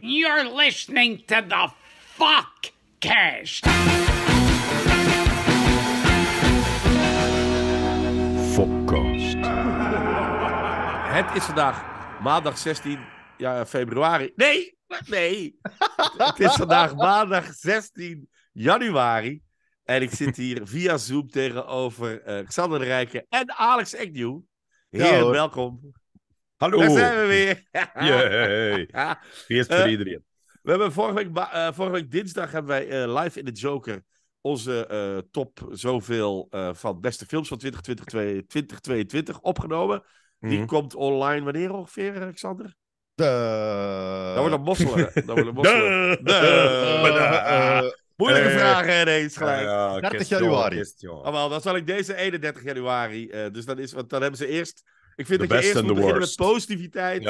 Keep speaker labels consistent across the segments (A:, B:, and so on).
A: You're listening to the Fuck Cast.
B: Het is vandaag maandag 16 ja, februari. Nee, nee. het is vandaag maandag 16 januari. En ik zit hier via Zoom tegenover eh, Xander de Rijken en Alex Agnew. Heer, welkom. Hallo! Daar zijn we weer! Jee! voor eh, iedereen. We hebben vorige week, eh, vorige week dinsdag hebben wij eh, live in de Joker onze top zoveel van beste films van 2022, 2022 opgenomen. Die mhm. komt online wanneer ongeveer, Alexander? De... Dan wordt het mosselen. Dan wordt een mosselen. De... De... Moeilijke vragen ineens gelijk. Uh, 30 januari. Ah, dan zal ik deze 31 januari. dus dan, is, want dan hebben ze eerst ik vind dat je eerst moet beginnen met positiviteit.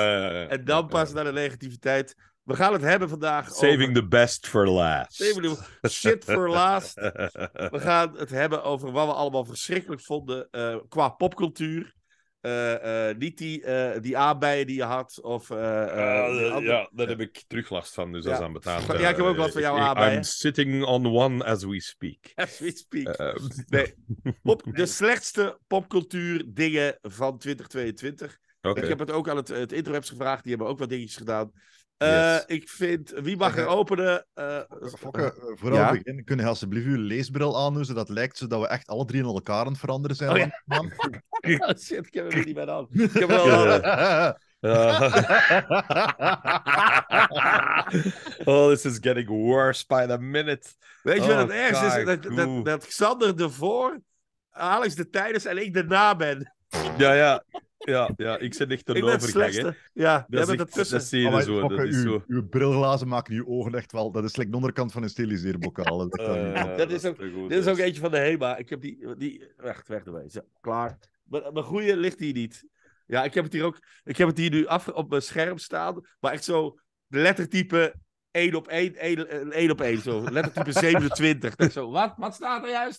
B: en dan pas naar de negativiteit. We gaan het hebben vandaag Saving over...
C: the best for last. Saving the shit for last. We
B: gaan het hebben over wat we allemaal verschrikkelijk vonden eh, qua popcultuur. Eh, eh, niet die, eh, die aardbeien die je had. Of, ah, ja, daar heb ik terug last van, dus dat is aan betalen. Ja, ik heb ook wat van jouw aardbeien. I'm
C: sitting on one as we speak.
B: As we speak. Pop, de slechtste popcultuur dingen van 2022. Ik heb het ook aan het, het gevraagd. Die hebben ook wat dingetjes gedaan. Eh, ik vind, wie mag eh, er openen? Eh, Fokke, vooral begin,
D: kunnen alsjeblieft uw leesbril aandoen, zodat dat lijkt zodat we echt alle drie in elkaar aan het veranderen zijn. Oh,
B: man. Oh, shit, ik heb hem niet bij aan. Ik heb hem al aan.
C: oh, this is getting worse by the minute. Weet je wat het oh, ergste is? Dat, dat,
B: dat Xander ervoor, Alex de tijdens en ik daarna ben.
C: ja, ja. Ja, ja, ik zit echt erover Ja, dat is het dat zie je zo. zo.
D: Uw brilglazen maken uw ogen echt wel. Dat is slechts de onderkant van een steriliseerbokaal. dat, is eh, ook, dit
B: is ook dus. eentje van de HEMA. Ik heb die, die echt weggewezen. Klaar. Maar mijn goede ligt hier niet. Ja, ik heb het hier ook. Ik heb het hier nu af op mijn scherm staan. Maar echt zo lettertype 1 op 1, 1, op 1. Zo lettertype 27. zo, wat, wat staat er juist?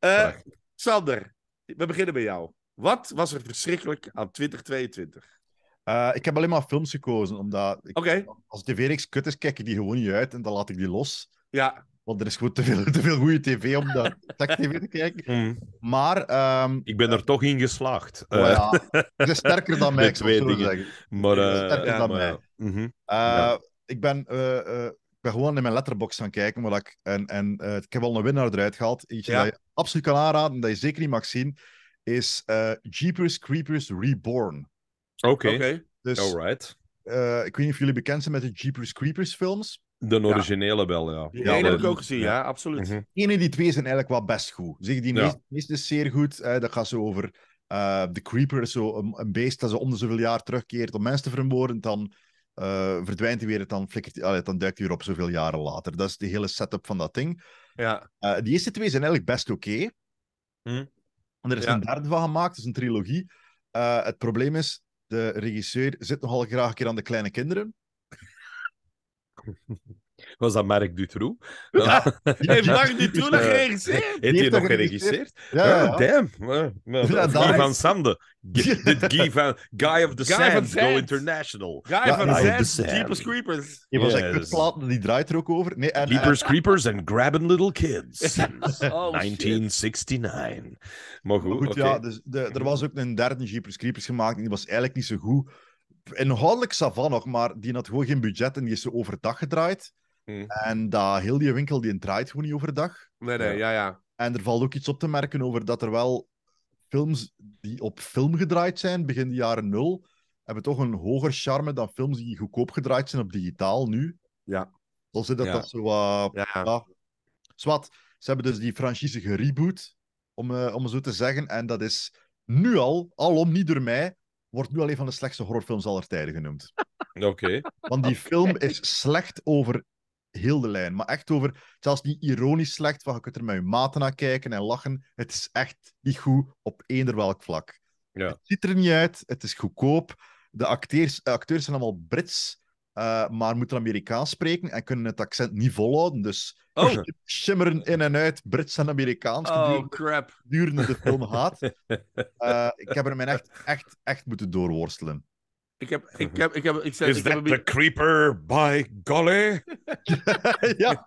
B: Uh, Sander, we beginnen bij jou. Wat was er verschrikkelijk aan 2022?
D: Uh, eh, ik heb alleen maar films gekozen, omdat ik, als tv niks kut is, kijk ik die gewoon niet uit en dan laat ik die los. Ja. Want er is gewoon te veel, te veel goede tv om dat tech te
B: kijken. Hmm.
C: Maar... Ehm, ik ben er toch in geslaagd. Oh, ja. Eh, het is sterker dan mij, ik zou zeggen. Maar, eh, sterker dan mij. Mhm.
D: Ik ben... ik ben gewoon in mijn letterbox gaan kijken. ik, en, en ik heb al een winnaar eruit gehaald. Eentje dat je absoluut kan aanraden, dat je zeker niet mag zien is eh, Jeepers Creepers Reborn. Oké, okay. okay. dus, eh, ik weet niet of jullie bekend zijn met de Jeepers Creepers films.
C: De originele ja. wel, ja. Die heb ik ook gezien, ja, absoluut. Mm -hmm.
D: Ene die twee zijn eigenlijk wel best goed. Zeg, die meeste, meest is zeer goed. dat gaat zo over eh, de creeper, zo een, een, beest dat ze onder zoveel jaar terugkeert om mensen te vermoorden. Dan verdwijnt hij weer, dan, flikkert, dan duikt hij weer op zoveel jaren later. Dat is de hele setup van dat ding. Ja. die eerste twee zijn eigenlijk best oké. Okay. Mhm. En er is een derde van gemaakt, het is een trilogie. Eh, het probleem is, de regisseur zit nogal graag een keer aan de kleine kinderen.
C: was dat Mark Dutroux. Ja, die heeft Mark Dutroux nog eh, geregisseerd. Heeft hij nog geregisseerd? Ja, damn. Guy van Sande. Guy of the Sand. Go international. Guy van the Sand. Jeepers Creepers. Je was echt die draait er ook over. Nee, en, Jeepers Creepers and Grabbing Little Kids. 1969. Maar goed, goed ja, dus
D: er was ook een derde Jeepers Creepers gemaakt en die was eigenlijk niet zo goed inhoudelijk Savan nog, maar die had gewoon geen budget en die is zo overdag gedraaid. Hm. En heel die winkel die draait gewoon niet overdag.
B: Nee, nee, ja, ja.
D: En er valt ook iets op te merken over dat er wel films die op film gedraaid zijn, begin de jaren nul, hebben toch een hoger charme dan films die goedkoop gedraaid zijn op digitaal nu. Ja. Al zit dat, dat zo uh, ja. ja. Ah. Zwat, ze hebben dus die franchise gereboot, om, uh, om zo te zeggen. En dat is nu al, alom niet door mij, wordt nu alleen van de slechtste horrorfilms aller tijden genoemd.
C: Oké.
D: Want die film is slecht over heel de lijn. Maar echt over, zelfs niet ironisch slecht, van je kunt er met je maten naar kijken en lachen. Het is echt niet goed op eender welk vlak. Ja. Het ziet er niet uit, het is goedkoop. De acteurs, eh, acteurs zijn allemaal Brits, eh, maar moeten Amerikaans spreken en kunnen het accent niet volhouden. Dus oh. schimmeren in en uit Brits en Amerikaans. Oh, crap. de film haat. Eh, ik heb er mijn echt, echt, echt moeten doorworstelen.
B: Ik heb, ik heb, ik heb, ik zei, Is ik that heb the
C: creeper by golly? ja.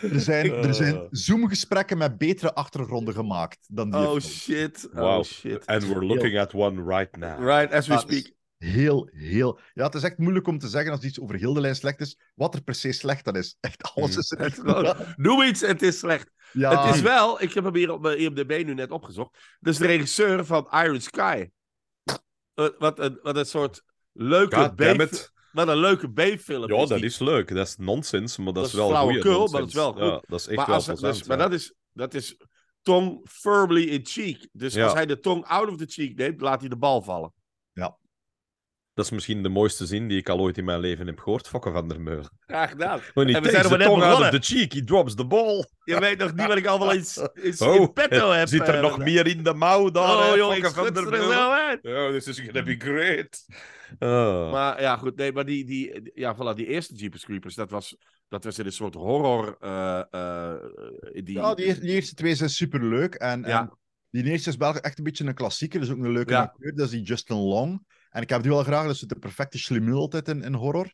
C: Er zijn, er zijn oh.
D: zoom met betere achtergronden gemaakt dan die. Oh
C: shit. Oh, wow. shit. And we're looking at one
B: right now. Right as we ah, dus speak
D: heel, heel... Ja, het is echt moeilijk om te zeggen als iets over heel lijn slecht is, wat er precies slecht aan is. Echt alles mm. is slecht
B: Doe iets, het is slecht. Het is wel, ik heb hem hier op mijn IMDb nu net opgezocht, dus de regisseur van Iron Sky. Eh, wat, een, wat een soort leuke B... Wat een leuke B-film. Ja, dat is
C: leuk. Dat is nonsens, maar dat, is wel goed. maar dat is wel goed. dat is echt maar Maar dat
B: is, dat is tong firmly in cheek. Dus als hij de tong out of the cheek neemt, laat hij de bal vallen.
C: Dat is misschien de mooiste zin die ik al ooit in mijn leven heb gehoord. Fokker van der Meulen.
B: Graag gedaan. En we zijn er net begonnen. De cheek, he drops the ball. Je weet nog niet wat ik allemaal
C: eens, eens oh, in petto heb. Zit er eh, nog meer in de mouw dan? Oh joh, van der Meulen.
B: oh, this is gonna be great. Oh. Maar ja, goed. Nee, maar die, die, ja, voilà, die eerste Jeepers Creepers, dat was... Dat was in een soort horror. Uh, die... Ja, die,
D: eerste twee zijn superleuk. En, en die eerste is wel echt een beetje een klassieker. Dus ook een leuke ja. acteur. Dat is die Justin Long. En ik heb die wel graag, dat is de perfecte slimmel altijd in, in, horror.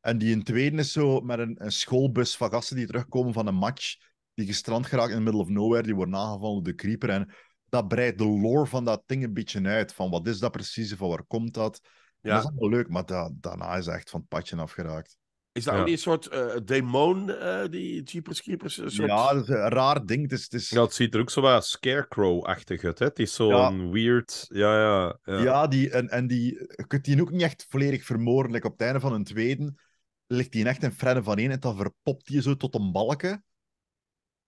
D: En die in tweede is zo met een, schoolbus van gasten die terugkomen van een match, die gestrand geraakt in the middle of nowhere, die worden aangevallen door de creeper. En dat breidt de lore van dat ding een beetje uit. Van wat is dat precies, van waar komt dat? Ja. Dat is allemaal leuk, maar daarna is echt van het padje afgeraakt.
B: Is dat ja. niet een soort uh, demon, eh, die Jeepers Ja, dat is een
C: raar ding. Dat is, het Ja, het ziet er ook zo wat Scarecrow-achtig uit. Hè? Het is zo'n weird... Ja, ja, ja. ja
D: die, en, en die... Je kunt die ook niet echt volledig vermoorden. op het einde van een tweede ligt die echt in frennen van één en dan verpopt die zo tot een balken.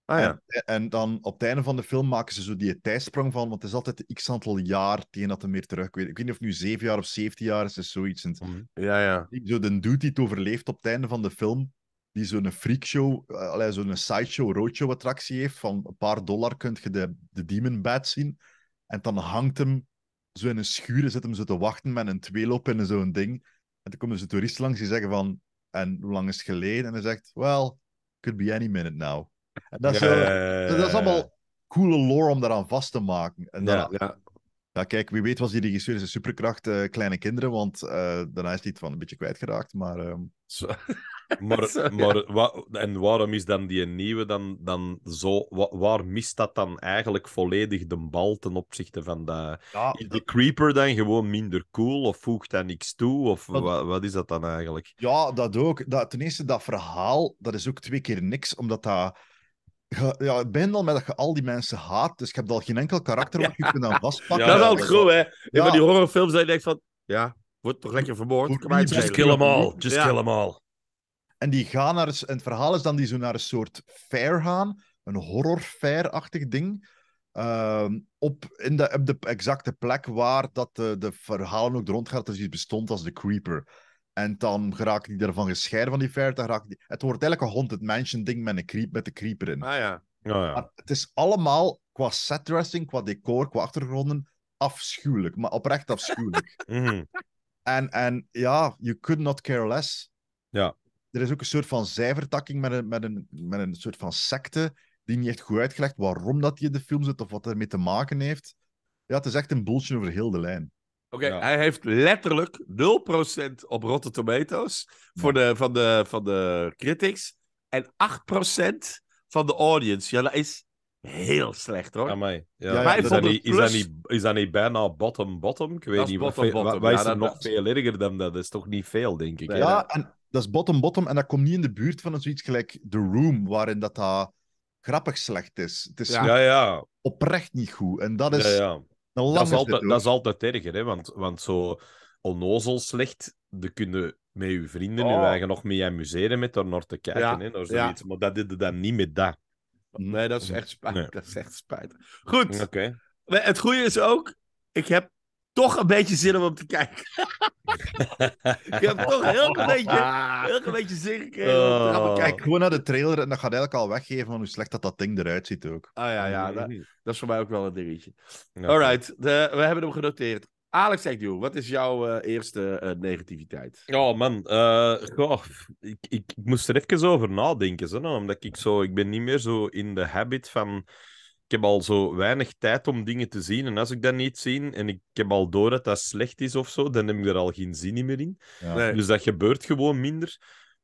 D: Ah, ja. Eh, en, dan op het einde van de film maken ze zo die tijdsprong van, want het is altijd x aantal jaar tegen dat er meer terug. Ik weet, ik niet of nu 7 jaar of 17 jaar is, is zoiets. En, mhm. ja, ja. Zo de dude die het overleeft op het einde van de film, die zo'n freakshow, uh, eh, zo'n sideshow, roadshow attractie heeft, van een paar dollar kun je de, de Demon Bat zien. En dan hangt hem zo in een schuur en zit hem zo te wachten met een tweelop in zo'n ding. En dan komen ze toeristen langs die zeggen van, en hoe lang is het geleden? En hij zegt, well, could be any minute now. Dat is, dat allemaal coole lore om daaraan vast te maken. En dan, ja, ja, kijk, wie weet was die regisseur zijn superkracht eh, kleine kinderen, want eh, daarna is hij het van een beetje kwijtgeraakt, maar... Ehm,
C: maar, maar en waarom is dan die nieuwe dan, dan zo... waar mist dat dan eigenlijk volledig de bal ten opzichte van de... is de creeper dan gewoon minder cool, of voegt dat niks toe, of wat is dat dan eigenlijk?
D: Ja, dat ook. Dat, ten eerste, dat verhaal, dat is ook twee keer niks, omdat dat ja, ik ben al met dat je al die mensen haat, dus ik heb al geen enkel karakter wat je kunt aan vastpakken. dat is al groot, hè? Ja. maar die
B: horrorfilms, dat je denkt van, ja, wordt toch lekker vermoord? Just kill them all, just kill them all.
D: En die gaan naar, en het verhaal is dan die zo naar een soort fair gaan, een horror fair-achtig ding. Ehm, op, in de, op de exacte plek waar dat de, de verhalen ook rondgaat, dat dus iets bestond als de Creeper. En dan raak ik ervan gescheiden van die verte. die... Het wordt elke Haunted Mansion ding met, een creep, met de creeper in. Ah ja. ja. Maar het is allemaal qua setdressing, qua decor, qua achtergronden afschuwelijk. Maar oprecht afschuwelijk. Mhm. en, en ja, you could not care less. Ja. Er is ook een soort van zijvertakking met een, met een, met een soort van secte die niet echt goed uitgelegd waarom dat je in de film zit of wat ermee te maken heeft. Ja, het is echt een bullshit over heel de lijn.
B: Oké, ja. hij heeft letterlijk 0% op Rotten Tomatoes voor de, van, de, van de critics en 8% van de audience. Ja, dat is
C: heel slecht hoor. Ja, ja, Is, dat niet, is, dat niet, bijna bottom-bottom? Ik weet niet. wat. bottom. Wij, wij zijn nog veel erger dan dat. Dat is toch niet veel, denk ik. Ja,
D: en dat is bottom-bottom en dat komt niet in de buurt van zoiets gelijk The Room, waarin dat, dat grappig slecht is. Het is ja. Ja, oprecht niet goed. En dat is dat, is altijd, dat is
C: altijd erger, hè? Want, want zo onnozel slecht, dan kunnen met je vrienden oh. eigenlijk nog mee amuseren met daar naar te kijken. Hè, naar Maar dat deden dan niet met dat.
B: Nee, dat is echt spijtig. Dat is echt spijtig. Goed. Oké. het goede is ook, ik heb toch een beetje zin om hem te kijken. ik heb toch heel een beetje, heel een beetje zin gekregen
D: om te oh. kijken. Gewoon naar de trailer en dat gaat eigenlijk al weggeven van hoe slecht dat, dat ding eruit ziet ook. Ah ja,
B: ja dat, dat, is voor mij ook wel een dingetje. All Alright, we hebben hem genoteerd. Alex Agnew, wat is jouw eh, eerste eh, negativiteit? Oh man, uh, eh, ik,
C: ik, ik, moest er even over nadenken. Zo, nou, omdat ik zo, ik ben niet meer zo in de habit van ik heb al zo weinig tijd om dingen te zien. En als ik dat niet zie en ik heb al door dat dat slecht is of zo, dan heb ik er al geen zin meer in. Ja. Dus dat gebeurt gewoon minder.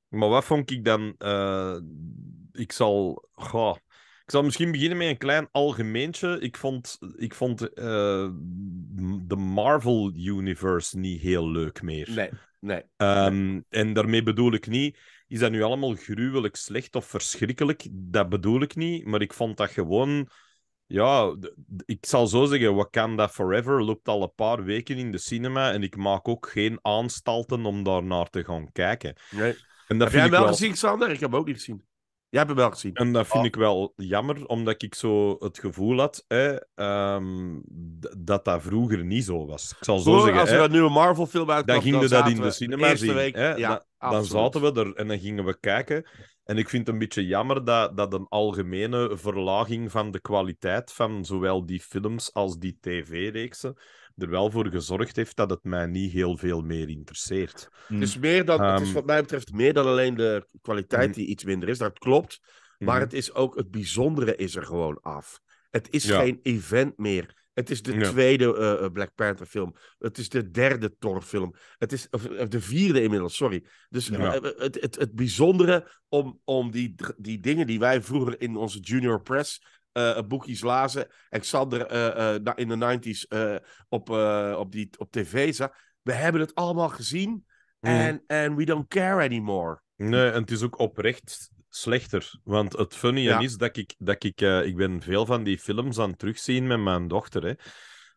C: Maar wat vond ik dan? Eh, ik zal. Goh, ik zal misschien beginnen met een klein algemeentje. Ik vond, ik vond eh, de Marvel Universe niet heel leuk meer. Nee, nee. Ehm, en daarmee bedoel ik niet, is dat nu allemaal gruwelijk slecht of verschrikkelijk? Dat bedoel ik niet, maar ik vond dat gewoon ja, ik zal zo zeggen, Wakanda Forever loopt al een paar weken in de cinema en ik maak ook geen aanstalten om daar naar te gaan kijken. En Heb jij ik wel gezien,
B: Sander? Ik heb hem ook niet gezien.
C: Jij hebt hem wel gezien. En dat vind ah. ik wel jammer, omdat ik zo het gevoel had hè, ehm, dat dat vroeger niet zo was. Ik zal zo zeggen... Als er nu een nieuwe
B: Marvel-film uitkwam, dan gingen we dat in de cinema zien. hè, dan zaten
C: we er en dan gingen we kijken. En ik vind het een beetje jammer dat, dat een algemene verlaging van de kwaliteit van zowel die films als die tv-reeksen er wel voor gezorgd
B: heeft dat het mij niet heel veel meer interesseert. Dus meer dan, het is ehm, wat mij betreft meer dan alleen de kwaliteit mm. die iets minder is. Dat klopt. Maar mhm. het is ook het bijzondere is er gewoon af. Het is geen event meer. Het is de tweede eh, eh, Black Panther film. Het is de derde Thor film. Het is of, de vierde inmiddels, sorry. Dus eh, het, het, het bijzondere om, om die, die dingen die wij vroeger in onze junior press boekjes lazen. Alexander uh, in de 90s op, op, die, op tv zag. We hebben het allemaal gezien. Mhm. En mm. we don't care anymore.
C: Nee, en het is ook oprecht slechter. Want het funny is dat ik... Dat ik, eh, ik ben veel van die films aan het terugzien met mijn dochter. Hè.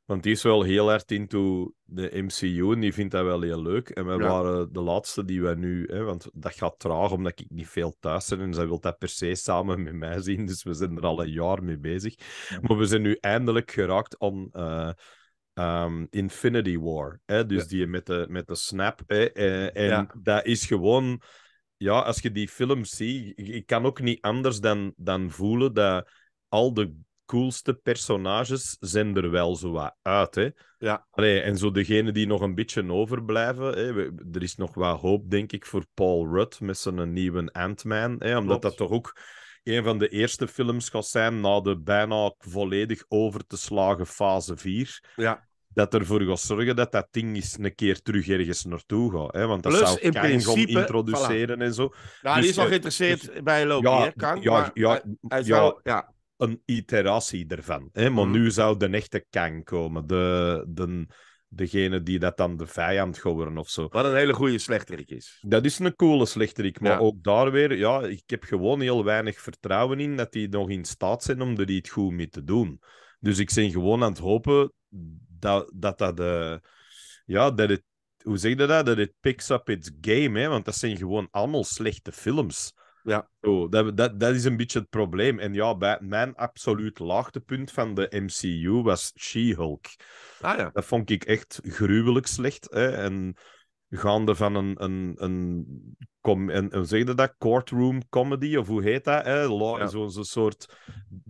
C: Want die is wel heel hard into de MCU en die vindt dat wel heel leuk. En wij waren de laatste die we nu... Hè, want dat gaat traag, omdat ik niet veel thuis ben. En zij wil dat per se samen met mij zien. Dus we zijn er al een jaar mee bezig. Maar we zijn nu eindelijk geraakt om eh, ehm, Infinity War. Hè? Dus die met de, met de snap. Hè? Eh, en dat is gewoon ja, als je die film ziet, ik kan ook niet anders dan, dan voelen dat al de coolste personages zijn er wel zo wat uit. Hè? Ja. Allee, en zo degene die nog een beetje overblijven. Hè? Er is nog wat hoop, denk ik, voor Paul Rudd met zijn nieuwe Ant-Man. Omdat dat toch ook een van de eerste films gaat zijn na de bijna volledig over te slagen fase 4. Ja dat ervoor gaat zorgen dat dat ding eens een keer terug ergens naartoe gaat. Hè? Want dat Plus, zou in principe, introduceren en zo. Nou, dus die is wel geïnteresseerd dus- bij Loki, ja, Kang, ja, maar, ja, hij ja, een iteratie ervan. Hè? Maar mhm. nu zou de echte Kang komen. De, de, degene die dat dan de vijand gaat worden of zo. Wat
B: een hele goede slechterik is.
C: Dat is een coole slechterik, maar ook daar weer, ja, ik heb gewoon heel weinig vertrouwen in dat die nog in staat zijn om er iets goed mee te doen. Dus ik ben gewoon aan het hopen dat dat, dat eh, ja, dat het, hoe zeg je dat? Dat het picks up its game, hè? want dat zijn gewoon allemaal slechte films. Ja. Zo, dat, dat, dat is een beetje het probleem. En ja, bij mijn absoluut laagtepunt van de MCU was She-Hulk. Ah, ja. Dat vond ik echt gruwelijk slecht. Hè? En gaande van een, een, een, een, hoe zeg je dat? Courtroom comedy, of hoe heet dat? Zo'n zo'n soort,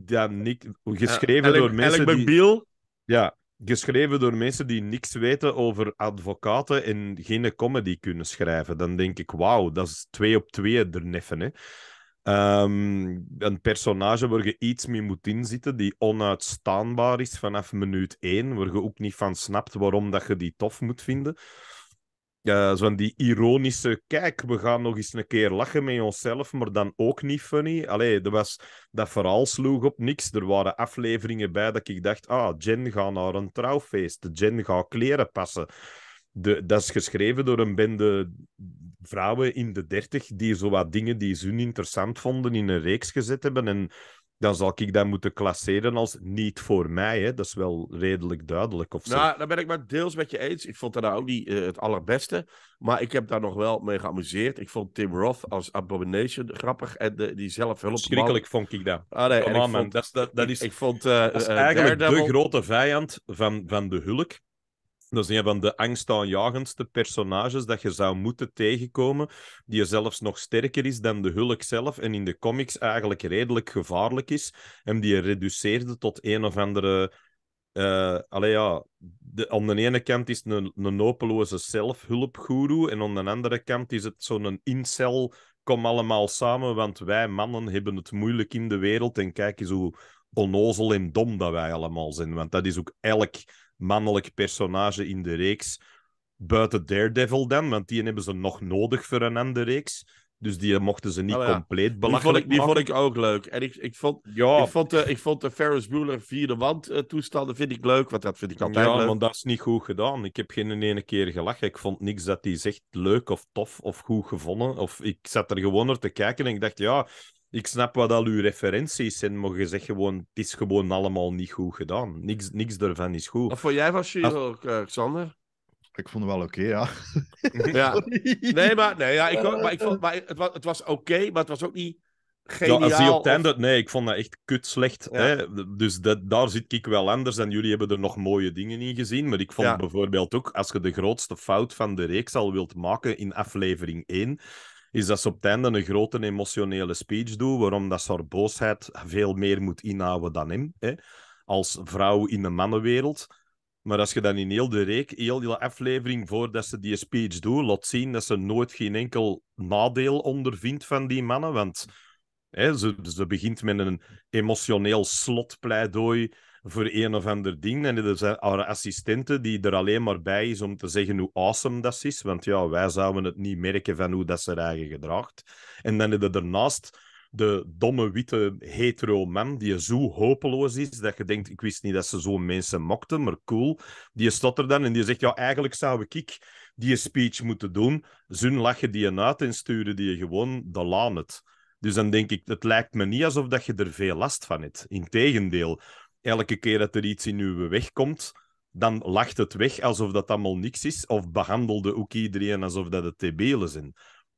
C: ja, niet, eh, geschreven door mensen Alec die... Ja, geschreven door mensen die niks weten over advocaten en geen comedy kunnen schrijven. Dan denk ik, wauw, dat is twee op twee er neffen, hè. Ehm, een personage waar je iets mee moet inzitten die onuitstaanbaar is vanaf minuut één, waar je ook niet van snapt waarom dat je die tof moet vinden uh, zo'n die ironische, kijk, we gaan nog eens een keer lachen met onszelf, maar dan ook niet funny. Allee, dat, was, dat verhaal sloeg op niks. Er waren afleveringen bij dat ik dacht, ah, Jen gaat naar een trouwfeest, Jen gaat kleren passen. De, dat is geschreven door een bende vrouwen in de dertig die zo wat dingen die ze hun interessant vonden in een reeks gezet hebben. En dan zal ik dat moeten klasseren als niet voor mij. Hè? Dat is wel redelijk duidelijk. Of Nou,
B: daar ben ik maar deels met je eens. Ik vond dat nou ook niet eh, het allerbeste. Maar ik heb daar nog wel mee geamuseerd. Ik vond Tim Roth als Abomination grappig. En die die zelfhulp. Schrikkelijk vond ik dat. Ah, nee, ik man, vond, dat, dat, is, ik, vond, eh, eh, eigenlijk de
C: grote vijand van, van de hulk. Dat is een van de angstaanjagendste personages dat je zou moeten tegenkomen, die zelfs nog sterker is dan de Hulk zelf en in de comics eigenlijk redelijk gevaarlijk is en die reduceerde tot een of andere... Uh, allee, ja, de, aan de ene kant is het een, een hopeloze zelfhulpgoeroe en aan de andere kant is het zo'n incel, kom allemaal samen, want wij mannen hebben het moeilijk in de wereld en kijk eens hoe onnozel en dom dat wij allemaal zijn, want dat is ook elk mannelijk personage in de reeks. Buiten Daredevil dan, want die hebben ze nog nodig voor een andere reeks. Dus die mochten ze niet oh compleet belachelijk die vond, ik, die
B: vond ik ook leuk. En ik, ik, vond, ja. ik, vond, de, ik vond de Ferris Bueller vierde wand eh, toestanden vind ik leuk, want dat vind ik altijd ja, leuk. want
C: dat is niet goed gedaan. Ik heb geen ene keer gelachen. Ik vond niks dat hij zegt leuk of tof of goed gevonden. Of ik zat er gewoon naar te kijken en ik dacht, ja, ik snap wat al uw referenties zijn, maar je zegt gewoon, het is gewoon allemaal niet goed gedaan. Niks, niks ervan is goed. Wat
B: vond jij van je eh, hulk Xander?
C: Ik vond het wel oké, ja.
B: Nee, maar, nee, ja, ik, maar, ik vond, maar het was, het was oké, maar het was ook niet geniaal. als op
C: het Nee, ik vond dat echt kut slecht. Hè? Dus dat, daar zit ik wel anders. En jullie hebben er nog mooie dingen in gezien. Maar ik vond bijvoorbeeld ook, als je de grootste fout van de reeks al wilt maken in aflevering 1, is dat ze op het einde een grote emotionele speech doet, waarom dat ze haar boosheid veel meer moet inhouden dan hem, hè? als vrouw in de mannenwereld. Maar als je dan in heel de reek, heel die aflevering, voordat ze die speech doet, laat zien dat ze nooit geen enkel nadeel ondervindt van die mannen, want hè, ze, ze begint met een emotioneel slotpleidooi voor een of ander ding. En er zijn haar assistenten die er alleen maar bij is om te zeggen hoe awesome dat is. Want ja, wij zouden het niet merken van hoe dat ze eigen gedraagt. En dan er daarnaast de domme witte hetero man die zo hopeloos is dat je denkt: ik wist niet dat ze zo'n mensen mokte, maar cool. Die staat er dan en die zegt: ja, eigenlijk zou ik die speech moeten doen. Zun lachen die uit en sturen die je gewoon de laan het. Dus dan denk ik, het lijkt me niet alsof dat je er veel last van hebt. Integendeel, elke keer dat er iets in uw weg komt, dan lacht het weg alsof dat allemaal niks is, of behandelde ook iedereen alsof dat het tebelen zijn.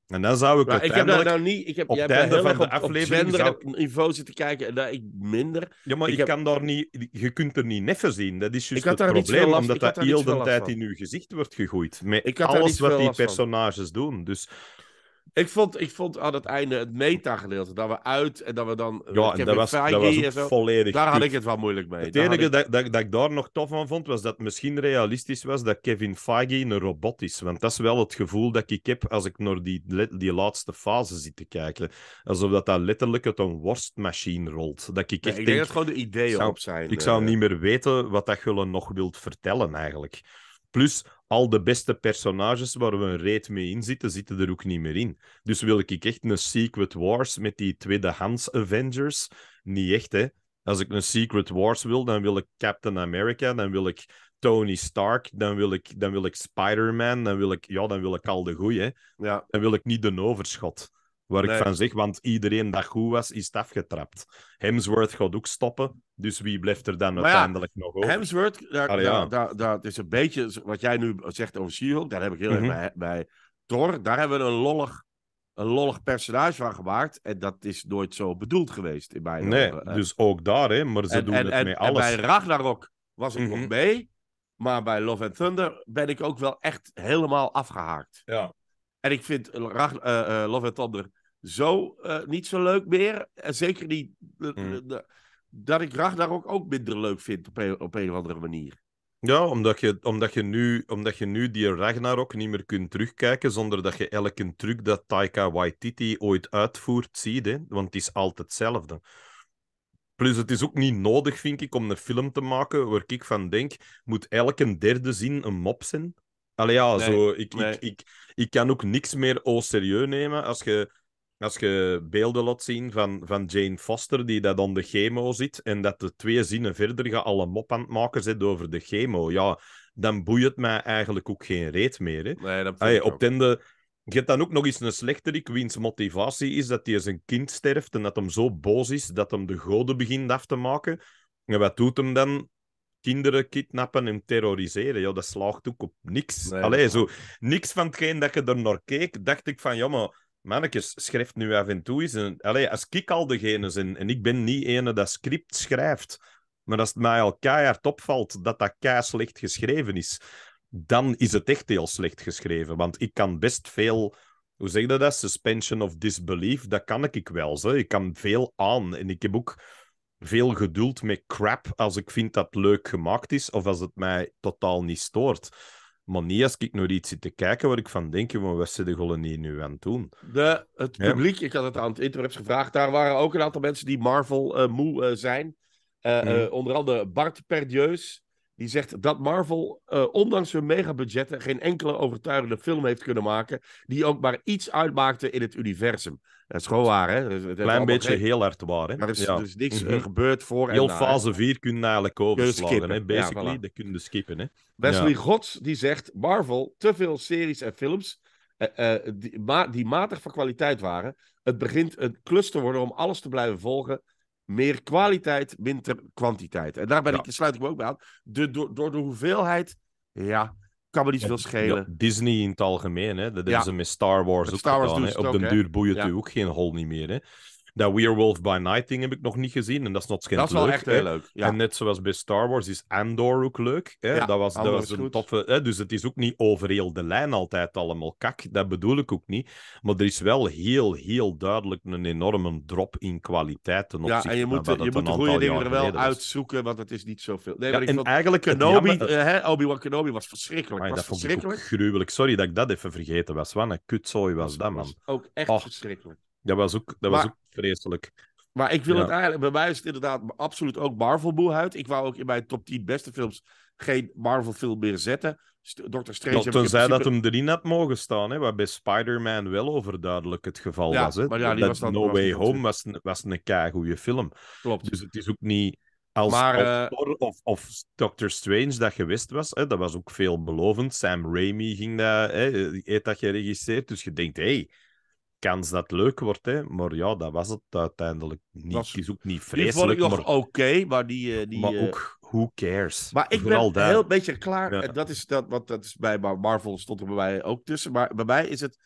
C: En dan zou ik maar uiteindelijk... Ik heb nou niet... Ik heb, op het einde van de aflevering... Op
B: niveau zitten kijken ik
C: minder... Ja, maar ik, heb... kan daar niet... Je kunt er niet neffen zien. Dat is juist het probleem, omdat dat heel de tijd in uw gezicht wordt gegooid. Met alles wat die personages doen. Dus
B: ik vond, ik vond aan het einde het meta-gedeelte, dat we uit en dat we dan... Ja, en dat was, dat was volledig Daar had ik het wel moeilijk mee. Het enige
C: Dat, dat, dat, ik daar nog tof van vond, was dat misschien realistisch was dat Kevin Feige een robot is. Want dat is wel het gevoel dat ik heb als ik naar die, die laatste fase zit te kijken. Alsof dat, dat letterlijk uit een worstmachine rolt. Dat ik, echt ik denk, dat dat
B: gewoon de ideeën op zijn. Ik zou eh, niet
C: meer weten wat dat je nog wilt vertellen, eigenlijk. Plus, al de beste personages waar we een reet mee in zitten, zitten er ook niet meer in. Dus wil ik echt een Secret Wars met die tweede Hans Avengers? Niet echt, hè. Als ik een Secret Wars wil, dan wil ik Captain America, dan wil ik Tony Stark, dan wil ik, dan wil ik Spider-Man, dan wil ik, ja, dan wil ik al de goeie. Ja. Dan wil ik niet de overschot. Waar ik van zeg, want iedereen dat goed was, is afgetrapt. Hemsworth gaat ook stoppen, dus wie blijft er dan uiteindelijk nog over?
B: Hemsworth, daar, daar, het is een beetje wat jij nu zegt over She-Hulk, daar heb ik heel erg mhm. bij, bij Thor. Daar hebben we een lollig een lollig personage van gemaakt. En dat is nooit zo bedoeld geweest in mijn Nee, dus
C: ook daar, hè, maar ze doen het mee alles. En bij Ragnarok
B: was ik nog mhm. mee. Maar bij Love and Thunder ben ik ook wel echt helemaal afgehaakt. Ja. En ik vind eh, eh, Love and Thunder zo eh, niet zo leuk meer. En zeker niet eh, hmm. eh, dat ik Ragnar ook, ook minder leuk vind op een, of andere manier. Ja, omdat je, omdat, je nu, omdat je
C: nu die Ragnarok niet meer kunt terugkijken zonder dat je elke truc dat Taika Waititi ooit uitvoert ziet. Hè? Want het is altijd hetzelfde. Plus, het is ook niet nodig, vind ik, om een film te maken waar ik van denk, moet elke derde zin een mop zijn? Allee, ja, zo, ik, ik, ik, ik, kan ook niks meer au oh, serieus nemen als je als je beelden laat zien van, van Jane Foster, die dat dan de chemo zit en dat de twee zinnen verder gaat alle mop aan het maken zit over de chemo, ja, dan boeit het mij eigenlijk ook geen reet meer. Hè? op je hebt dan ook nog eens een slechterik wiens motivatie is dat hij zijn kind sterft en dat hem zo boos is dat hem de goden begint af te maken. En wat doet hem dan? Kinderen kidnappen en terroriseren. Ja, dat slaagt ook op niks. Allee, zo, niks van hetgeen dat je er naar keek, dacht ik van, ja, maar mannetjes, schrijft nu af en toe eens. Een... Allee, als ik al degene ben, en ik ben niet ene dat script schrijft, maar als het mij al keihard opvalt dat dat kei slecht geschreven is, dan is het echt heel slecht geschreven. Want ik kan best veel, hoe zeg je dat? Suspension of disbelief, dat kan ik wel. Zo. Ik kan veel aan. En ik heb ook veel geduld met crap als ik vind dat leuk gemaakt is of als het mij totaal niet stoort. Maar niet als ik naar iets zit te kijken waar ik van denk, wat zijn de gollen hier nu aan het doen? De,
B: het publiek, ik had het aan het interwebs gevraagd, daar waren ook een aantal mensen die Marvel eh, moe eh, zijn. Eh, mhm. onder andere Bart Perdieus, die zegt dat Marvel, eh, ondanks hun megabudgetten, geen enkele overtuigende film heeft kunnen maken. die ook maar iets uitmaakte in het universum. Dat is gewoon waar, hè? Een Klein beetje heel hard waar, hè? Maar er is, dus niks mm -hmm. gebeurd voor. Heel fase 4 kun je eigenlijk overslaan. hè? Basically, ja, dat dus skippen, hè? Wesley Gods die zegt: Marvel, te veel series en films. Eh, die, die matig van kwaliteit waren. Het begint een klus te worden om alles te blijven volgen meer kwaliteit minder kwantiteit. En daar ben ik, sluit ik me ook bij aan. De, door, door de hoeveelheid, ja, kan me niet veel schelen.
C: Disney in het algemeen, hè. Dat is ze met Star Wars ook Star Wars Op den duur boeit het u ook geen hol niet meer, hè. Dat Werewolf by Night ding heb ik nog niet gezien. En dat is nog leuk. Dat is wel echt heel leuk. Ja. En net zoals bij Star Wars is Andor ook leuk. Hè? dat was, dat was een toffe... Hè? Dus het is ook niet over heel de lijn altijd allemaal kak. Dat bedoel ik ook niet. Maar er is wel heel, heel duidelijk een enorme drop in kwaliteit ten opzichte ja, en je moet, je moet de goede dingen er wel
B: uitzoeken, want het is niet zoveel. Nee, maar ja, en eigenlijk Kenobi, eh, Obi-Wan Kenobi was verschrikkelijk. was dat verschrikkelijk. vond
C: ik gruwelijk. Sorry dat ik dat even vergeten was. Wat een kutzooi was dat, man.
B: ook echt verschrikkelijk.
C: Dat was ook, dat was ook vreselijk.
B: Maar ik wil het eigenlijk, bij mij is het inderdaad absoluut ook marvel uit. Ik wou ook in mijn top 10 beste films geen Marvel-film meer zetten. Doctor Strange. Dat, zei dat hem
C: erin had mogen staan, hè, waarbij Spider-Man wel overduidelijk het geval was. Hè. dat no Way Home was, was een goede film. Klopt. Dus het is ook niet als eh, of, of, Doctor Strange dat gewist was. Hè, dat was ook veelbelovend. Sam Raimi ging dat, hè, heeft dat geregisseerd. Dus je denkt, hé, hey, kans dat het leuk wordt, hè? maar ja, dat was het uiteindelijk niet. Dat is ook niet vreselijk. maar...
B: oké, maar die... Eh, die maar eh, ook,
C: who cares? Maar ik ben daar. heel beetje klaar,
B: dat is dat, want dat is bij Marvel stond er bij mij ook tussen, maar bij mij is het...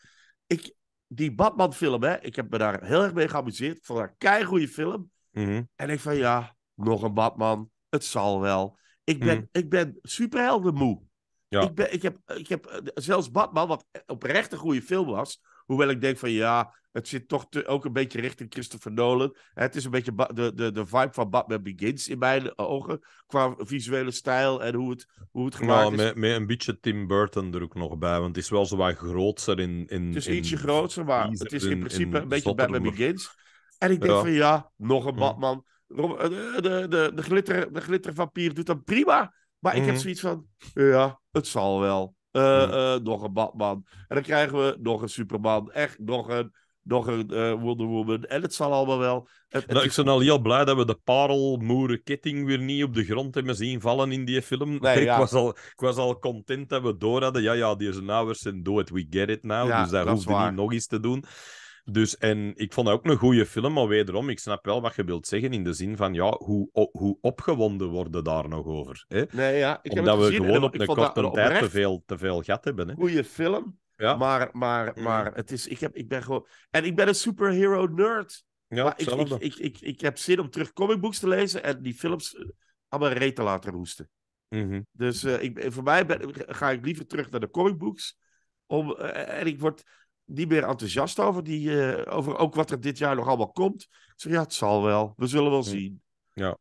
B: Ik, die Batman-film, hè, ik heb me daar heel erg mee geamuseerd. Ik vond dat een keigoede film. Mhm. En ik van, ja, nog een Batman, het zal wel. Ik ben, mm ik ben superheldenmoe. Ja. Ik, ben, ik, heb, ik heb eh, zelfs Batman, wat oprecht een goede film was Hoewel ik denk van ja, het zit toch ook een beetje richting Christopher Nolan. Het is een beetje de, de, de vibe van Batman Begins in mijn ogen. Qua visuele stijl en hoe het, hoe het gemaakt nou, is. Met,
C: met een beetje Tim Burton er ook nog bij. Want het is wel zo groter in, in... Het is ietsje
B: groter, maar het is in principe een beetje Batman Begins. En ik denk van ja, nog een hm. Batman. Eh, de, de, de, de, glitter, de glittervampier doet dat prima. Maar ik heb mhm. zoiets van, ja, het zal wel. Eh, eh, nog een Batman. En dan krijgen we nog een Superman. Echt nog een, nog een eh, Wonder Woman. En het zal allemaal wel. Nou, ik ben al heel blij dat we de parelmoeren ketting
C: weer niet op de grond hebben zien vallen in die film. ik, was al, ik was al content dat we door hadden. Ja, ja, die is nou do it We get it now. dus daar hoefde niet nog iets te doen. Dus, en ik vond dat ook een goede film, maar wederom, ik snap wel wat je wilt zeggen in de zin van, ja, hoe, hoe opgewonden worden daar nog over? Hè?
B: Nee, ja, ik Omdat we gezien, gewoon op een korte tijd te
C: veel, te veel gat hebben.
B: Hè? Goeie film, maar, maar, mm. maar het is, ik, heb, ik ben gewoon... En ik ben een superhero nerd. Ja, ik, ik, ik, ik, ik heb zin om terug comicbooks te lezen en die films eh, allemaal reet te laten roesten. Mhm. Dus eh, ik, voor mij ga ik liever terug naar de comicbooks. Om, eh, en ik word niet meer enthousiast over, die, eh, over ook wat er dit jaar nog allemaal komt. Ik zeg, ja, het zal wel. We zullen wel zien. Ja.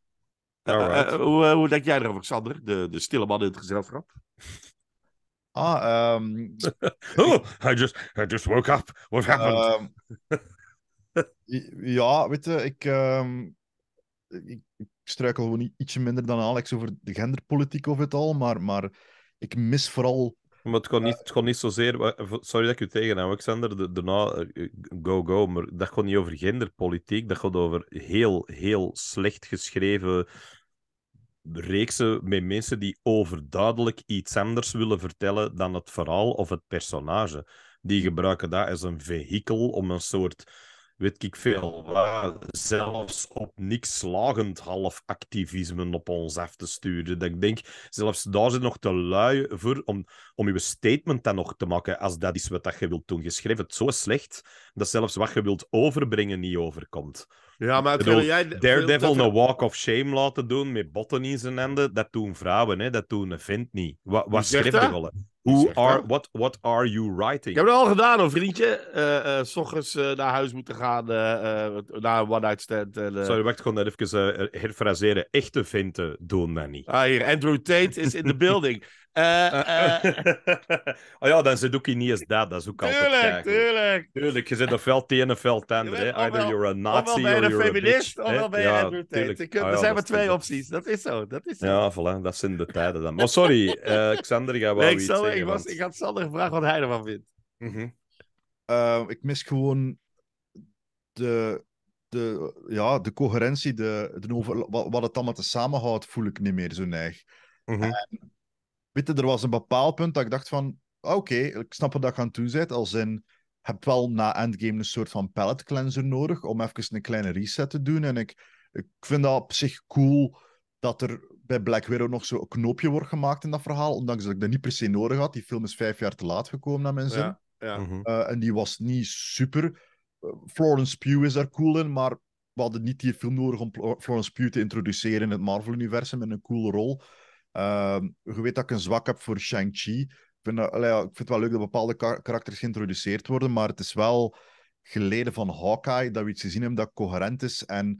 B: Eh, eh, hoe, denk jij erover, Xander? De, de stille man in het gezelschap.
C: Ah, um... oh, I just, I just woke up. What happened?
D: Ehm, ja, weet je, ik, um... ik, struikel gewoon ietsje minder dan Alex over de genderpolitiek of het al, maar, maar ik mis vooral
C: maar het kon, niet, het niet zozeer. Sorry dat ik u tegenhoud, Alexander. Daarna eh, go go. Maar dat gaat niet over genderpolitiek. Dat gaat over heel, heel slecht geschreven reeksen met mensen die overduidelijk iets anders willen vertellen dan het verhaal of het personage. Die gebruiken dat als een vehikel om een soort weet ik veel, waar, zelfs op niks slagend half activisme op ons af te sturen. Dat ik denk, zelfs daar zit nog te lui voor om, om je statement dan nog te maken als dat is wat je wilt doen. Je schreef het zo slecht dat zelfs wat je wilt overbrengen niet overkomt.
B: Ja, maar bedoel, jij... Daredevil een
C: walk of shame laten doen met botten in zijn handen, dat doen vrouwen, hè? dat doen een vent niet. Wat, wat schreef je al? Who are, what, what are you writing? Ik heb het al
B: gedaan, hoor, vriendje. Uh, s ochtends eh, naar huis moeten gaan, naar one-night stand. Sorry,
C: wacht, gewoon even herfraseren. Echte venten doen
B: dat niet. Ah, hier, Andrew Tate is in the building
C: oh ja, dan zit ook niet eens dat. Dat is ook altijd kijken. Tuurlijk, tuurlijk. Je zit ofwel veel ene, ofwel het andere. Either you're a Nazi ben je een feminist, of ofwel ben je ja, Andrew Tate. er zijn maar twee
B: opties. Dat is zo. Dat is
C: zo. Ja, voilà. Dat zijn de tijden dan. Maar sorry, uh, Xander, ga wel nee, iets zeggen. Ik, was,
B: ik had Sander gevraagd wat hij ervan vindt. Mm -hmm. uh, ik
D: mis gewoon de de, ja, de coherentie, de, de over, wat, wat, het allemaal te samenhoudt, voel ik niet meer zo neig. Mm -hmm weet er was een bepaald punt dat ik dacht van, ah, oké, ik snap wat dat gaan toezet. als in, heb wel na Endgame een soort van palette cleanser nodig om even een kleine reset te doen. En ik, ik vind dat op zich cool dat er bij Black Widow nog zo'n knoopje wordt gemaakt in dat verhaal, ondanks dat ik dat niet per se nodig had. Die film is vijf jaar te laat gekomen, naar mijn zin. Ja, ja. Mhm. Eh, en die was niet super. Eh, Florence Pugh is daar cool in, maar we hadden niet die veel nodig om Florence Pugh te introduceren in het Marvel-universum in een coole rol. Ehm, je weet dat ik een zwak heb voor Shang-Chi. Ik, vind ik vind het wel leuk dat bepaalde karakters geïntroduceerd worden, maar het is wel geleden van Hawkeye dat we iets gezien hebben dat coherent is en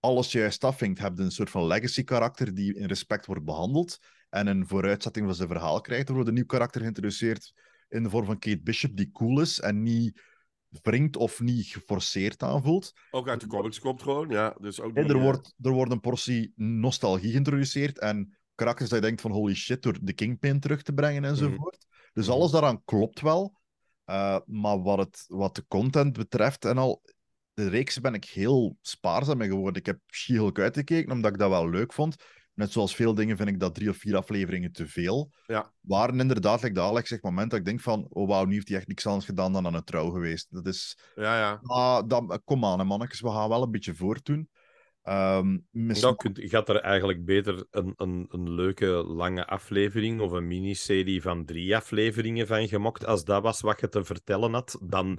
D: alles juist afvinkt. Je hebt een soort van legacy-karakter die in respect wordt behandeld en een vooruitzetting van zijn verhaal krijgt. Er wordt een nieuw karakter geïntroduceerd in de vorm van Kate Bishop, die cool is en niet wringt of niet geforceerd aanvoelt.
B: Ook uit de comics komt gewoon, ja. Dus ook en er, wordt,
D: er wordt een portie nostalgie geïntroduceerd en karakters dat je denkt van holy shit, door de Kingpin terug te brengen enzovoort. Mhm. Dus mhm. alles daaraan klopt wel. Eh, maar wat, het, wat de content betreft en al, de reeks ben ik heel spaarzaam mee geworden. Ik heb she uitgekeken, omdat ik dat wel leuk vond. Net zoals veel dingen vind ik dat drie of vier afleveringen te veel ja. waren. Inderdaad, like de Alex zegt, moment dat ik denk van, oh wauw, nu heeft hij echt niks anders gedaan dan aan het trouw geweest. Dat is... Ja, ja. Ah, kom aan, hè, mannetjes, we gaan wel een beetje voortdoen. Um, misschien...
C: kunt, gaat er eigenlijk beter een, een, een leuke lange aflevering of een miniserie van drie afleveringen van gemokt, als dat was wat je te vertellen had, dan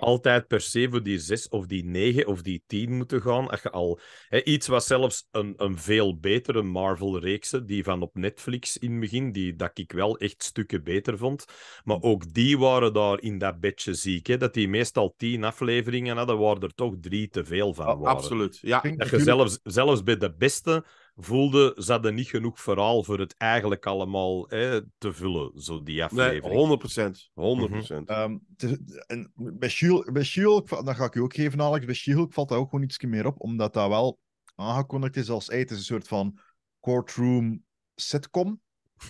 C: altijd per se voor die zes of die negen of die tien moeten gaan. Als je al, hè, iets wat zelfs een, een veel betere Marvel-reekse, die van op Netflix in het begin, die dat ik wel echt stukken beter vond. Maar ook die waren daar in dat bedje ziek. Hè, dat die meestal tien afleveringen hadden, waar er toch drie te veel van waren. Absoluut, ja zelfs, zelfs bij de beste voelde ze hadden niet genoeg verhaal voor het eigenlijk allemaal hè, te vullen, zo die aflevering.
B: Nee, 100%. 100%. Mm -hmm.
D: um, en bij Shield, dat ga ik u ook geven, Alex, bij Shield valt dat ook gewoon iets meer op, omdat dat wel aangekondigd is als hey, het is een soort van courtroom sitcom.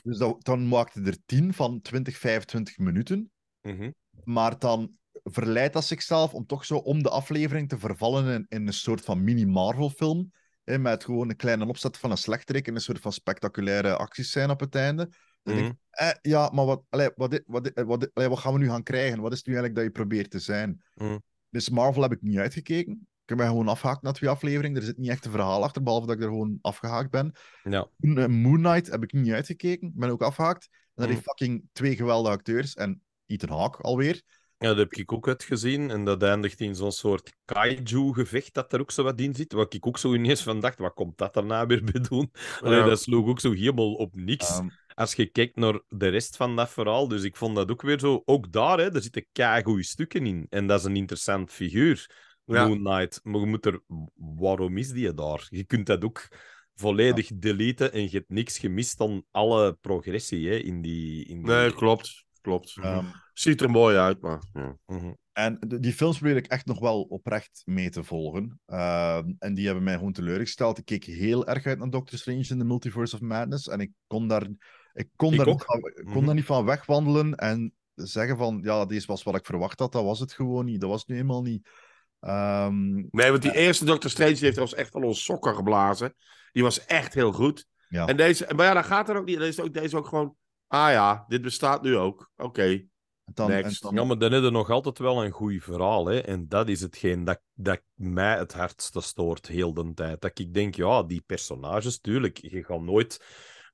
D: Dus dan maakte er 10 van 20, 25 minuten. Mhm. Maar dan verleidt dat zichzelf om toch zo om de aflevering te vervallen in, een soort van mini-Marvel-film. Met gewoon een kleine opzet van een slechterik en een soort van spectaculaire acties zijn op het einde. denk ik, mhm. eh, ja, maar wat, wat, wat, wat, wat, gaan we nu gaan krijgen? Wat is het nu eigenlijk dat je probeert te zijn? Mhm. Dus Marvel heb ik niet uitgekeken. Ik heb mij gewoon afgehaakt na twee afleveringen. Er zit niet echt een verhaal achter, behalve dat ik er gewoon afgehaakt ben. Ja. Eh, Moon Knight heb ik niet uitgekeken. Ik ben ook afgehaakt. En mhm. die fucking twee geweldige
C: acteurs. En Ethan Hawke alweer. Ja, dat heb ik ook uitgezien. En dat eindigt in zo'n soort kaiju-gevecht dat er ook zo wat in zit. Wat ik ook zo ineens van dacht, wat komt dat daarna weer bij doen? Allee, Dat sloeg ook zo helemaal op niks. Ehm. Als je kijkt naar de rest van dat verhaal. Dus ik vond dat ook weer zo. Ook daar, hè, er zitten keigoede stukken in. En dat is een interessant figuur, Moon Knight. Maar je moet er... Waarom is die daar? Je kunt dat ook volledig deleten en je hebt niks gemist dan alle progressie hè, in die... In die... Nee, klopt
B: klopt. Ehm, mhm. Ziet er mooi uit, maar... Ja. Mhm.
D: En die films probeer ik echt nog wel oprecht mee te volgen. Ehm, en die hebben mij gewoon teleurgesteld. Ik keek heel erg uit naar Doctor Strange in the Multiverse of Madness. En ik kon daar, ik kon daar, niet van, kon mhm. daar niet van wegwandelen en zeggen van... Ja, deze was wat ik verwacht had. Dat was het gewoon niet. Dat was nu eenmaal niet...
B: Ehm, nee, want die eh, eerste Doctor Strange heeft ons echt al ons sokken geblazen. Die was echt heel goed. En deze, maar ja, daar gaat er ook niet. Deze ook, deze ook gewoon Ah ja, dit bestaat nu ook. Oké.
C: Okay. Dan, Dan... maar dan is er nog altijd wel een goed verhaal. Hè? En dat is hetgeen dat, dat mij het hardste stoort heel de tijd. Dat ik denk, ja, die personages, tuurlijk, je gaat nooit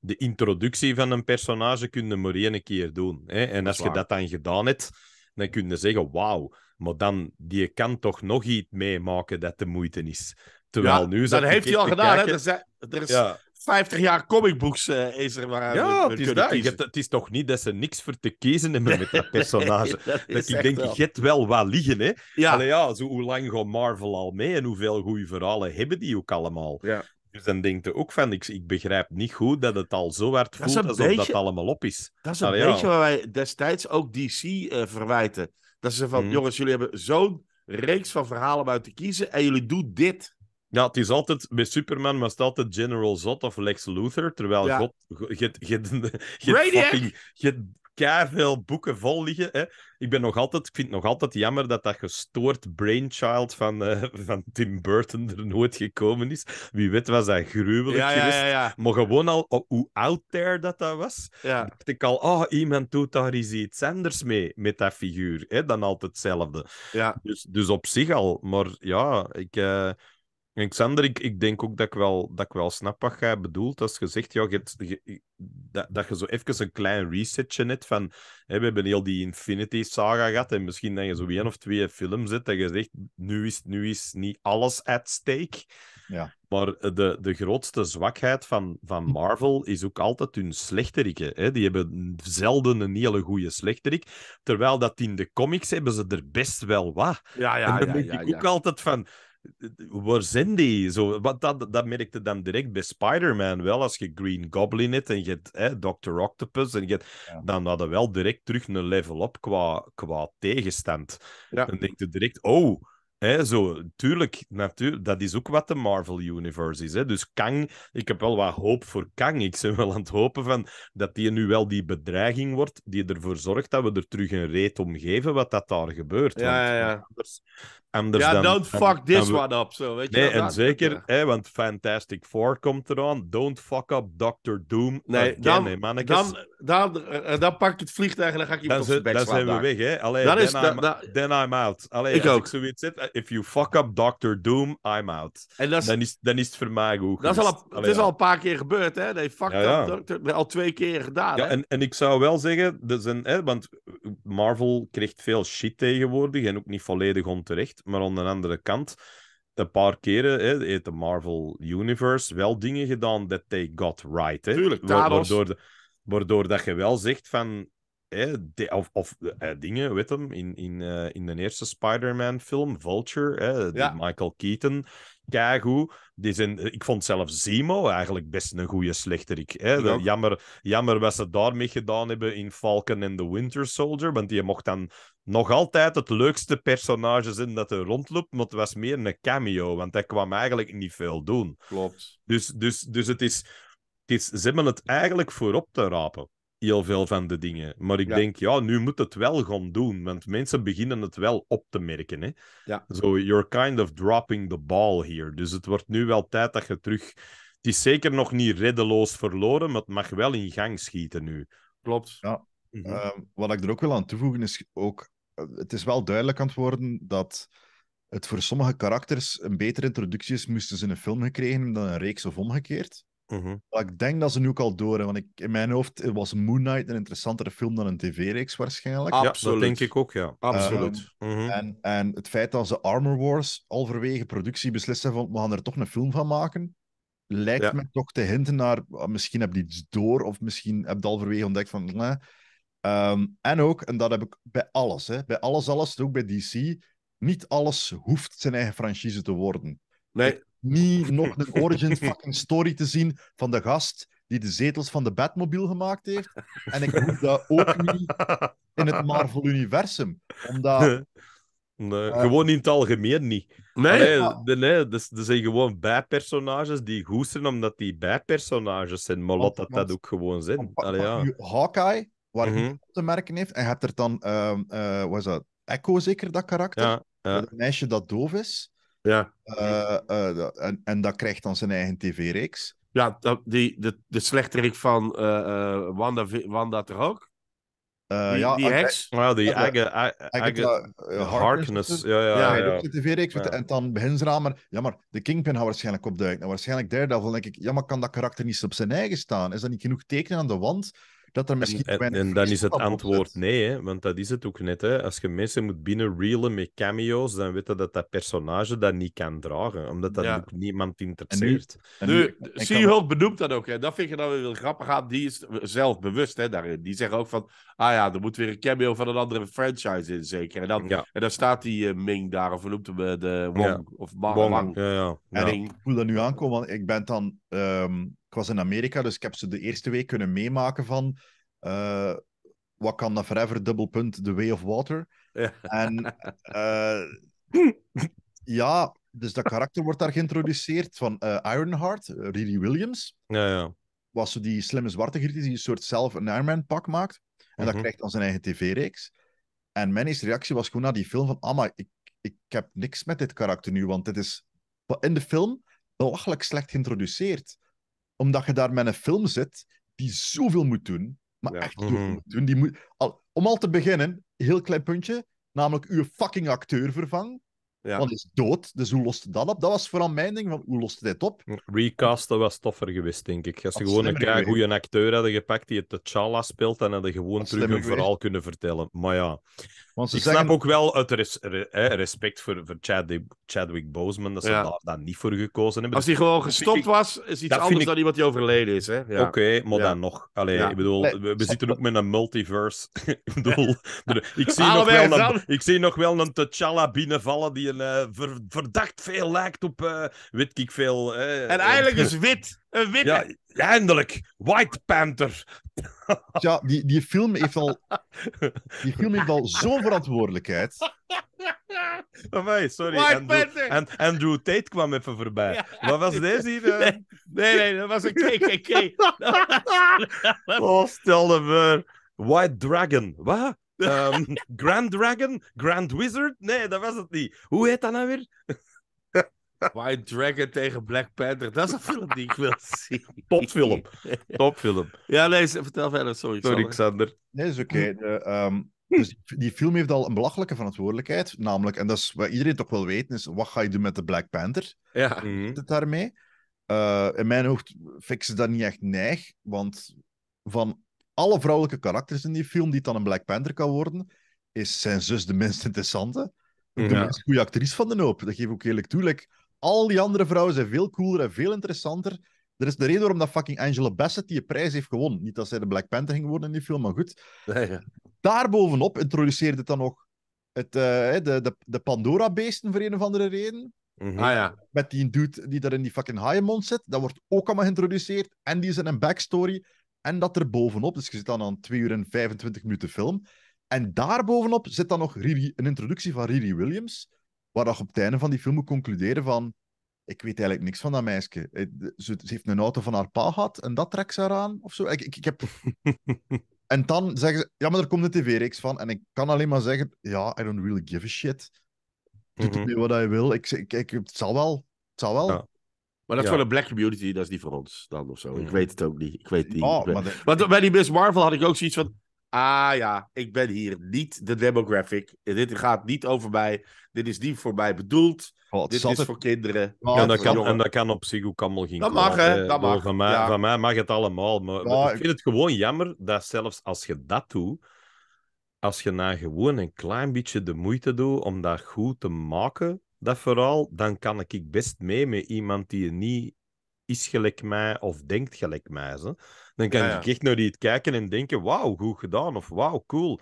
C: de introductie van een personage kunnen maar één keer doen. Hè? En als je dat dan gedaan hebt, dan kun je zeggen, wauw. Maar dan, die kan toch nog iets meemaken dat de moeite is. Terwijl ja, nu... Dat heeft hij al gedaan, hè? Er, is...
B: 50 jaar comicbooks uh, is er maar. Ja, het is,
C: het is toch niet dat ze niks voor te kiezen hebben met dat personage. nee, dat, dat ik denk, wel. wel wat liggen, hè? Ja. Allee, ja, zo, hoe lang gaat Marvel al mee en hoeveel goede verhalen hebben die ook allemaal? Ja. Dus dan denk je ook van, ik, ik
B: begrijp niet goed dat het al zo hard voelt dat alsof dat allemaal op is. Dat is een Allee, beetje waar wij destijds ook DC eh, verwijten. Dat ze van, mhm. jongens, jullie hebben zo'n reeks van verhalen om uit te kiezen en jullie doen dit. Ja, het is altijd, bij Superman was het altijd General Zod of
C: Lex Luthor, terwijl ja. God, je hebt veel boeken vol liggen. Hè. Ik, ben nog altijd, ik vind het nog altijd jammer dat dat gestoord brainchild van, eh, van Tim Burton er nooit gekomen is. Wie weet was dat gruwelijk ja, geweest. Ja, maar gewoon al, oh, hoe out there dat dat was, dacht ik al, oh, iemand doet daar is iets anders mee, met dat figuur. Hè, dan altijd hetzelfde. Dus, dus op zich al. Maar ja, ik... Eh, en Xander, ik, ik denk ook dat ik, wel, dat ik wel snap wat jij bedoelt. Als je zegt, ja, je, dat, dat je zo even een klein resetje net van... Hè, we hebben heel die Infinity-saga gehad en misschien dat je zo één of twee films zet dat je zegt, nu is, nu is niet alles at stake. Ja. Maar eh, de, de grootste zwakheid van, van Marvel is ook altijd hun slechterikken. Hè? Die hebben zelden een hele goede slechterik. Terwijl dat in de comics hebben ze er best wel wat. Ja, ja, ja, ja, ik ook altijd van waar zijn die? Zo, wat, dat, dat merkte dan direct bij Spider-Man wel. Als je Green Goblin hebt en je hebt hè, Dr. Octopus, en je hebt, dan hadden we wel direct terug een level op qua, qua tegenstand. En Dan denk je direct, oh, zo, tuurlijk, natuurlijk, dat is ook wat de Marvel Universe is. Hè. Dus Kang, ik heb wel wat hoop voor Kang. Ik ben wel aan het hopen van dat die nu wel die bedreiging wordt, die ervoor zorgt dat we er terug een reet om geven wat dat daar gebeurt. Ja, ja, ja. Anders, anders ja, don't fuck this one up. Zo, weet je en zeker, hè, want Fantastic Four komt eraan. Don't fuck up Doctor Doom. Nee, again, dan, dan,
B: dan, eh, eh, dan, pak ik het vliegtuig en dan ga ik je op zijn bek Dan zijn we weg, hè. Allee, dan, is, I'm,
C: I'm out. ik als ook. ik if you fuck up Doctor Doom, I'm out. En dan, is, dan is het voor mij goed. Dat is al, het is al een
B: paar keer gebeurd, hè? Nee, fuck ja, up Doctor, al twee keer gedaan. Ja, En,
C: en ik zou wel zeggen, dus een, hè, want Marvel krijgt veel shit tegenwoordig en ook niet volledig onterecht. Maar aan de andere kant, een paar keren hè, heeft de Marvel Universe wel dingen gedaan dat they got right. Hè? Tuurlijk, Waardoor Waardoor dat je wel zegt van of, eh, dingen, weet hem, in, in, eh, in de eerste Spider-Man-film, Vulture, die Michael Keaton, Kijk Die zijn, eh, ik vond zelf Zemo eigenlijk best een goede slechterik. Hè? jammer, jammer wat ze daarmee gedaan hebben in Falcon and the Winter Soldier, want je mocht dan nog altijd het leukste personage zijn dat er rondloopt, maar het was meer een cameo, want hij kwam eigenlijk niet veel doen. Klopt. Dus, dus, dus het is, het is, ze hebben het eigenlijk voorop te rapen heel veel van de dingen. Maar ik denk, ja, nu moet het wel gaan doen, want mensen beginnen het wel op te merken. Hè? Ja. So, you're kind of dropping the ball hier, Dus het wordt nu wel tijd dat je terug... Het is zeker nog niet reddeloos verloren, maar het mag wel in gang schieten nu. Klopt.
D: Ja. Mhm. Ehm, wat ik er ook wil aan toevoegen is ook... Eh, het is wel duidelijk aan het worden dat het voor sommige karakters een betere introductie is, moesten ze in een film gekregen dan een reeks of omgekeerd. Mhm. ik denk dat ze nu ook al door hebben, want ik, in mijn hoofd was Moon Knight een interessantere film dan een tv-reeks waarschijnlijk. Ja, Absoluut. dat denk
C: ik ook, ja. Absoluut.
D: Ehm, mhm. en, en het feit dat ze Armor Wars alverwege productie beslissen van we gaan er toch een film van maken, lijkt me toch te hinten naar ah, misschien heb je iets door of misschien heb je halverwege ontdekt van... Nee. Ehm, en ook, en dat heb ik bij alles, hè, bij alles, alles, ook bij DC, niet alles hoeft zijn eigen franchise te worden. Nee niet nog een origin fucking story te zien van de gast die de zetels van de Batmobile gemaakt heeft. En ik hoef dat ook niet in het Marvel-universum. Omdat...
C: Eh, gewoon in het algemeen niet. Nee, er nee, dat, zijn gewoon bijpersonages die hoesten omdat die bijpersonages zijn. Maar laat dat, ook gewoon zijn. Allee, ja.
D: Hawkeye, waar hij mhm. te merken heeft, en je hebt er dan, uh, wat dat, Echo zeker, dat karakter? Ja, Dat meisje dat doof is. Ja. Eh, eh, en, en dat krijgt dan zijn eigen tv-reeks.
B: Ja, die, de, de slechterik van eh, Wanda, Wanda toch ook? die, ja, die ah, die eigen... Harkness. Ja, ja, ja. TV-reeks.
D: En dan beginnen ze maar... Ja, maar de Kingpin gaat waarschijnlijk opduiken. Waarschijnlijk waarschijnlijk Daredevil. denk ik, ja, maar kan dat karakter niet op zijn eigen staan? Is dat niet genoeg tekenen aan de wand? dat er misschien.
C: En, dan is het antwoord nee, hè, want dat is het ook net. Hè. Als je mensen moet binnenreelen met cameo's, dan weten dat dat personage
B: dat niet kan dragen, omdat dat ook niemand interesseert. En nu, benoemt dat ook. Hè. Dat vind je dan weer wel grappig aan. Ah, die is zelfbewust daarin. Die zeggen ook van: ah ja, er moet weer een cameo van een andere franchise in, zeker. En dan, en dan staat die eh, Ming daar, of noemt hem eh, de Wong, of Wang. Wong. En ik
D: voel dat nu aankomen, want ik ben dan. Ehm, ik was in Amerika, dus ik heb ze de eerste week kunnen meemaken van eh, wat kan dat forever punt, The Way of Water. En eh, ja, dus dat karakter wordt daar geïntroduceerd van eh, Ironheart, Riri Williams. Ja, ja. Was zo die slimme zwarte griet die een soort zelf een Ironman pak maakt. En dat mhm. krijgt dan zijn eigen tv-reeks. En mijn eerste reactie was gewoon na die film van, ah, maar ik, ik heb niks met dit karakter nu, want dit is in de film belachelijk slecht geïntroduceerd omdat je daar met een film zit die zoveel moet doen. Maar echt mhm. zoveel moet doen. Die moet, al, om al te beginnen, heel klein puntje, namelijk uw fucking acteur vervangen. Ja. Want is dood, dus hoe lost dat op? Dat was vooral mijn ding, van hoe lost dit op?
C: Recasten was toffer geweest, denk ik. Als ze gewoon een goede acteur hadden gepakt die het T'Challa speelt, dan hadden gewoon terug hun verhaal kunnen vertellen. Maar ja, Want ze ik snap ook wel het res respect voor, voor Chadwick Boseman, dat ze daar dan niet voor gekozen hebben. Als hij gewoon gestopt
B: was, is iets anders dan dan
C: iemand die overleden is. Ja. Oké, maar dan nog. Allee, ik bedoel, we, zitten ook met een multiverse. ik, bedoel, ik, zie nog wel een, ik zie nog wel een T'Challa binnenvallen die eh, verdacht veel lijkt op uh, veel. Eh, en eigenlijk is wit.
B: Een witte.
C: Ja, eindelijk. White Panther. ja, die, die film heeft al, die film heeft al zo'n verantwoordelijkheid. Amai, sorry. White Andrew, Panther. Andrew Tate kwam even voorbij. Wat was deze hier? Nee, nee, dat was een KKK. oh, stelde we White Dragon. Wat? Ehm, Grand Dragon? Grand Wizard? Nee, dat was het niet. Hoe heet dat nou weer?
B: White Dragon tegen Black Panther. Dat is een film die ik wil zien. Topfilm. Topfilm. Ja, nee, vertel verder. Sorry, Sorry Xander.
D: Nee, is oké. Ehm, dus die film heeft al een belachelijke verantwoordelijkheid. Namelijk, en dat is wat iedereen toch wel weet, is wat ga je doen met de Black Panther?
A: Ja. Mm
D: daarmee? Eh, in mijn hoofd fixen ze dat niet echt neig, want van alle vrouwelijke karakters in die film, die dan een Black Panther kan worden, is zijn zus de minst interessante. De ja. minst goede actrice van de hoop. Dat geef ik ook eerlijk toe. al die andere vrouwen zijn veel cooler en veel interessanter. Er is de reden waarom dat fucking Angela Bassett die prijs heeft gewonnen. Niet dat zij de Black Panther ging worden in die film, maar goed. Daar ja. Daarbovenop introduceerde het dan nog het, eh, de, de, de Pandora-beesten voor een of andere reden. Mhm. ah, ja. Met die dude die daar in die fucking Haaienmond zit. Dat wordt ook allemaal geïntroduceerd. En die is in een backstory. En dat er bovenop, dus je zit dan aan 2 uur en 25 minuten film. En daarbovenop zit dan nog een introductie van Riri Williams, waar je op het einde van die film moet concluderen van ik weet eigenlijk niks van dat meisje. Eh, ze, heeft een auto van haar pa gehad en dat trekt ze eraan of zo. Ik, ik, heb... en dan zeggen ze, ja, maar er komt een tv-reeks van en ik kan alleen maar zeggen, ja, I don't really give a shit. Doe het mhm. mee wat je wil. Ik, ik, ik, het zal wel. Het zal wel. Ja.
B: Maar dat is voor de black community, dat is niet voor ons dan of zo. Ik weet het ook niet. Ik weet niet. Oh, Want bij die Miss Marvel had ik ook zoiets van... Ah ja, ik ben hier niet de demographic. Dit gaat niet over mij. Dit is niet voor mij bedoeld. Oh, dit is voor kinderen. en, dat kan, en dat
C: kan op zich ook allemaal geen Dat mag, hè? Dat mag. Van mij, ja. mag het allemaal. Maar, ik vind het gewoon jammer dat zelfs als je dat doet... Als je na nou gewoon een klein beetje de moeite doet om dat goed te maken dat vooral, dan kan ik best mee met iemand die niet is gelijk mij of denkt gelijk mij. Zo. Dan kan ik echt naar die kijken en denken, wauw, goed gedaan of wauw, cool.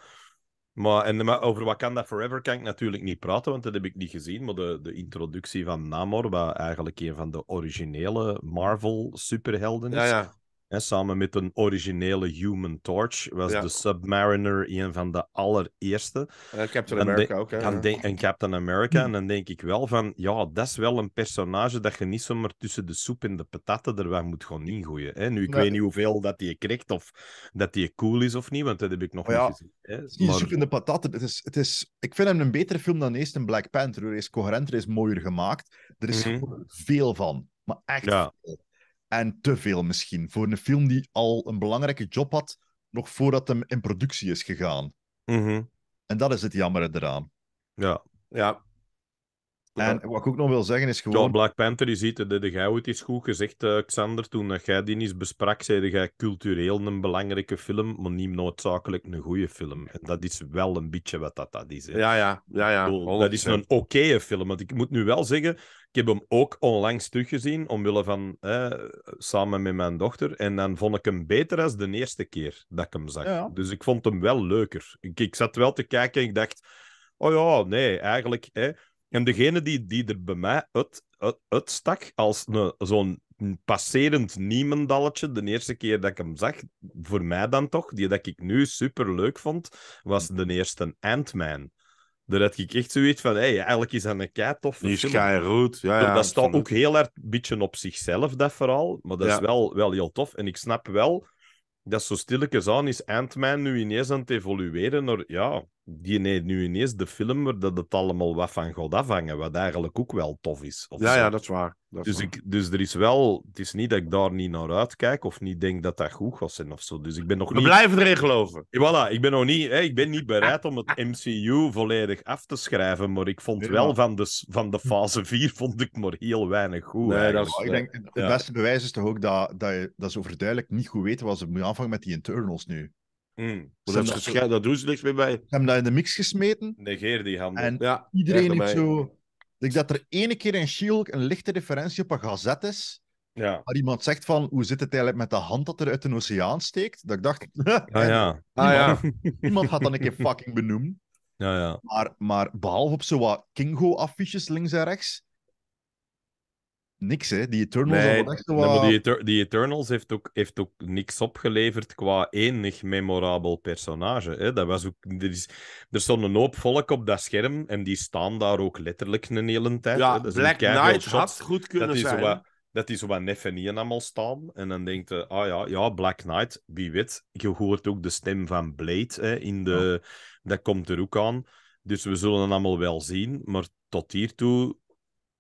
C: Maar, en, maar over Wakanda Forever kan ik natuurlijk niet praten, want dat heb ik niet gezien. Maar de, de introductie van Namor, wat eigenlijk een van de originele Marvel-superhelden is, ja, samen met een originele Human Torch was de Submariner een van de allereerste.
B: Captain America ook. Hè, en
C: Captain America. En dan denk ik wel van, ja, dat is wel een personage dat je niet zomaar tussen de soep en de patatten er wat moet gewoon ingooien. Hè. Nu, ik weet niet hoeveel dat die krijgt of dat hij cool is of niet, want dat heb ik nog niet gezien. Hè. Die soep
D: in de patatten. Het is, het is... Ik vind hem een betere film dan eerst een Black Panther. Er is coherenter, is mooier gemaakt. Er is mhm. veel van. Maar echt veel. En te veel misschien. Voor een film die al een belangrijke job had, nog voordat hem in productie is gegaan. Mhm. En dat is het jammer eraan. Ja, ja en wat ik ook nog wil zeggen is gewoon... John
C: Black Panther, je ziet, de, de, is het goed gezegd, eh, Xander, toen jij die eens besprak, zei jij cultureel een belangrijke film, maar niet noodzakelijk een goede film. En dat is wel een beetje wat dat, dat is. Ja, ja.
B: ja, ja. dat is een
C: oké film, want ik moet nu wel zeggen, ik heb hem ook onlangs teruggezien, omwille van samen met mijn dochter. En dan vond ik hem beter als de eerste keer dat ik hem zag. Dus ik vond hem wel leuker. Ik, zat wel te kijken en ik dacht, oh ja, nee, eigenlijk... Eh, en degene die, die er bij mij uit, uit, uitstak als zo'n passerend niemendalletje, de eerste keer dat ik hem zag, voor mij dan toch, die dat ik nu super leuk vond, was de eerste Ant-Man. Daar had ik echt zoiets van, hey, eigenlijk is dat een kei tof Die is goed.
B: Ja, ja, dat staat ook
C: heel erg een beetje op zichzelf, dat vooral. Maar dat is wel, wel heel tof. En ik snap wel dat zo stilletjes aan is Ant-Man nu ineens aan het evolueren naar, ja, die neemt nu ineens de film waar dat het allemaal wat van gaat afhangen, wat eigenlijk ook wel tof is. Ja, ja, dat is waar. Dus, ik, dus er is wel, het is niet dat ik daar niet naar uitkijk of niet denk dat dat goed was en of zo. Dus ik ben nog We blijven erin geloven. Voilà, ik ben nog niet, hè, ik ben niet bereid om het MCU volledig af te schrijven, maar ik vond wel van de, van de fase 4 vond ik maar heel weinig goed. Nee, dat is, ik denk, het beste
D: bewijs is toch ook dat, dat, je, dat zo overduidelijk niet goed weten was ze moeten aanvangen met die internals nu.
B: Mm. Dat, dat, doen ze niks meer bij. Ze hebben dat in de mix gesmeten. Negeer die handen. En ja, iedereen heeft
D: zo ik dat er ene keer in Shield een lichte referentie op een gazet is. Ja. Waar iemand zegt van, hoe zit het eigenlijk met de hand dat er uit een oceaan steekt? Dat ik dacht, ah, ja. Ah, ja. iemand gaat dan een keer fucking benoemen. Ja, ja. Maar, maar behalve op zo Kingo-affiches links en rechts, niks, hè. Die Eternals
C: die, Eternals heeft ook, heeft ook niks opgeleverd qua enig memorabel personage. Hè. Dat was ook, er, is, er stond een hoop volk op dat scherm en die staan daar ook letterlijk een hele tijd. Ja, Black Knight shot, had goed kunnen dat is Wat, dat die zo wat en allemaal staan. En dan denkt je, ah ja, ja, Black Knight, wie weet. Je hoort ook de stem van Blade hè, in de... Dat komt er ook aan. Dus we zullen het allemaal wel zien. Maar tot hiertoe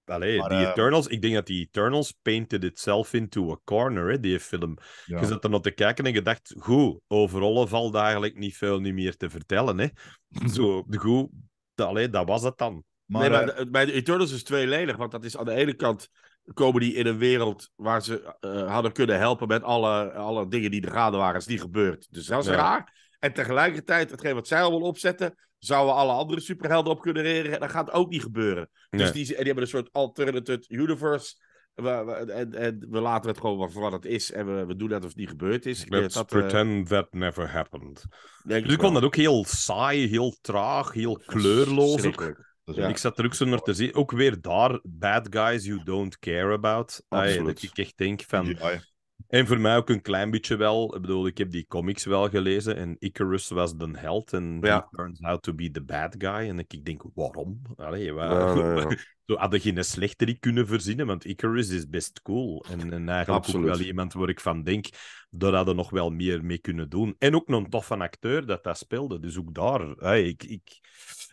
C: Allee, die eh, Eternals, ik denk dat die Eternals painted itself into a corner, hè, die film. Je zat er nog te kijken en gedacht, goed, overal valt eigenlijk niet veel niet meer te vertellen. Hè. Zo, goed, allee, dat was het dan. Maar, nee, maar
B: eh, bij de Eternals is tweeledig, want dat is aan de ene kant komen die in een wereld waar ze eh, hadden kunnen helpen met alle, alle dingen die er gaande waren, is die gebeurd. Dus dat is raar. En tegelijkertijd, hetgeen wat zij wil opzetten, zouden alle andere superhelden op kunnen reageren. Dat gaat ook niet gebeuren. Dus die, die, hebben een soort alternative universe. we, en, we laten het gewoon voor wat het is en we, we doen dat of het niet gebeurd is. Let's eh, pretend
C: that never happened. dus ik vond dat ook heel saai, heel traag, heel kleurloos. Ik zat er ook zo naar te zien. Ook weer daar, bad guys you don't care about. dat ik echt denk van... En voor mij ook een klein beetje wel. Ik bedoel, ik heb die comics wel gelezen en Icarus was de held en ja. he turns out to be the bad guy. En ik denk, waarom? Allee, waar... Zo hadden geen slechterik kunnen verzinnen, want Icarus is best cool. En, eigenlijk Absoluut. ook wel iemand waar ik van denk, daar hadden nog wel meer mee kunnen doen. En ook een tof van acteur dat dat speelde. Dus ook daar, hey, ik, ik,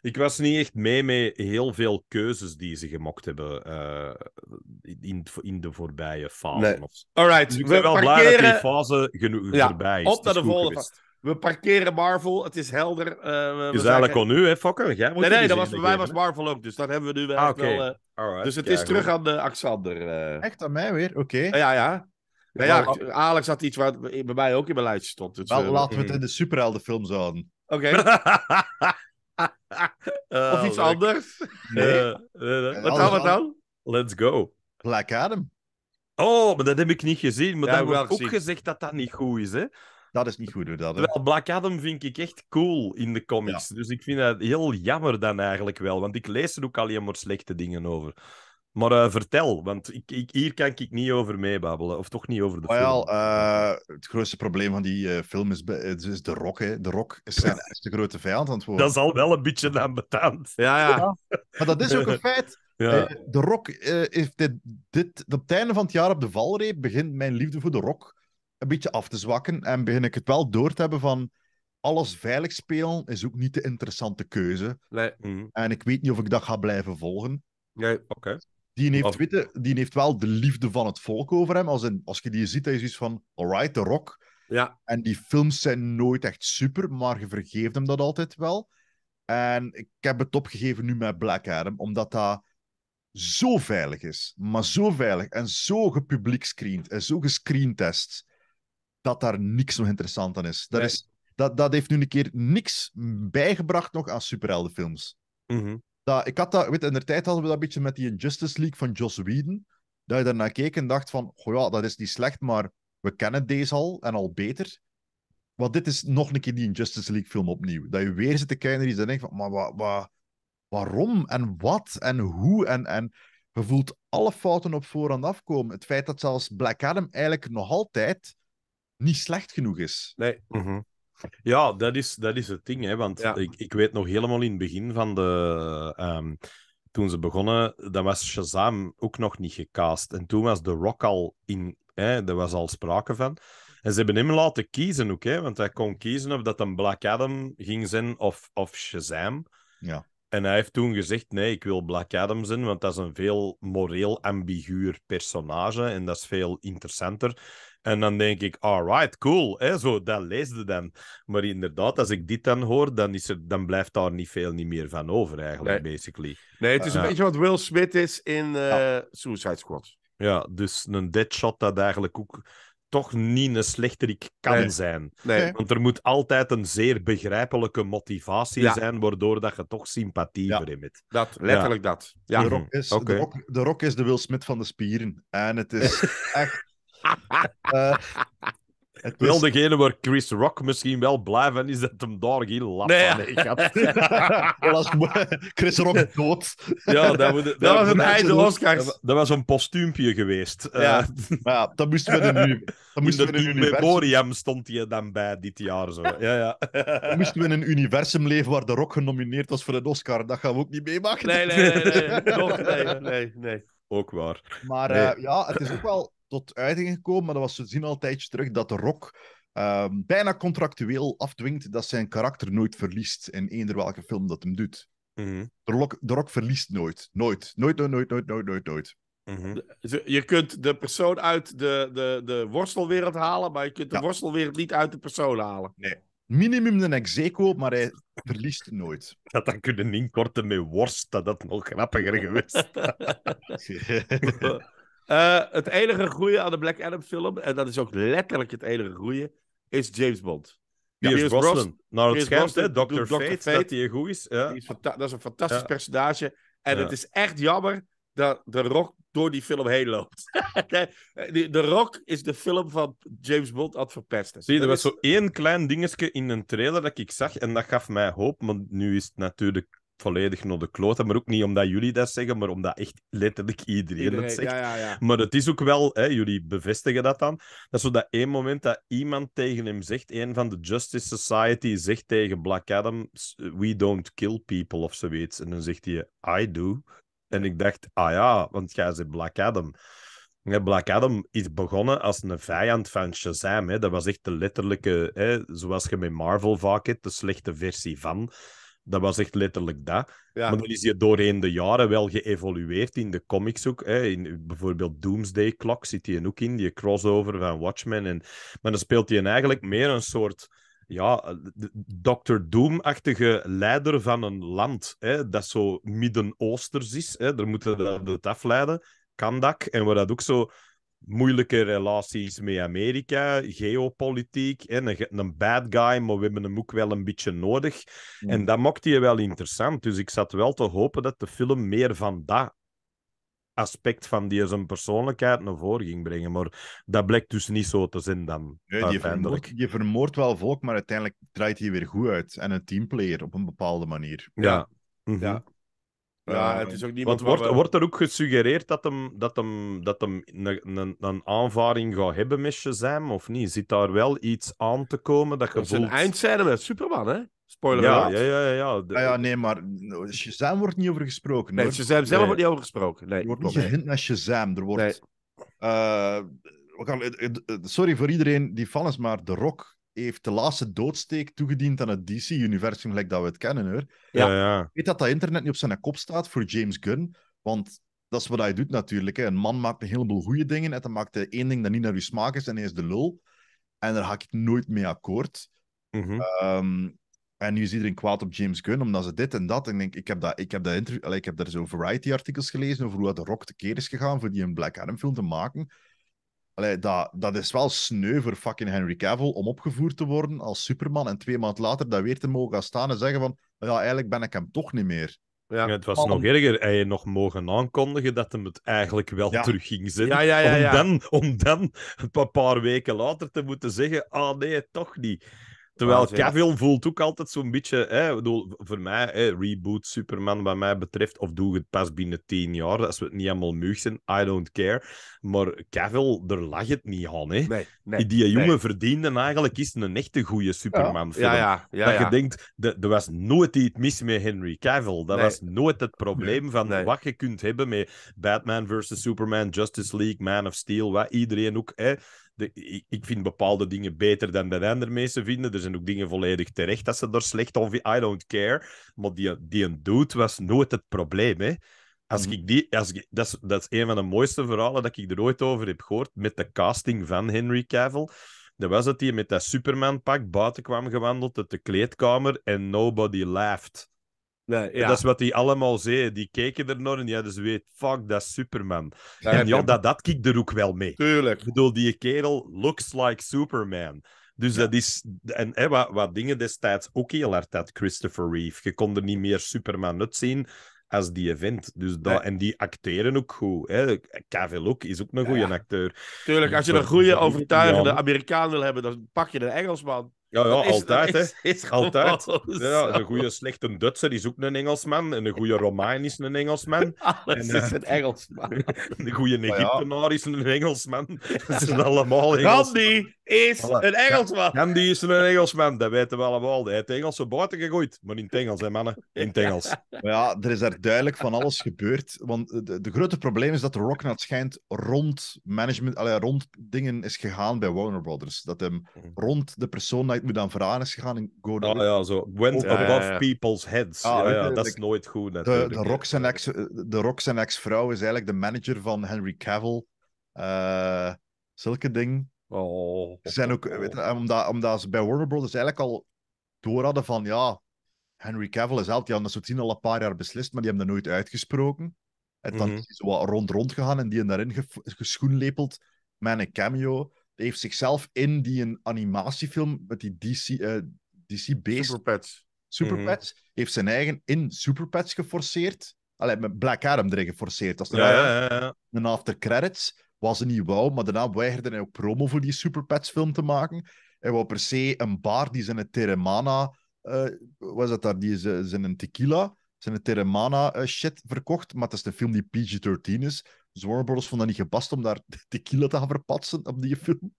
C: ik was niet echt mee met heel veel keuzes die ze gemokt hebben eh, in, in de voorbije fase. Nee. right. Dus ik ben we wel blij dat die fase genoeg voorbij is. Op naar de volgende
B: we parkeren Marvel, het is helder. Uh, is eigenlijk al nu, hè, Fokker? moet nee, nee, dat was, bij mij was Marvel ook, dus dat hebben we nu wel. Ah, eh, dus het is terug aan de eh, Alexander. Echt aan mij weer? Oké. ja, ja. Nou ja, Alex had iets wat bij mij ook in mijn lijstje stond. Dus, wel, laten we het in de superheldenfilms houden. Oké.
C: of iets oh, anders? Nee. wat dan, we dan? Let's go. Black Adam. Oh, maar dat heb ik niet gezien. Maar ja, wordt ook gezegd dat dat niet goed is, hè? dat is niet goed hoe dat... Wel, Black Adam vind ik echt cool in de comics. Dus ik vind dat heel jammer dan eigenlijk wel. Want ik lees er ook alleen maar slechte dingen over. Maar eh, vertel, want ik, ik, hier kan ik niet over meebabbelen. Of toch niet over de well, film.
D: Uh, het grootste probleem van die eh, film is, is de rock. Hè. De rock is zijn eerste grote vijand. Dat is
C: al wel een beetje aan betaald. Ja, ja, Maar dat is ook een feit. de
D: rock heeft dit, dit... Op het einde van het jaar op de valreep begint mijn liefde voor de rock een beetje af te zwakken. En begin ik het wel door te hebben van alles veilig spelen is ook niet de interessante keuze. Mhm. En ik weet niet of ik dat ga blijven volgen.
B: Nee, oké.
D: Die, heeft, heeft wel de liefde van het volk over hem. Als, in, als je die ziet, hij is iets van, alright, de rock. Ja. En die films zijn nooit echt super, maar je vergeeft hem dat altijd wel. En ik heb het opgegeven nu met Black Adam, omdat dat zo veilig is. Maar zo veilig en zo gepubliek screend en zo gescreentest dat daar niks zo interessant aan is. Dat, is, dat, dat heeft nu een keer niks bijgebracht nog aan superheldenfilms. Mm dat, ik had dat, weet, in de tijd hadden we dat beetje met die Justice League van Joss Whedon. Dat je daarna keek en dacht van, goh ja, dat is niet slecht, maar we kennen deze al en al beter. Want dit is nog een keer die Justice League film opnieuw. Dat je weer zit te kijken en je denkt van, maar waarom en wat en hoe en... en je voelt alle fouten op voorhand afkomen. Het feit dat zelfs Black Adam eigenlijk nog altijd niet slecht genoeg is.
C: Nee. Mhm. Ja, dat is, dat is het ding. Hè, want ik, ik weet nog helemaal in het begin van de. Ehm, toen ze begonnen, dan was Shazam ook nog niet gecast. En toen was The Rock al in. Hè, daar was al sprake van. En ze hebben hem laten kiezen ook, hè, want hij kon kiezen of dat een Black Adam ging zijn of, of Shazam. Ja. En hij heeft toen gezegd: nee, ik wil Black Adam zijn, want dat is een veel moreel ambiguur personage en dat is veel interessanter. En dan denk ik, alright, cool. Hè? Zo, dat leesde dan. Maar inderdaad, als ik dit dan hoor, dan, is er, dan blijft daar niet veel niet meer van over, eigenlijk, basically. Nee, het is een eh, beetje
B: wat Will Smith is in eh, Suicide Squad.
C: Ja, dus een deadshot dat eigenlijk ook toch niet een slechterik kan zijn. Nee. Want er moet altijd een zeer begrijpelijke motivatie zijn, waardoor dat je toch sympathie ja. hebt. Dat, letterlijk dat. Ja. De, rock is, de, rock, de rock
D: is de Will Smith van de spieren. En het is echt uh, eh,
C: eh, wil degene waar Chris Rock misschien wel blijven, is dat hem daar geen lap nee, van ja. Chris Rock dood. Ja, dat, dat, was een einde Oscars. Dat, was een postuumpje geweest. Eh, ja, ja, dat moesten we nu. Dat moesten in we in een memoriam stond je dan bij dit jaar. Zo. Ja, ja. moesten
D: we in een universum leven waar de Rock genomineerd was voor een Oscar. Dat gaan we ook niet meemaken. Nee, nee, nee. nee, nee,
C: nee, nee. Ook waar. Maar
D: ja, het is ook wel tot uiting gekomen, maar dat was te zien al een tijdje terug, dat de Rock ehm, bijna contractueel afdwingt dat zijn karakter nooit verliest in eender welke film dat hem doet. Mhm. de, rock, de, rock, verliest nooit. Nooit, nooit, nooit, nooit, nooit, nooit, nooit. nooit.
B: Mhm. Je kunt de persoon uit de, de, de worstelwereld halen, maar je kunt de worstelwereld niet uit de persoon halen. Nee. Minimum een execo, maar hij verliest
C: nooit. Dat had kunnen korte met worst, dat had nog grappiger geweest.
B: Eh, het enige goede aan de Black Adam film, en dat is ook letterlijk het enige goede, is James Bond. Ja, Pierce, Brosnan. Naar het schijnt, Dr. Fate, Fate, dat goed is. Ja. dat is een fantastisch personage. En het is echt jammer dat de Rock door die film heen loopt. Eh, de, de Rock is de film van James Bond aan het verpesten. Zie, er was zo
C: één klein dingetje in een trailer dat ik zag en dat gaf mij hoop, maar nu is het natuurlijk volledig naar de kloten. Maar ook niet omdat jullie dat zeggen, maar omdat echt letterlijk iedereen, het zegt. Maar het is ook wel, hè, jullie bevestigen dat dan. Dat is zo dat één moment dat iemand tegen hem zegt, een van de Justice Society zegt tegen Black Adam: We don't kill people of zoiets. En dan zegt hij: I do. En ik dacht: Ah ja, want jij zit Black Adam. Black Adam is begonnen als een vijand van Shazam. Hè. Dat was echt de letterlijke, hè, zoals je met Marvel vaak hebt, de slechte versie van. Dat was echt letterlijk dat. Maar dan is je doorheen de jaren wel geëvolueerd in de comics ook. Hè. In, bijvoorbeeld Doomsday Clock zit hij ook in, die crossover van Watchmen. En, maar dan speelt hij eigenlijk meer een soort ja, Dr. Doom-achtige leider van een land hè, dat zo Midden-Oosters is. Hè. Daar moeten we dat afleiden. Kandak. En waar dat ook zo moeilijke relaties met Amerika, geopolitiek. En een, bad guy, maar we hebben hem ook wel een beetje nodig. Mm. En dat maakte je wel interessant. Dus ik zat wel te hopen dat de film meer van dat aspect van die zijn persoonlijkheid naar voren ging brengen. Maar dat bleek dus niet zo te zijn dan. Nee,
D: je vermoordt wel volk, maar uiteindelijk draait hij weer goed uit. En een teamplayer op een bepaalde manier.
C: Ja. ja. Mhm. Ja, ehm, het is ook niet wordt, wordt er ook gesuggereerd dat hem, dat hem, dat hem een, een, een aanvaring gaat hebben met Shazam, of niet? Zit daar wel iets aan te komen dat je voelt... een eindscène met Superman, hè? Spoiler ja, ja, ja, ja, ja. Ah
D: ja. Nee, maar Shazam wordt niet over gesproken. Nee, Shazam zelf wordt niet
C: over gesproken. Nee, wordt niet gehint
D: naar Shazam. Er wordt... Nee. Uh, sorry voor iedereen die fan is, maar de Rock heeft de laatste doodsteek toegediend aan het DC-universum, gelijk dat we het kennen hoor. Ja, ja. Weet dat dat internet niet op zijn kop staat voor James Gunn? Want dat is wat hij doet natuurlijk. Hè. Een man maakt een heleboel goede dingen en dan maakt hij één ding dat niet naar uw smaak is en hij is de lul. En daar hak ik nooit mee akkoord. Mhm. Ehm, en nu is iedereen kwaad op James Gunn omdat ze dit en dat. En ik denk, ik heb, dat, ik heb, dat interview, ik heb daar zo variety-artikels gelezen over hoe dat de Rock tekeer is gegaan voor die een Black Adam-film te maken dat, dat is wel sneu voor fucking Henry Cavill om opgevoerd te worden als Superman en twee maand later dat weer te mogen gaan staan en zeggen van ja,
C: eigenlijk ben ik hem toch niet meer. Ja. het was nog erger. Hij je nog mogen aankondigen dat hem het eigenlijk wel ja. terug ging zetten. Ja, om, dan, om dan een paar weken later te moeten zeggen: ah nee, toch niet. Terwijl Cavill voelt ook altijd zo'n beetje, hè, bedoel, voor mij, hè, reboot Superman wat mij betreft, of doe het pas binnen tien jaar, als we het niet allemaal mug zijn, I don't care. Maar Cavill, daar lag het niet aan. Hè. die jongen verdiende eigenlijk is een echte goede Superman-film. dat je denkt, er was nooit iets mis met Henry Cavill. Dat was nooit het probleem van wat je kunt hebben met Batman versus Superman, Justice League, Man of Steel, wat iedereen ook... Hè, ik, ik, vind bepaalde dingen beter dan de andere mensen vinden. Er zijn ook dingen volledig terecht dat ze daar slecht over. vinden. I don't care. Maar die, die een dude was nooit het probleem. Hè? Als mhm. ik die, als dat, is, dat is een van de mooiste verhalen dat ik er ooit over heb gehoord met de casting van Henry Cavill. Dat was dat hij met dat Superman-pak buiten kwam gewandeld uit de kleedkamer en nobody laughed. Nee, ja. Dat is wat die allemaal zeiden. Die keken er nog en die hadden ze weet, fuck, dat is Superman. en ja, dat, dat er ook wel mee. Tuurlijk. Ik bedoel, die kerel looks like Superman. Dus dat is... En hè, wat, wat dingen destijds ook heel hard had, Christopher Reeve. Je kon er niet meer Superman uitzien als die event. Dus dat, En die acteren ook goed. Hè. Cavill is ook een goede acteur. Tuurlijk, als je dus een goede, overtuigende
B: Amerikaan wil hebben, dan pak je een Engelsman. Ja, ja altijd, hè. Is, altijd. Ja, een
C: goede slechte Dutser is ook een Engelsman. En een goede Romein is een Engelsman. Alles en, is eh, een Engelsman. een goede Egyptenaar is een Engelsman. Ze zijn allemaal Engelsman. Gandhi is een Engelsman. Gandhi is een Engelsman, dat weten we allemaal. Hij heeft Engelse buiten gegooid. Maar in het Engels, hè, mannen. In het Engels. Maar ja, er is daar duidelijk van alles gebeurd. Want de, de grote probleem is dat
D: de Rock schijnt rond management, allee, rond dingen is gegaan bij Warner Brothers. Dat hem mhm. rond de persoon ik moet dan verhaal is gegaan en
C: Go Ah ja, zo. Went oh, above people's heads. Ah, ja, dat is nooit goed. De, de Rock's
D: en ex, de ex-vrouw is eigenlijk de manager van Henry Cavill. Eh, zulke dingen. Oh. Ze zijn ook, weet je, omdat, omdat ze bij Warner Brothers eigenlijk al door hadden van ja, Henry Cavill is altijd, die hadden dat soort al een paar jaar beslist, maar die hebben dat nooit uitgesproken. En dan mhm. is hij zo wat rond-rond gegaan en die hebben daarin geschoenlepeld met een cameo heeft zichzelf in die een animatiefilm met die DC, uh, eh, DC Beast. Super Pets. Mhm. Heeft zijn eigen in Super Pets geforceerd. alleen met Black Adam erin geforceerd. Als ja, ja, ja, Een after credits was hij niet wou, maar daarna weigerde hij ook promo voor die Super Pets film te maken. Hij wou per se een bar die zijn Teremana, uh, was dat daar, die eh, zijn, een tequila, zijn Teremana shit verkocht. Maar het is de film die PG-13 is. Dus vond dat niet gepast om daar tequila te gaan verpatsen op die film.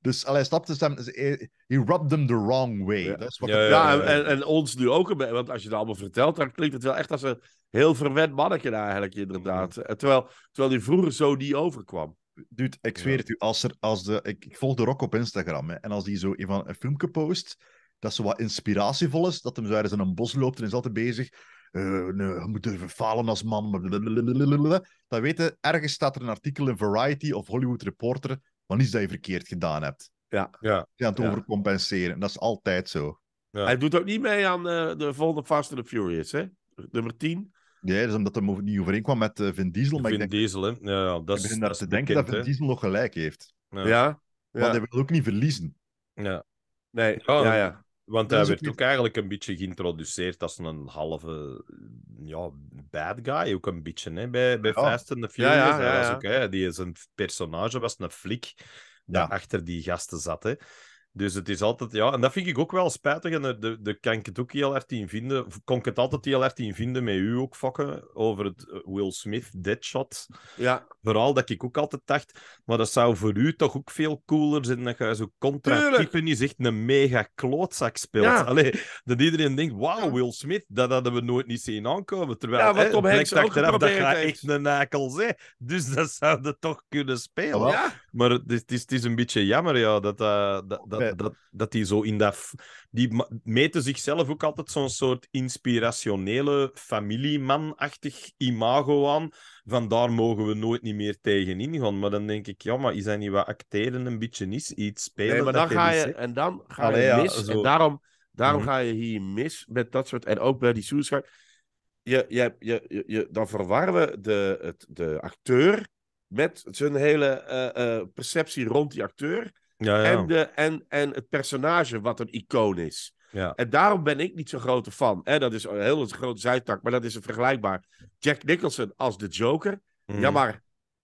D: Dus allee, snapte ze He rubbed them the wrong way. Ja,
B: en, ons nu ook. want als je dat allemaal vertelt, dan klinkt het wel echt als een heel verwend mannetje eigenlijk, inderdaad. Mm. Eh, terwijl, terwijl die vroeger zo niet overkwam. Dude, ik zweer het u. Als er, als de, ik, volg de Rock op Instagram. Hè, en
D: als die zo even een filmpje post, dat ze wat inspiratievol is, dat hem zo ergens in een bos loopt en is altijd bezig uh, eh, moeten moet durven falen als man. Dat weten, ergens staat er een artikel in Variety of Hollywood Reporter van iets dat je verkeerd gedaan hebt. Ja. ja. Die aan het overcompenseren. Dat is altijd zo.
B: Hij doet ook niet mee aan uh, de volgende Fast and the Furious, hè? Nummer 10. Ja, dat is omdat hij niet overeenkwam met uh, Vin Diesel. Maar Vin ik
C: denk, Diesel, hè? Ja, dat ik begin daar te denken dat Vin Diesel
D: nog gelijk heeft. Ja. ja. Want hij wil ook niet verliezen.
C: Ja. Nee, oh. ja, ja. Want hij werd ook eigenlijk een beetje geïntroduceerd als een halve ja, bad guy, ook een beetje hè, bij, bij ja. Fast and the Furious. Ja, ja, Ook, hè, die, zijn personage was een flik die achter die gasten zat. Hè. Dus het is altijd, ja, en dat vind ik ook wel spijtig. En daar de, kan ik het ook heel erg in vinden. Kon ik het altijd heel erg in vinden met u ook, fokken, over het eh, Will Smith Deadshot. Ja. Vooral dat ik ook altijd dacht, maar dat zou voor u toch ook veel cooler zijn dat je zo contra niet echt een mega klootzak speelt. Allee, dat iedereen denkt, wauw, Will Smith, dat hadden we nooit niet zien aankomen. Terwijl, ja, wat Tom dat gaat echt een nakel zijn. Dus dat zouden toch kunnen spelen. Ja. Maar het is, is, is, een beetje jammer, ja, dat, eh, dat dat, dat die zo in dat... Die meten zichzelf ook altijd zo'n soort inspirationele familiemanachtig imago aan. Van daar mogen we nooit niet meer tegenin gaan. Maar dan denk ik, ja, maar is dat niet wat acteren een beetje is? Iets spelen? maar dan ga je, en dan ga je mis. en daarom,
B: daarom mhm. ga je hier mis met dat soort... En ook bij die Suicide je, je, je, je, dan verwarren we de, het, de acteur met zijn hele eh, eh, perceptie rond die acteur. Ja, ja. En, de, en, en het personage wat een icoon is. Ja. En daarom ben ik niet zo'n grote fan. En dat is een hele grote zijtak, maar dat is een vergelijkbaar. Jack Nicholson als de Joker. Mhm. Ja, maar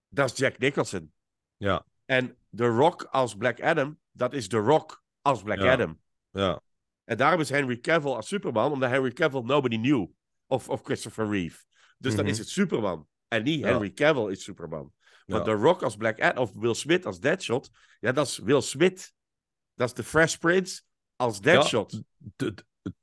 B: dat is Jack Nicholson. Ja. En The Rock als Black Adam, dat is The Rock als Black Adam. Ja. En daarom is Henry Cavill als Superman, omdat Henry Cavill nobody knew. Of, of Christopher Reeve. Dus dan mhm. is het Superman. En niet Henry Cavill is Superman. Maar ja. The Rock als Black Adam of Will Smith als Deadshot, ja, dat is Will Smith. Dat is de Fresh Prince als Deadshot. Ja,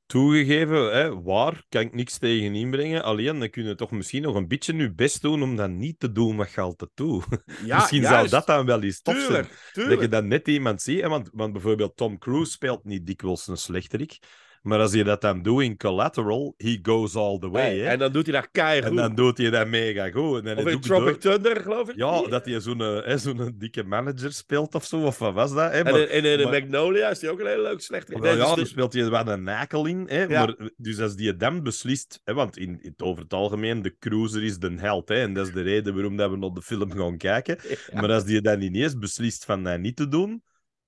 B: toegegeven, hè, waar kan
C: ik niks tegen inbrengen. Alleen dan kunnen we toch misschien nog een beetje nu best doen om dat niet te doen wat geld altijd toe. misschien zou dat dan wel eens tof Dat je dan net iemand ziet. want, want bijvoorbeeld Tom Cruise speelt niet dikwijls een slechterik. Maar als je dat dan doet in Collateral, he goes all the way. Eh, hè? En dan
B: doet hij dat keihard. En dan
C: doet hij dat mega goed. En of in Tropic
B: Thunder, geloof
C: ik. Ja, dat hij zo'n eh, zo'n dikke manager speelt of zo. Of wat was dat? en in, in,
B: Magnolia is die ook een hele leuk slecht. ja, dus dan
C: speelt hij wel een nakel in. Hè? Ja. Eh, dus als die dan beslist, hè, want in, het over het algemeen, de cruiser is de held. Hè? En dat is de reden waarom dat we naar de film gaan kijken. Maar als die dan eens beslist van dat niet te doen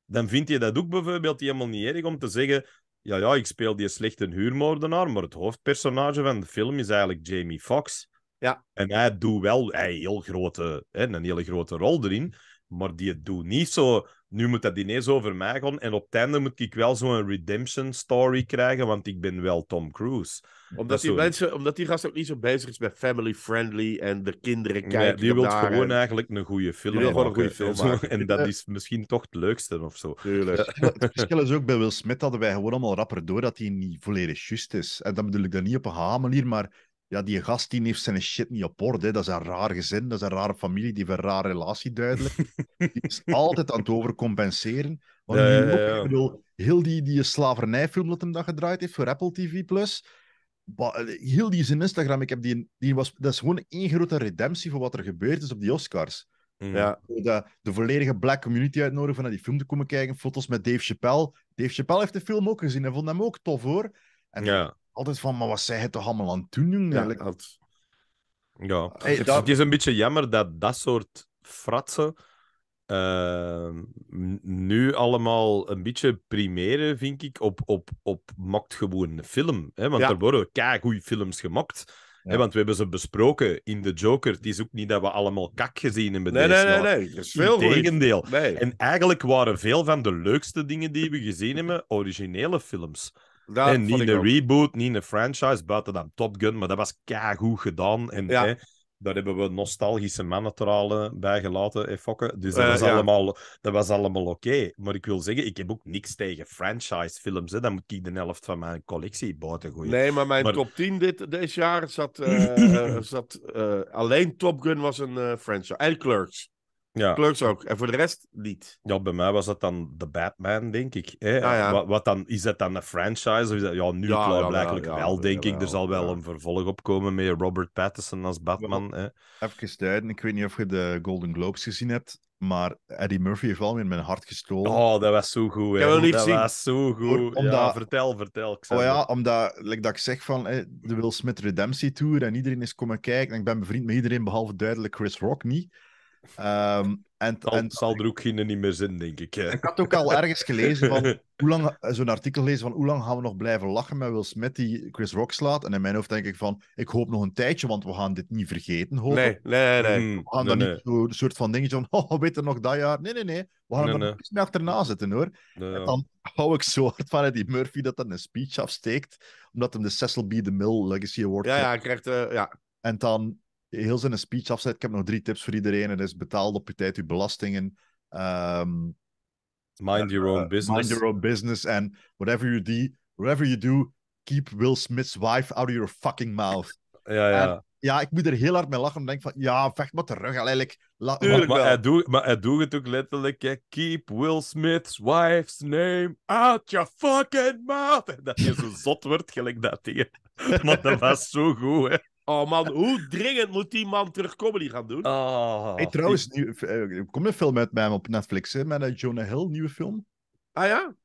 C: dan vind je dat ook bijvoorbeeld helemaal niet erg om te zeggen: ja, ja, ik speel die slechte huurmoordenaar, maar het hoofdpersonage van de film is eigenlijk Jamie Foxx. Ja. En hij doet wel hij, heel grote, hè, een hele grote rol erin maar die het doet niet zo. Nu moet dat ineens over mij gaan. En op het einde moet ik wel zo'n redemption story krijgen, want ik ben wel Tom Cruise. Omdat, die, mensen,
B: omdat die gast ook niet zo bezig is met family friendly en de kinderen kijken. die wil gewoon eigenlijk een goede film maken. Een goede film maken. En dat is
C: misschien toch het leukste of zo. Tuurlijk. het verschil
D: is ook bij Will Smith hadden wij gewoon allemaal rapper door dat hij niet volledig juist is. En dat bedoel ik dan niet op een ha manier maar ja, die gast die heeft zijn shit niet op orde. Dat is een raar gezin, dat is een rare familie, die heeft een rare relatie duidelijk. die is altijd aan het overcompenseren. Want nu ook, ik bedoel, heel die, die slavernijfilm dat hem dat gedraaid heeft voor Apple TV+, Plus, heel die zijn Instagram, ik heb die, die was, dat is gewoon één grote redemptie voor wat er gebeurd is op die Oscars. Mm. Ja. De, de, volledige black community uitnodigen om naar die film te komen kijken. Foto's met Dave Chappelle. Dave Chappelle heeft de film ook gezien en vond hem ook tof hoor. En ja altijd van, maar wat zij het toch allemaal aan het doen? Ja,
C: ja. het, is een beetje jammer dat dat soort fratsen ehm, nu allemaal een beetje primeren, vind ik, op, op, op film. Hè? Want er worden goede films gemokt. Ja. want we hebben ze besproken in The Joker. Het is ook niet dat we allemaal kak gezien hebben. Nee, nee, nee, nee, Veel Tegendeel. En eigenlijk waren veel van de leukste dingen die we gezien hebben originele films en niet een reboot, niet een franchise, buiten dan Top Gun, maar dat was goed gedaan. En, hè, daar hebben we nostalgische mannen bij gelaten, Dus dat eh, was allemaal, dat was allemaal oké. Maar ik wil zeggen, ik heb ook niks tegen franchise-films. Dan moet ik de helft van mijn collectie buiten gooien. Nee, maar mijn top
B: 10 dit, deze jaar zat, eh, eh, zat alleen Top Gun was een franchise. En Clerks. Ja. Clerks ook. En voor de rest niet. Ja, bij mij was dat dan de Batman, denk
C: ik. Hè? Ah, ja. Wat, dan, is dat dan een franchise? Of is dat, ja, nu blijkbaar wel, denk ik. Er zal wel een vervolg op komen met Robert Pattinson als Batman. Hè? Even duiden, ik weet niet of je de
D: Golden Globes gezien hebt, maar Eddie Murphy heeft wel weer mijn hart gestolen. Oh,
C: dat was zo goed. dat was zo goed. Omdat... vertel, vertel. oh ja,
D: omdat like dat ik zeg van de Will Smith Redemption Tour en iedereen is komen kijken. En ik ben bevriend met iedereen behalve duidelijk Chris Rock niet. Um,
C: en, zal, en, er ook geen niet meer zin, denk ik. Hè. Ik had ook al ergens gelezen
D: van hoe lang, eh, zo'n artikel lezen van hoe lang gaan we nog blijven lachen met Will Smith die Chris Rock slaat. En in mijn hoofd denk ik van, ik hoop nog een tijdje, want we gaan dit niet vergeten. Nee, nee, nee. Hmm, we gaan nee, dan nee. niet zo'n soort van dingetje van, oh, weet je nog dat jaar? Nee, nee, nee. We gaan er nog iets mee achterna zitten hoor. En dan hou ik zo hard van die Murphy dat dan een speech afsteekt, omdat hem de Cecil B. DeMille Legacy Award Ja, ja,
B: krijgt, eh, ja.
D: En dan heel zijn speech afzet. Ik heb nog drie tips voor iedereen. dat is betaal op je tijd uw belastingen. Ehm, mind your own eh, business. Mind your own business. And whatever you, do, whatever you do, keep Will Smith's wife out of your fucking mouth. Ja, ja. ja, ik moet er heel hard mee lachen. Ik denk van, ja, vecht maar terug. Eigenlijk, La, Tuurlijk, maar, hij
C: doet, maar hij doet het ook letterlijk. Hè. Keep Will Smith's wife's name
B: out your fucking mouth. dat je zo zot wordt, gelijk dat hier. Maar dat was zo goed, hè. Oh man, hoe dringend moet die man terug comedy gaan doen? Oh, hey, trouwens,
D: nieuw, eh, kom een film uit bij hem op Netflix, hè, met eh, Jonah Hill, nieuwe film. Ah ja?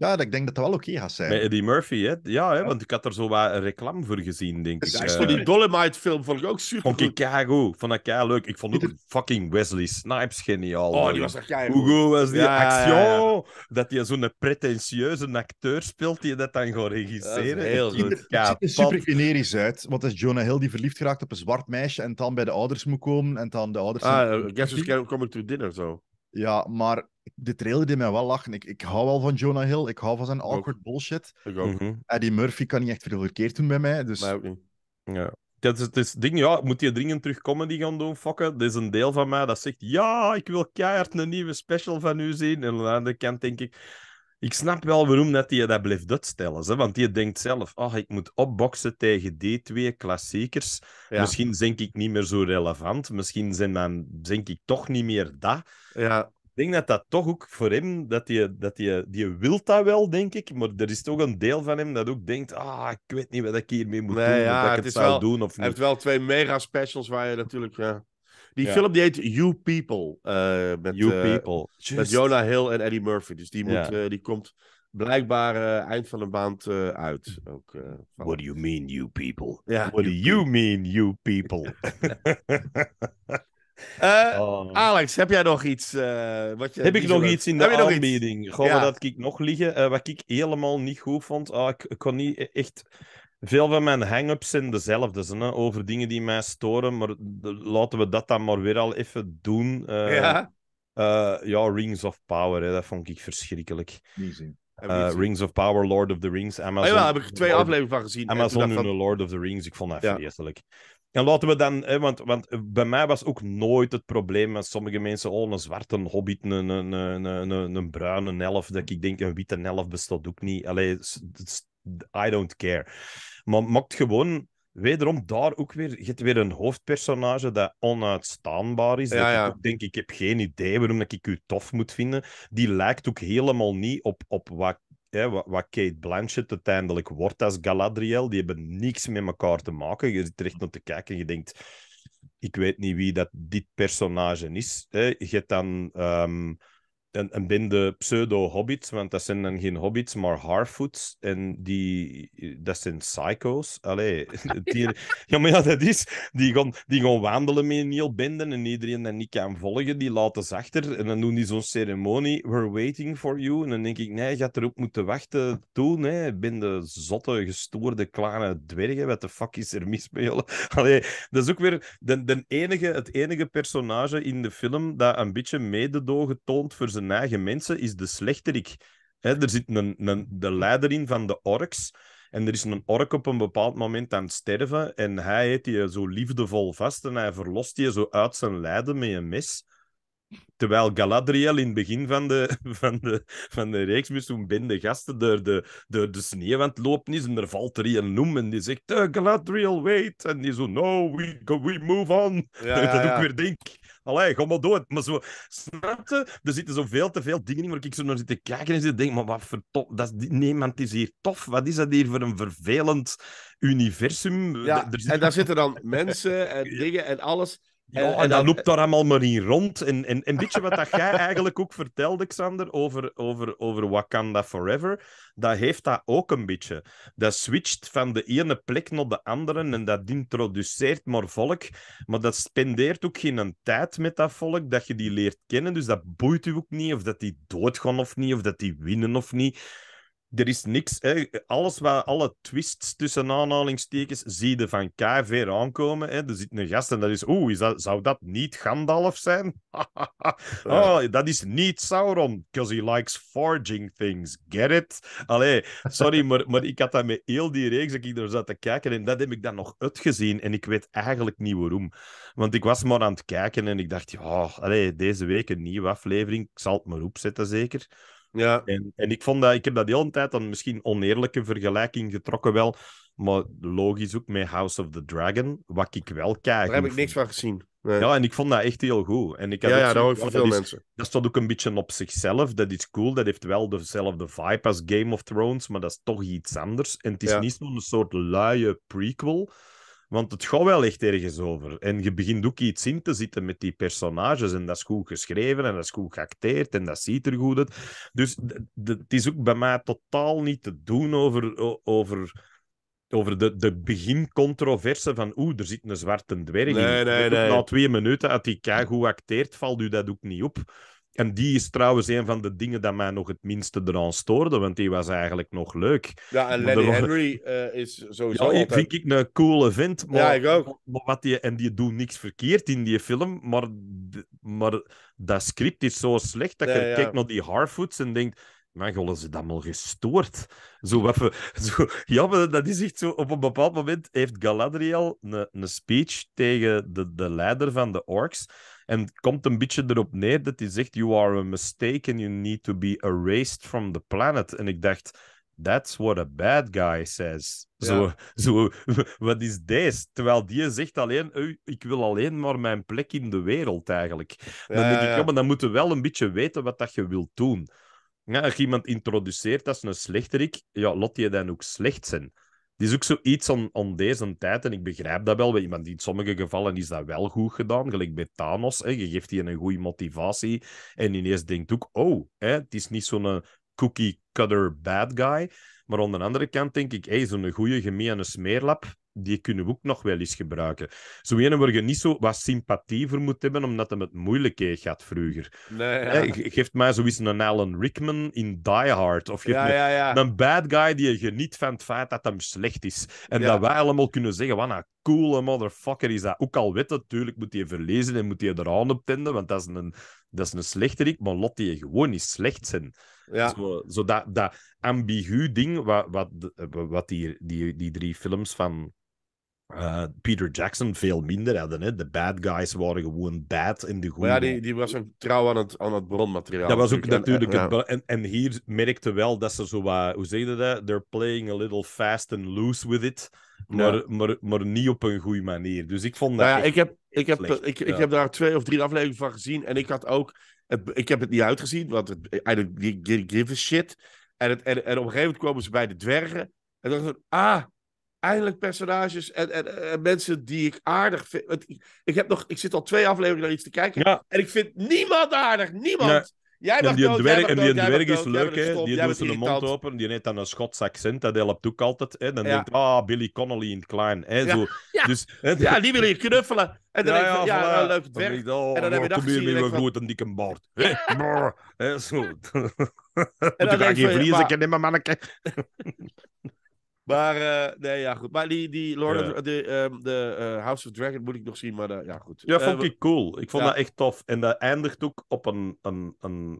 D: Ja, ik denk dat dat wel oké gaat zijn. Met
C: Eddie Murphy, hè? Ja, hè? want ik had er zo wat reclame voor gezien, denk dus ik. Ja, eh. die Dolomite-film vond ik ook super. Oké, ik keigoed. Vond ik leuk. Ik vond ook fucking Wesley Snipes geniaal. Oh, die was echt keigoed. Hoe goed was die actie? Dat hij zo'n pretentieuze acteur speelt die dat dan gaat regisseren. heel goed. Het ziet er super generisch
D: uit, want is Jonah Hill die verliefd geraakt op een zwart meisje en dan bij de ouders moet komen en dan de ouders... Ah, eh, guess who's coming to dinner, zo. Ja, maar de trailer die mij wel lachen. Ik, ik hou wel van Jonah Hill. Ik hou van zijn awkward bullshit. Ik ook. Mhm. Eddie Murphy kan niet echt veel verkeerd doen bij mij. Dus... Nee, ook
C: niet. Ja. Dat is, het is ding, ja, moet je dringend terug die gaan doen, fokken? Dat is een deel van mij dat zegt, ja, ik wil keihard een nieuwe special van u zien. En aan de andere kant denk ik, ik snap wel waarom dat hij dat blijft stellen. Hè? Want je denkt zelf, oh, ik moet opboksen tegen die twee klassiekers. Misschien denk ik niet meer zo relevant. Misschien zijn dan, denk ik toch niet meer dat. Ja. Ik denk dat dat toch ook voor hem, dat je dat je die wilt dat wel, denk ik. Maar er is toch een deel van hem dat ook denkt, ah, ik weet niet wat ik hiermee moet doen. Ja, of ik het, zou wel, doen of niet. Hij heeft
B: wel twee mega specials waar je natuurlijk... Die film die heet You People. Eh, met, you eh, People. Met Jonah Hill en Eddie Murphy. Dus die, moet, eh, die komt blijkbaar eind van de maand uit. Ook, What do you mean, you people?
C: What do you mean, you people?
B: Oh. Alex, heb jij nog iets? wat je heb ik nog iets in de aanbieding? Gewoon ja. dat ik nog
C: liggen. wat ik helemaal niet goed vond. Ah, ik, kon niet e-, echt veel van mijn hang-ups zijn dezelfde. hè, over dingen die mij storen, maar laten we dat dan maar weer al even doen. Eh, ja. Eh, ja, Rings of Power, hè, dat vond ik verschrikkelijk. Uh, Rings of Power, Lord of the Rings, ah, Amazon. ja, daar heb ik twee afleveringen
B: van gezien. Amazon nu van...
C: Lord of the Rings, ik vond dat ja. vreselijk. En laten we dan, hè, want, want bij mij was ook nooit het probleem met sommige mensen, oh, een zwarte een hobbit, een, een, een, een, een bruine elf, dat ik denk, een witte elf bestaat ook niet. Allee, I don't care. Maar maakt gewoon wederom daar ook weer, je hebt weer een hoofdpersonage dat onuitstaanbaar is. Ja, Dat ik denk, ik heb geen idee waarom ik u tof moet vinden. Die lijkt ook helemaal niet op, op wat, hè, wat, Kate Blanchett uiteindelijk wordt als Galadriel. Die hebben niks met elkaar te maken. Je zit er echt naar te kijken en je denkt, ik weet niet wie dat dit personage is. Je hebt dan... Ehm, en, en binnen de pseudo-hobbits, want dat zijn dan geen hobbits, maar harfoots. En die, dat zijn psycho's. Allee, die, ja, maar ja, dat is. Die gaan, die gaan wandelen met een heel binden en iedereen dat niet kan volgen, die laten ze achter. En dan doen die zo'n ceremonie, we're waiting for you. En dan denk ik, nee, je gaat erop moeten wachten toen. Hè. bende de zotte, gestoorde, kleine dwergen. Wat de fuck is er mis mee? Allee, dat is ook weer de, de enige, het enige personage in de film dat een beetje mededogen toont voor zijn zijn eigen mensen is de slechterik. er zit een, een, de hm. leider in van de orks. En er is een ork op een bepaald moment aan het sterven. En hij heet je zo liefdevol vast. En hij verlost je zo uit zijn lijden met een mes. Terwijl Galadriel in het begin van de, van de, van de reeks toen bende gasten door de, door de sneeuw aan het lopen is. En er valt er een noem en die zegt, eh, Galadriel, wait. En die zo, no, we, we move on. Ja, dat doe ook weer denk Allee, ga maar door. Maar zo, snapte? Er zitten zoveel te veel dingen in maar ik zo naar zit te kijken en zit denk, maar wat voor tof. Dat is, niemand is hier tof. Wat is dat hier voor een vervelend universum? Ja, en daar zitten dan mensen en dingen en alles. Ja, en, en, loopt daar allemaal maar in rond. En, en, een beetje wat dat jij eigenlijk ook vertelde, Xander, over, over, over Wakanda Forever, dat heeft dat ook een beetje. Dat switcht van de ene plek naar de andere en dat introduceert maar volk. Maar dat spendeert ook geen tijd met dat volk, dat je die leert kennen. Dus dat boeit u ook niet, of dat die doodgaan of niet, of dat die winnen of niet er is niks. Hè. Alles wat, alle twists tussen aanhalingstekens zie je van KV aankomen. Hè. Er zit een gast en dat is. Oeh, zou dat niet Gandalf zijn? oh, dat is niet Sauron, because he likes forging things. Get it? Allee, sorry, maar, maar ik had dat met heel die reeks dat ik er zat te kijken en dat heb ik dan nog uitgezien en ik weet eigenlijk niet waarom. Want ik was maar aan het kijken en ik dacht, ja, allee, deze week een nieuwe aflevering. Ik zal het maar opzetten, zeker. Ja. En, en ik, vond dat, ik heb dat de hele tijd dan misschien oneerlijke vergelijking getrokken wel. Maar logisch ook met House of the Dragon, wat ik wel kijk. Daar heb ik
B: niks van gezien.
C: Ja, en ik vond dat echt heel goed. En ik had ja, ja, dat hoor ik veel mensen. Dat staat ook een beetje op zichzelf. Dat is cool. Dat heeft wel dezelfde vibe als Game of Thrones, maar dat is toch iets anders. En het is niet zo'n soort luie prequel. Want het gaat wel echt ergens over. En je begint ook iets in te zitten met die personages. En dat is goed geschreven en dat is goed geacteerd en dat ziet er goed uit. Dus het is ook bij mij totaal niet te doen over, over, over de, de begincontroverse van oeh, er zit een zwarte dwerg in. Nee, Na twee minuten, als die kei goed acteert, valt u dat ook niet op. En die is trouwens een van de dingen dat mij nog het minste eraan stoorde, want die was eigenlijk nog leuk. Ja, en Lenny Henry eh, is sowieso. Ja, altijd... vind ik een coole vent. Maar, ja, ik ook. Maar wat die, en die doet niks verkeerd in die film, maar, maar dat script is zo slecht dat je kijkt naar die Harfoots en denkt. Man, gollen ze dat wel gestoord? Zo even, zo, ja, maar dat is echt zo. Op een bepaald moment heeft Galadriel een, een speech tegen de, de leider van de orks. En het komt een beetje erop neer dat hij zegt: You are a mistake and you need to be erased from the planet. En ik dacht. That's what a bad guy says. Zo, zo, wat is deze? Terwijl die zegt alleen, ik wil alleen maar mijn plek in de wereld eigenlijk. Dan maar dan moet je wel een beetje weten wat dat je wilt doen. Ja, als je iemand introduceert als een slechterik, ja, laat je dan ook slecht zijn. Het is ook zoiets om om deze tijd, en ik begrijp dat wel. want in sommige gevallen is dat wel goed gedaan, gelijk bij Thanos. Hè. Je geeft die een goede motivatie en ineens denkt ook, oh, hè, het is niet zo'n cookie-cutter bad guy. Maar aan de andere kant denk ik, hey, zo'n goede gemene smeerlap, die kunnen we ook nog wel eens gebruiken. Zo een waar je niet zo wat sympathie voor moet hebben, omdat hem het moeilijk heeft gehad vroeger. Nee, geeft mij zoiets een Alan Rickman in Die Hard. Of je een bad guy die je geniet van het feit dat hem slecht is. En dat wij allemaal kunnen zeggen, wat een coole motherfucker is dat. Ook al weet natuurlijk moet je verlezen en moet hij eraan op tenden, want dat is een, dat is een slechterik, maar lot die gewoon niet slecht zijn. Ja. Zo, zo, dat, ambigu ding wat, wat, wat die, die, die drie films van eh, Peter Jackson veel minder hadden. Hè? De bad guys waren gewoon bad in de goede. Ja, die,
B: die was een trouw aan het, aan het bronmateriaal. Dat was ook en, natuurlijk. En, en, hier merkte wel
C: dat ze zo wat. Hoe zeg je dat? They're playing a little fast and loose with it. Maar, maar, maar niet op een goede manier. Dus ik vond dat. Nou ja, ik, heb, ik, heb, ik, ik heb
B: daar twee of drie afleveringen van gezien. En ik had ook. Het, ik heb het niet uitgezien, want eigenlijk give a shit. En, het, en, en op een gegeven moment komen ze bij de dwergen. En dan zo. Ah, eindelijk personages en, en, mensen die ik aardig vind. ik, heb nog, ik zit al twee afleveringen naar iets te kijken. En ik vind niemand aardig. Niemand. Jij mag die dood, en die dwerg is leuk, hè? Die doet zijn mond
C: open, die neemt dan een Schots accent, dat deel helpt ook altijd. Hè? Dan ja. denkt ah, Billy Connolly in het klein. Hè? Zo. Ja. Dus, hè? ja, die wil je knuffelen. En dan ja, denk je, ja, ja, ja leuk dwerg. Oh, en dan heb je dat gezien. Met een dikke baard. zo. en dan, je vriezen, ik neem mijn manneke.
B: Maar eh, nee, ja, goed. Maar die, die Lord of, de, ehm, de eh, House of Dragon moet ik nog zien, maar eh, ja, goed. Ja, vond ik cool. Ik vond dat
C: echt tof. En dat eindigt ook op een, een, een,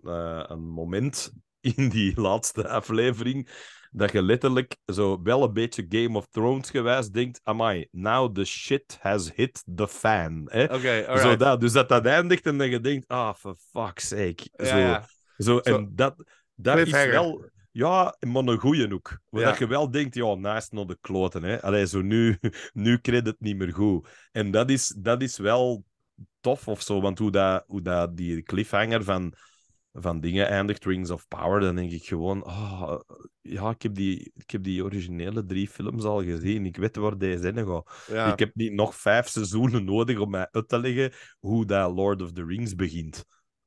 C: een moment in die laatste aflevering dat je letterlijk zo wel een beetje Game of Thrones gewijs denkt, amai, now the shit has hit the fan. Hè? zo dat, dus dat dat eindigt en dat je denkt, ah, oh, for fuck's sake. Zo, zo, en dat, dat is wel ja, maar een goeie ook. Waar ja. je wel denkt, ja, naast nog de kloten. Hè. Allee, zo nu, nu kreeg het niet meer goed. En dat is, dat is wel tof of zo. Want hoe, dat, hoe dat die cliffhanger van, van dingen eindigt, Rings of Power, dan denk ik gewoon, oh, ja, ik heb, die, ik heb die originele drie films al gezien. Ik weet waar deze in Ik heb niet nog vijf seizoenen nodig om mij uit te leggen hoe dat Lord of the Rings begint.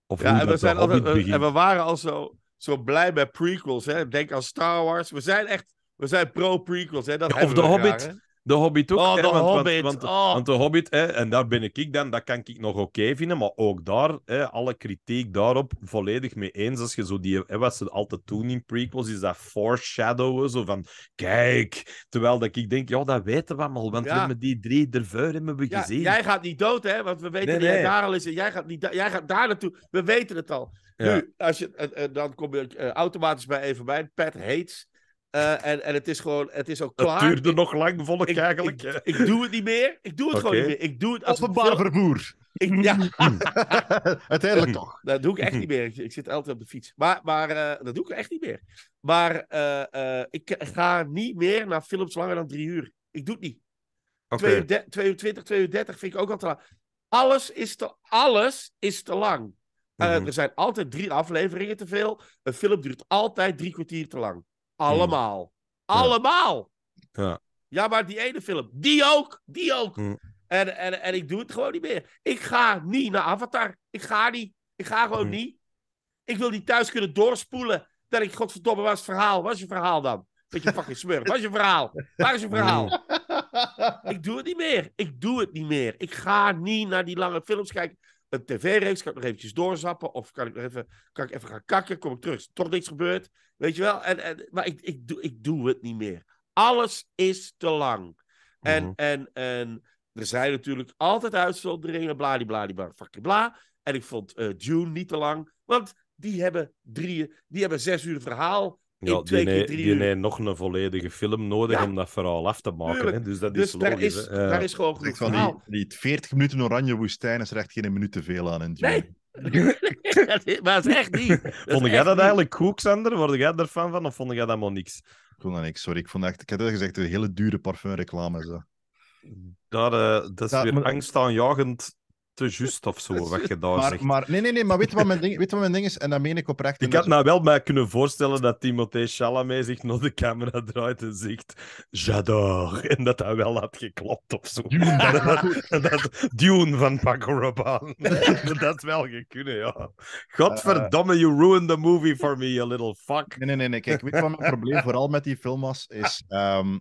C: Of ja, hoe dat we zijn eh, begint. En we
B: waren al zo zo blij bij prequels. Hè? Denk aan Star Wars. We zijn echt we zijn pro-prequels. Hè? of de Hobbit.
C: de Hobbit ook. Oh, want, Hobbit. Want, de oh. Hobbit, hè, en daar ben ik dan, dat kan ik nog oké vinden, maar ook daar, hè, alle kritiek daarop, volledig mee eens. Als je zo die, hè, wat ze altijd doen in prequels, is dat foreshadowen, zo van, kijk. Terwijl dat ik denk, ja, dat weten we allemaal, want we hebben die drie ervoor hebben we gezien. Jij gaat
B: niet dood, hè, want we weten dat nee. jij daar al is en jij gaat, niet, jij gaat daar naartoe. We weten het al. Ja. Nu, als je, eh, eh, dan kom je eh, automatisch bij even bij. Pat hates. en, en het is gewoon, het is ook klaar. Het duurde nog lang, vond ik, eigenlijk. Ik, ik, doe het niet meer. Ik doe het gewoon niet meer. Ik doe het als een vervoer. Ik, ja. Hmm. Uiteindelijk toch. Dat doe ik echt niet hmm. meer. Ik, zit altijd op de fiets. Maar, maar dat doe ik echt niet meer. Maar ik ga niet meer naar films langer dan drie uur. Ik doe het niet. Okay. 2 uur, uur vind ik ook al te lang. Alles is te, alles is te lang. Eh, mhm. Er zijn altijd drie afleveringen te veel. Een film duurt altijd drie kwartier te lang. Allemaal. Mhm. Allemaal! Ja. maar die ene film, die ook, die ook. Mhm. En, en, en ik doe het gewoon niet meer. Ik ga niet naar Avatar. Ik ga niet. Ik ga gewoon niet. Ik wil niet thuis kunnen doorspoelen. Dat ik, godverdomme, was het verhaal? Was je verhaal dan? Dat je fucking smurf. Wat is je verhaal? Waar is je verhaal? ik doe het niet meer. Ik doe het niet meer. Ik ga niet naar die lange films kijken een tv-reeks, kan ik nog eventjes doorzappen? Of kan ik nog even, kan ik even gaan kakken? Kom ik terug? Is toch niks gebeurd? Weet je wel? En, en, maar ik, ik, doe, ik doe het niet meer. Alles is te lang. En, mhm. en, en er zijn natuurlijk altijd uitzonderingen, bladibladibla, fucking bla. En ik vond June eh, niet te lang, want die hebben drie, die hebben zes uur verhaal ja, in twee keer drie die
C: nog een volledige film nodig om dat verhaal af te maken. Dus dat is dus logisch.
D: is, is gewoon genoeg die, 40 minuten oranje woestijn is er echt geen minuut te veel aan Nee.
B: maar dat is echt
C: niet. Vond jij dat eigenlijk goed, Xander? Word jij ervan van of vond jij dat maar niks? Ik vond dat niks, sorry. Ik, vond echt, ik had al gezegd, een hele dure parfumreclame. Zo. Daar, eh, dat is weer angstaanjagend te juist of zo, wat je daar maar, zegt.
D: Maar, nee, nee, nee, maar weet je wat mijn ding, weet wat mijn ding is? En dat meen ik oprecht. Ik had
C: nou wel mij kunnen voorstellen dat Timothée Chalamet zich naar de camera draait en zegt J'adore. En dat dat wel had geklopt of zo. Dune, dat, Dune van Paco Rabanne. dat had wel kunnen, ja. Godverdomme, you ruined the movie for me, you little fuck. Nee, nee, nee. Kijk,
D: weet wat mijn probleem vooral met die film was? Is... Ehm,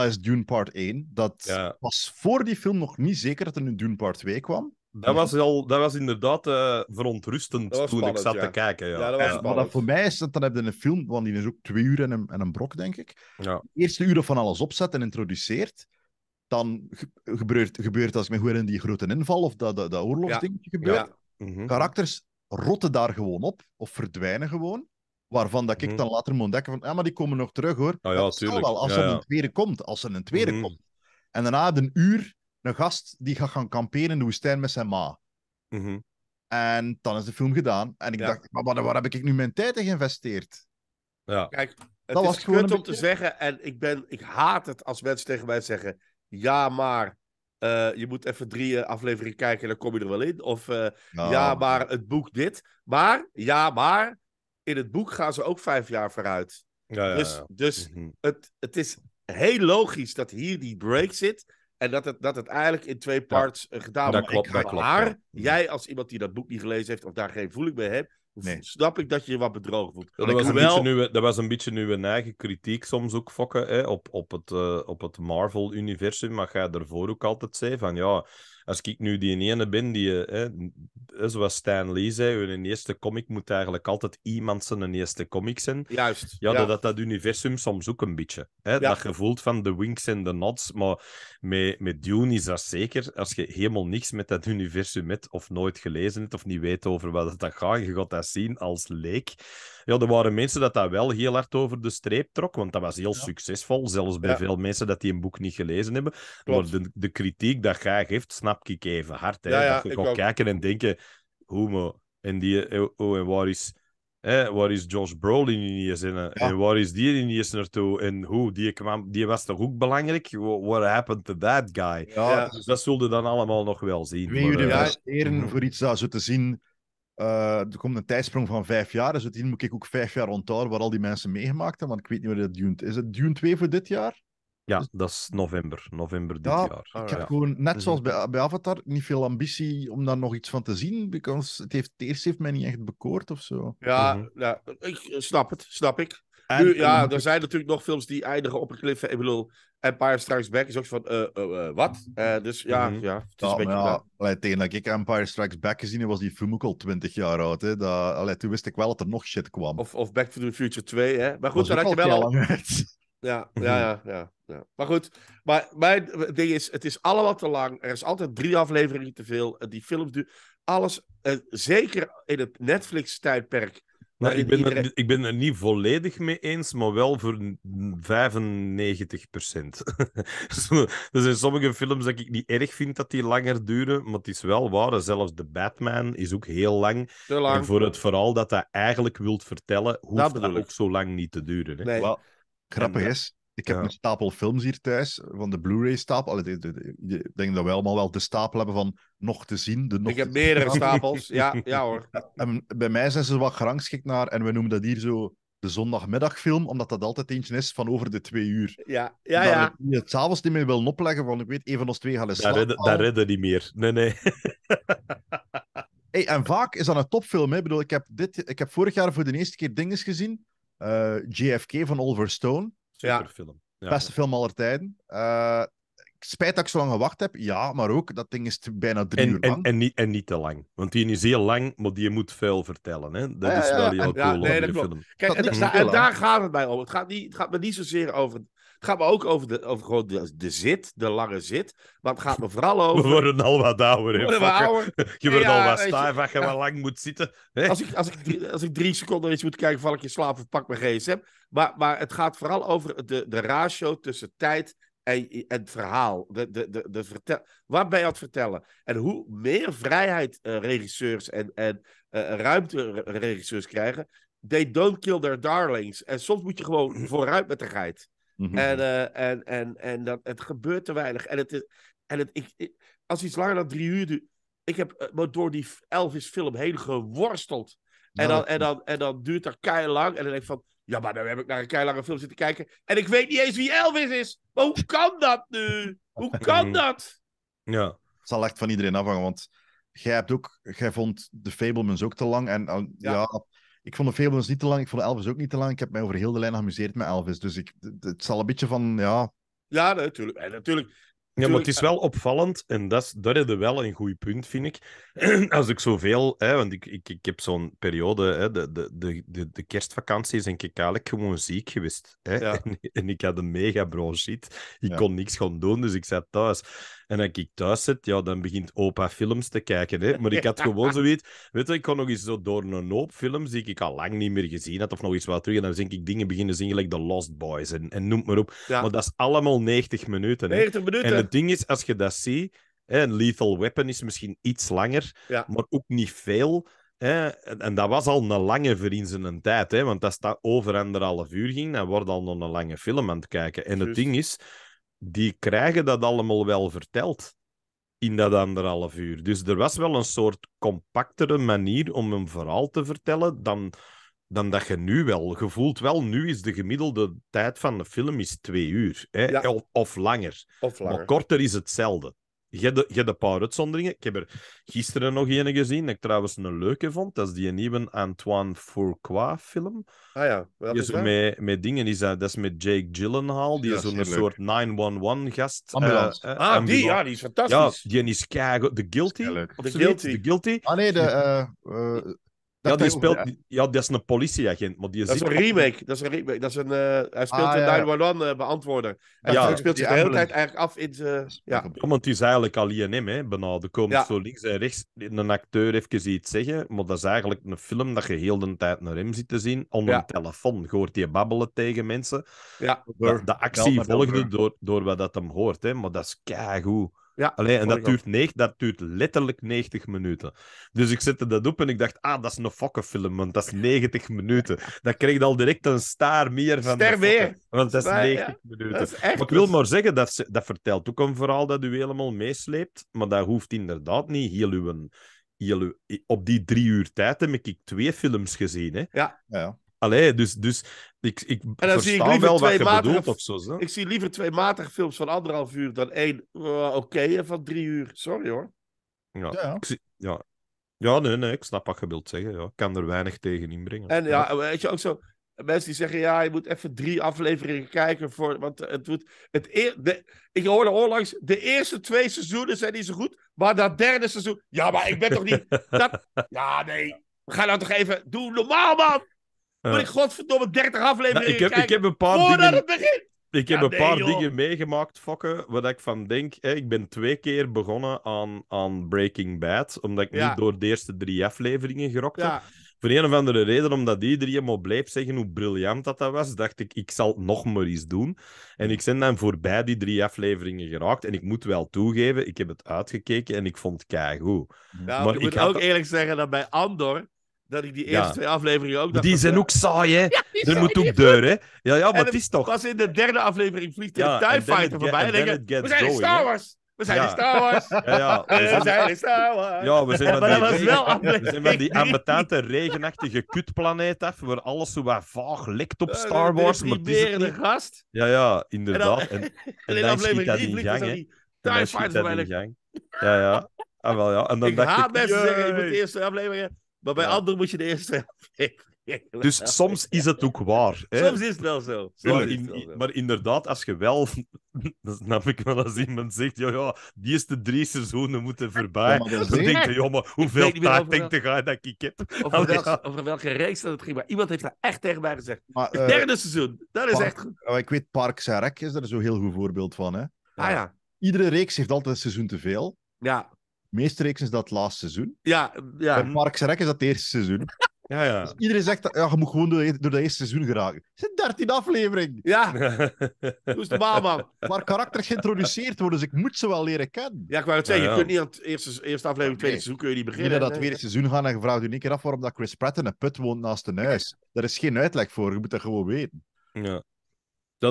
D: dat is Dune Part 1. Dat was voor die film nog niet zeker dat er een Dune Part 2 kwam. Dat was,
C: al, dat was inderdaad eh, verontrustend toen ik zat te kijken. Ja. ja dat maar dat
D: voor mij is dat, dan heb je een film, want die is ook twee uur en een, en een brok, denk ik. Ja. eerste uren van alles opzet en introduceert. Dan gebeurt, gebeurt als me goed in die grote inval of dat, dat, dat oorlogsdingetje gebeurt. Mhm. Karakters rotten daar gewoon op of verdwijnen gewoon. Waarvan dat ik mhm. dan later moet ontdekken van, ja, maar die komen nog terug hoor. Oh, ja, dat Al wel, als er een tweede komt. Als er een tweede mhm. komt. En daarna een uur, een gast die gaat gaan kamperen in de woestijn met zijn ma. mm En dan is de film gedaan. En ik dacht, maar waar, waar, heb ik nu mijn tijd in geïnvesteerd?
B: Ja. Kijk, het dat is goed om te zeggen. En ik, ben, ik haat het als mensen tegen mij zeggen: ja, maar eh, je moet even drie eh, afleveringen kijken en dan kom je er wel in. Of eh, nou, ja, maar het boek dit. Maar, ja, maar in het boek gaan ze ook vijf jaar vooruit. dus dus mhm. het, het is heel logisch dat hier die break zit. En dat het, dat het eigenlijk in twee parts eh, gedaan wordt. Klopt, dat klopt, mhm. jij als iemand die dat boek niet gelezen heeft of daar geen voeling mee hebt, Snap ik dat je je wat bedrogen voelt. Dat, was een beetje
C: nieuwe, dat was een beetje eigen kritiek soms ook fokken hè, op, op het, eh, op het Marvel-universum. Maar ga je daarvoor ook altijd zeggen van ja, als ik nu die ene ben die, eh, eh, zoals Stan Lee zei, hun eerste comic moet eigenlijk altijd iemand zijn eerste comic zijn. Juist. Ja, ja. Dat, dat, universum soms ook een beetje. Hè, Dat gevoel van de winks en de nods. Maar met, met Dune is dat zeker. Als je helemaal niks met dat universum hebt, of nooit gelezen hebt, of niet weet over wat het gaat, je gaat dat zien als leek. Ja, er waren mensen dat dat wel heel hard over de streep trok, want dat was heel succesvol, zelfs bij veel mensen dat die een boek niet gelezen hebben. Maar de, de, kritiek dat jij geeft, snap ik even hard. Hè? dat je kan kijken en denken, hoe mo En die, eh, oh, en waar is... Eh, waar is Josh Brolin in je eh, ja. En waar is die in je naartoe? En hoe? Die, kwam, die was toch ook belangrijk? What happened to that guy? Ja, ja. Dus dat zullen dan allemaal nog wel zien. Wie jullie eh, investeren
A: voor
D: iets dat zo te zien eh, er komt een tijdsprong van vijf jaar, dus die moet ik ook vijf jaar onthouden waar al die mensen meegemaakt hebben, want ik weet niet waar dat Dune... Is het Dune 2 voor dit jaar?
C: Ja, dus- dat is november. November dit ja, jaar. Ik ah, heb gewoon, net dus zoals
D: bij, bij, Avatar, niet veel ambitie om daar nog iets van te zien. Because het, heeft, het heeft mij niet echt bekoord of zo.
B: Ja, mhm. ja ik snap het. Snap ik nu, ja, er zijn natuurlijk nog films die eindigen op een cliff. Ik bedoel, Empire Strikes Back is ook van, eh, eh, eh, wat? dus ja, mhm. ja, het is een beetje...
D: Ja, tegen dat ik Empire Strikes Back gezien heb, was die film al twintig jaar oud. Hè. Dat, toen wist ik wel dat er nog shit kwam.
B: Of, of Back to the Future 2, hè. Maar goed, dat had je wel al... Ja, ja, ja, ja, ja, Maar goed, maar mijn ding is, het is allemaal te lang. Er is altijd drie afleveringen te veel. Die films duurt alles, zeker in het Netflix-tijdperk nou, ik, ben iedereen... er,
C: ik ben niet volledig mee eens, maar wel voor 95 er zijn sommige films dat ik niet erg vind dat die langer duren, maar het is wel waar. Zelfs de Batman is ook heel lang. Te lang. En voor het verhaal dat hij eigenlijk wilt vertellen, hoeft dat, ook zo lang niet te duren. Hè?
D: Nee. Wel,
B: grappig is,
C: ik heb een
D: stapel films hier thuis, van de Blu-ray-stapel. Ik denk dat wij allemaal wel de stapel hebben van nog te zien. De nog ik heb meerdere stapels, ja, ja hoor. En bij mij zijn ze wat gerangschikt naar, en we noemen dat hier zo de zondagmiddagfilm, omdat dat altijd eentje is van over de twee uur.
B: Ja, ja, daar
D: je het s'avonds niet meer wil opleggen, want ik weet, even ons twee gaan eens slapen. Redden, dat redden
C: niet meer. Nee, nee.
D: hey, en vaak is dat een topfilm. Hè. Ik bedoel, ik heb, dit, ik heb vorig jaar voor de eerste keer dinges gezien. Eh, JFK van Oliver Stone.
C: Super film. Ja. Beste
D: film aller tijden. Uh, spijt dat ik zo lang gewacht heb. Ja, maar ook, dat ding is bijna drie uur lang. En,
C: en, niet, en niet te lang. Want die is heel lang, maar die moet veel vertellen. Hè? Dat is wel jouw ja, film. Kijk, en, daar
B: gaat het bij om. Het gaat, niet, het gaat me niet zozeer over het gaat me ook over de, over gewoon de, zit, de lange zit. Maar het gaat me vooral over... We worden al wat ouder. Worden Je wordt al wat stijf als je ja. wat lang moet zitten. Als ik, als, ik, als ik drie seconden iets moet kijken, val ik in slaap of pak mijn gsm. Maar, maar het gaat vooral over de, de ratio tussen tijd en, en verhaal. De, de, de, de vertel, wat ben je aan het vertellen? En hoe meer vrijheid eh, regisseurs en, en eh, ruimte regisseurs krijgen... They don't kill their darlings. En soms moet je gewoon vooruit met de geit. Mhm, en, mhm. Eh, en, en, en dat, het gebeurt te weinig. En, het is, en het, ik, als iets langer dan drie uur duurt. Ik heb eh, door die Elvis-film heen geworsteld. En nou, dan, en, dan, en dan duurt dat keihard lang. En dan denk ik van. Ja, maar dan nou heb ik naar een lange film zitten kijken. En ik weet niet eens wie Elvis is. Maar hoe kan dat nu? Hoe kan dat?
D: Ja. Het zal echt van iedereen afhangen. Want jij hebt ook. Jij vond de Fablemans ook te lang. En eh, ja ik vond de Fables niet te lang, ik vond de Elvis ook niet te lang. Ik heb mij over heel de lijn geamuseerd met Elvis. Dus ik, het zal een beetje van, ja...
B: Ja, natuurlijk. Eh,
C: natuurlijk, ja, maar het is wel opvallend, en dat is, dat is wel een goed punt, vind ik. Als ik zoveel, hè, want ik, ik, ik heb zo'n periode, hè, de, de, de, de kerstvakantie is ik eigenlijk gewoon ziek geweest. Hè? En, ik had een mega bronchiet. Ik kon niks gaan doen, dus ik zat thuis. En als ik thuis zit, ja, dan begint opa films te kijken. Hè? Maar ik had gewoon zoiets, weet je, ik kon nog eens zo door een hoop films die ik al lang niet meer gezien had, of nog eens wat terug. En dan denk ik dingen beginnen zien, gelijk The Lost Boys en, en noem maar op. Maar dat is allemaal 90 minuten. Hè? 90 minuten het ding is, als je dat ziet, hè, een lethal weapon is misschien iets langer, maar ook niet veel. Hè, en, en, dat was al een lange voor tijd, hè, want als dat over anderhalf uur ging, dan wordt al nog een lange film aan het kijken. En het ding is, die krijgen dat allemaal wel verteld in dat anderhalf uur. Dus er was wel een soort compactere manier om een verhaal te vertellen dan dan dat je nu wel. Je wel, nu is de gemiddelde tijd van de film is twee uur. Hè? Of, langer. of,
B: Maar korter
C: is hetzelfde. Je hebt een paar uitzonderingen. Ik heb er gisteren nog een gezien, dat ik trouwens een leuke vond. Dat is die nieuwe Antoine Fourcroy-film.
B: Ah ja, dat is, met,
C: met dingen, is dat, dat is met Jake Gyllenhaal. Die is zo'n soort 911-gast. Uh, eh, eh, ah, die, ja, die is fantastisch. die is keigoed. The Guilty? The Guilty. The Guilty.
B: Ah nee, de... Eh,
C: ja, die speelt, ja. dat is een politieagent. Maar die dat, is een remake,
B: dat is een remake. Dat is een, eh, hij speelt ah, een 911 eh, beantwoorder. En hij speelt zich de hele tijd eigenlijk af in zijn...
C: Ja. want het is eigenlijk al INM, hè, bijna. Er komt zo links en rechts een acteur even iets zeggen, maar dat is eigenlijk een film dat je heel de tijd naar hem zit te zien, onder een telefoon. Je hoort die babbelen tegen mensen.
A: Ja. De, actie volgde door,
C: door wat dat hem hoort, hè, maar dat is keigoed. Ja, Allee, en dat duurt, negen, dat duurt letterlijk 90 minuten. Dus ik zette dat op en ik dacht, ah, dat is een fokkenfilm, want dat is 90 minuten. Dat kreeg al direct een staar meer van Ster Want dat is 90 minuten. ik wil dus- maar zeggen, dat, dat vertelt ook een verhaal dat u helemaal meesleept, maar dat hoeft inderdaad niet heel uw, op die drie uur tijd heb ik twee films gezien. Hè? Ja, ja. Allee, dus, dus ik, ik en zie liever wel twee wat matige,
B: Ik zie liever twee matige films van anderhalf uur dan één eh, oké van drie uur. Sorry hoor. Ja,
C: ja. Ik zie, ja. ja. nee, nee, ik snap wat je wilt zeggen. Ja. Ik kan er weinig tegen inbrengen. En ja,
B: weet je ook zo... Mensen die zeggen, ja, je moet even drie afleveringen kijken. Voor, want eh, het wordt... Het e-, ik hoorde onlangs, de eerste twee seizoenen zijn niet zo goed. Maar dat derde seizoen... Ja, maar ik ben toch niet... Dat, ja, nee. We gaan nou toch even... Doe normaal, man! Eh, maar ik godverdomme 30 afleveringen nou, ik, heb, ik heb een paar voordat dingen... het begint?
C: Ik heb een paar dingen meegemaakt, fokken, wat ik van denk. Hè, ik ben twee keer begonnen aan, aan Breaking Bad, omdat ik niet door de eerste drie afleveringen gerokte. Ja. Voor een of andere reden, omdat iedereen maar bleef zeggen hoe briljant dat, dat was, dacht ik, ik zal nog maar eens doen. En ik ben dan voorbij die drie afleveringen geraakt. En ik moet wel toegeven, ik heb het uitgekeken en ik vond het keigoed. maar ik moet ook
B: eerlijk zeggen dat bij Andor dat ik die eerste ja. twee afleveringen ook... Die zijn ook saai, hè? Ja, er moet ook deur,
C: hè? Ja, ja, maar en het is toch... Pas
B: in de derde aflevering vliegt ja, de TIE Fighter voorbij en denk we zijn in Star Wars! We zijn ja. Star Wars. Ja, ja. We, zijn, we zijn in Star Wars. Ja, we zijn van die,
C: we zijn van die ambetante, regenachtige kutplaneet af, waar alles zo wat vaag lekt op eh, Star Wars. Uh, de gast. Ja, ja, inderdaad. En, dan, en, en, en dan schiet dat in gang, hè. Tie fighter Ja, ja. Ah, wel, ja. En dan ik dacht haat ik, mensen zeggen,
B: je moet de eerste aflevering... Maar bij ja. anderen moet je de eerste Dus soms
C: is het ook waar. Hè? Soms is het wel zo. Maar, inderdaad, als je wel... dat snap ik wel als iemand zegt... Ja, ja, die eerste drie seizoenen moeten voorbij. dan denk je, ja, maar hoeveel tijd denk je
B: dat ik heb? Over, welke, welke reeks dat het ging. Maar iemand heeft daar echt tegen mij gezegd. Maar, eh, derde seizoen, dat is echt
D: goed. Oh, ik weet, Park Rec is daar zo heel goed voorbeeld van. Hè? Ah, ja. Iedere reeks heeft altijd een seizoen te veel. Ja. Meesterreeks is dat laatste seizoen.
B: Ja, ja. Bij
D: Parks Rek is dat het eerste seizoen. Ja, ja. Dus iedereen zegt, dat, ja, je moet gewoon door, e- door dat eerste seizoen geraken. Het is een dertien aflevering. Ja. dus de mama. Waar karakters geïntroduceerd worden, dus ik moet ze wel leren kennen.
B: Ja, ik wou het zeggen, je kunt niet aan het eerste, eerste aflevering, tweede seizoen kun je niet beginnen. Niet dat tweede
D: seizoen gaan en je vraagt je een keer af waarom dat Chris Pratt in een put woont naast een huis. Daar is geen uitleg voor, je moet dat
C: gewoon weten. Ja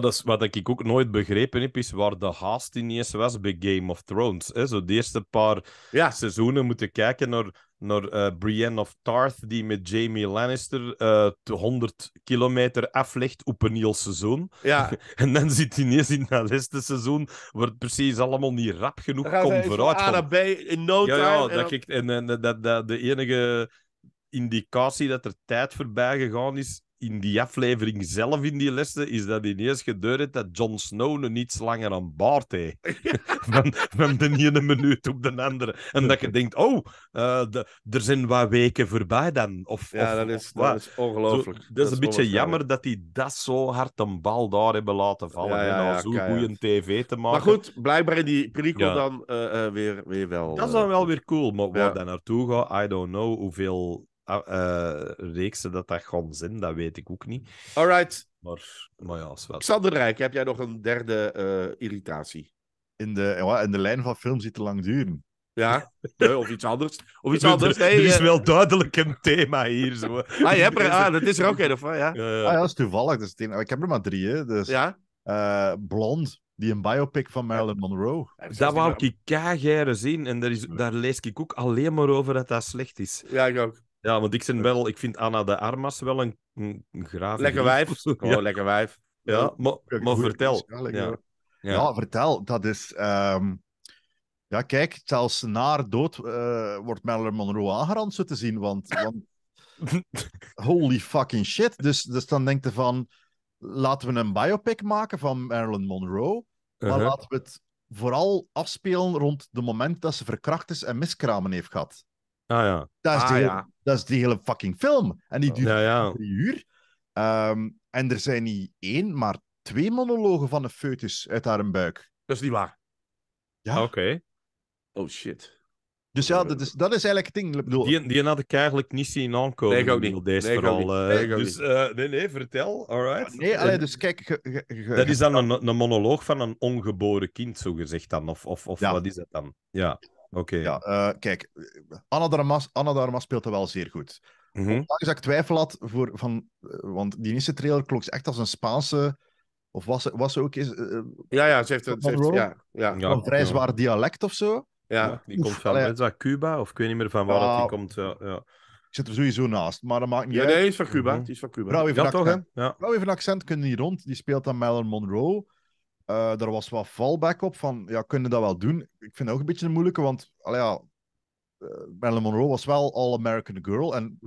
C: dat is wat ik ook nooit begrepen heb, is waar de haast in eerste was bij Game of Thrones. Hè? Zo de eerste paar ja. seizoenen moeten kijken naar, naar eh, Brienne of Tarth, die met Jamie Lannister uh, eh, 100 kilometer aflegt op een heel seizoen. Ja. en dan zit hij ineens in het laatste seizoen, wordt precies allemaal niet rap genoeg komt vooruit. A
B: in no time. Ja, en dat ik,
C: en, dat, de enige indicatie dat er tijd voorbij gegaan is, in die aflevering zelf in die lessen is dat ineens gedurende dat Jon Snow niet iets langer aan baard heeft. van, van de ene minuut op de andere. En dat je denkt, oh, eh, er zijn wat weken voorbij dan. Of, ja, dat, is, dat is, ongelooflijk. dat, is een beetje jammer dat die dat zo hard een bal daar hebben laten vallen. Ja, en zo ja, zo'n goede tv te maken. Maar goed,
B: blijkbaar in die prequel dan eh, eh, weer, weer wel. Dat is dan wel weer cool, maar waar dat
C: naartoe gaat, I don't know hoeveel uh, reeksen dat dat gewoon zin, dat weet ik ook niet. Alright. Maar,
B: maar ja, is Xander Rijk, heb jij nog een derde eh, irritatie? In de, ja, in de lijn van films die te lang duren. Ja, of iets anders. Of iets anders. er is eh,
D: wel
C: duidelijk een thema hier. Zo. Ah,
B: je hebt er, ah, dat is er ook een, of ja. ja, Ah, dat is
D: toevallig. Dat is Ik heb er maar drie, hè. Dus, ja? Blond, die een biopic van Marilyn
C: Monroe. Dat wou ik kageren zien en daar, is, daar lees ik ook alleen maar over dat dat slecht is. Ja, ik ook. Ja, want ik, wel, ik vind Anna de Armas wel een, een graaf. Lekker wijf.
D: Oh,
B: lekker wijf. Ja, maar, maar vertel. Ja.
D: ja. vertel. Dat is... Ehm, ja, kijk, zelfs naar dood eh, wordt Marilyn Monroe aangerand, zo te zien. Want, want... holy fucking shit. Dus, dus dan denk je van, laten we een biopic maken van Marilyn Monroe. Maar uh-huh. laten we het vooral afspelen rond het moment dat ze verkracht is en miskramen heeft gehad. Ah, ja. Dat, is ah, die hele, dat hele fucking film. En die duurt ja, drie uur. Ehm, en er zijn niet één, maar twee monologen van een foetus uit haar buik. Dat is niet waar.
C: Ja. Oké. Oh shit. Dus ja, dat is, is eigenlijk het ding. bedoel... Die, die had ik eigenlijk niet zien aankomen. Nee, ik ook niet. Deze nee, vooral. Eh, nee, nee, dus, eh, nee, nee, vertel. Alright. Ah, nee, allee, dus kijk... dat is dan een, een monoloog van een ongeboren kind, zo gezegd dan. Of, of, of wat is dat dan? Ja. Oké. Ja, eh, kijk,
D: Anna Darmas, Anna Darmas speelt er wel zeer goed. Mm -hmm. ik twijfel had, voor, van, eh, want die eerste trailer klonk echt als een Spaanse... Of was, was ze ook eens... Eh,
B: ja, ja, ze heeft, een, ze heeft ja, ja.
C: een vrij zwaar
D: dialect of zo.
C: Ja, die komt van allee. Cuba, of ik weet niet meer van waar dat die komt. ja. Ik zit er sowieso naast, maar dat maakt niet ja, uit. Nee, hij is van Cuba. Mm -hmm. Die is van Cuba. Vrouw
D: heeft, een, accent. kunnen niet rond. Die speelt dan Melon Monroe. Eh, er was wat fallback op van, ja, kunnen dat wel doen? Ik vind dat ook een beetje een moeilijke, want ja, eh, Marilyn Monroe was wel All-American Girl. En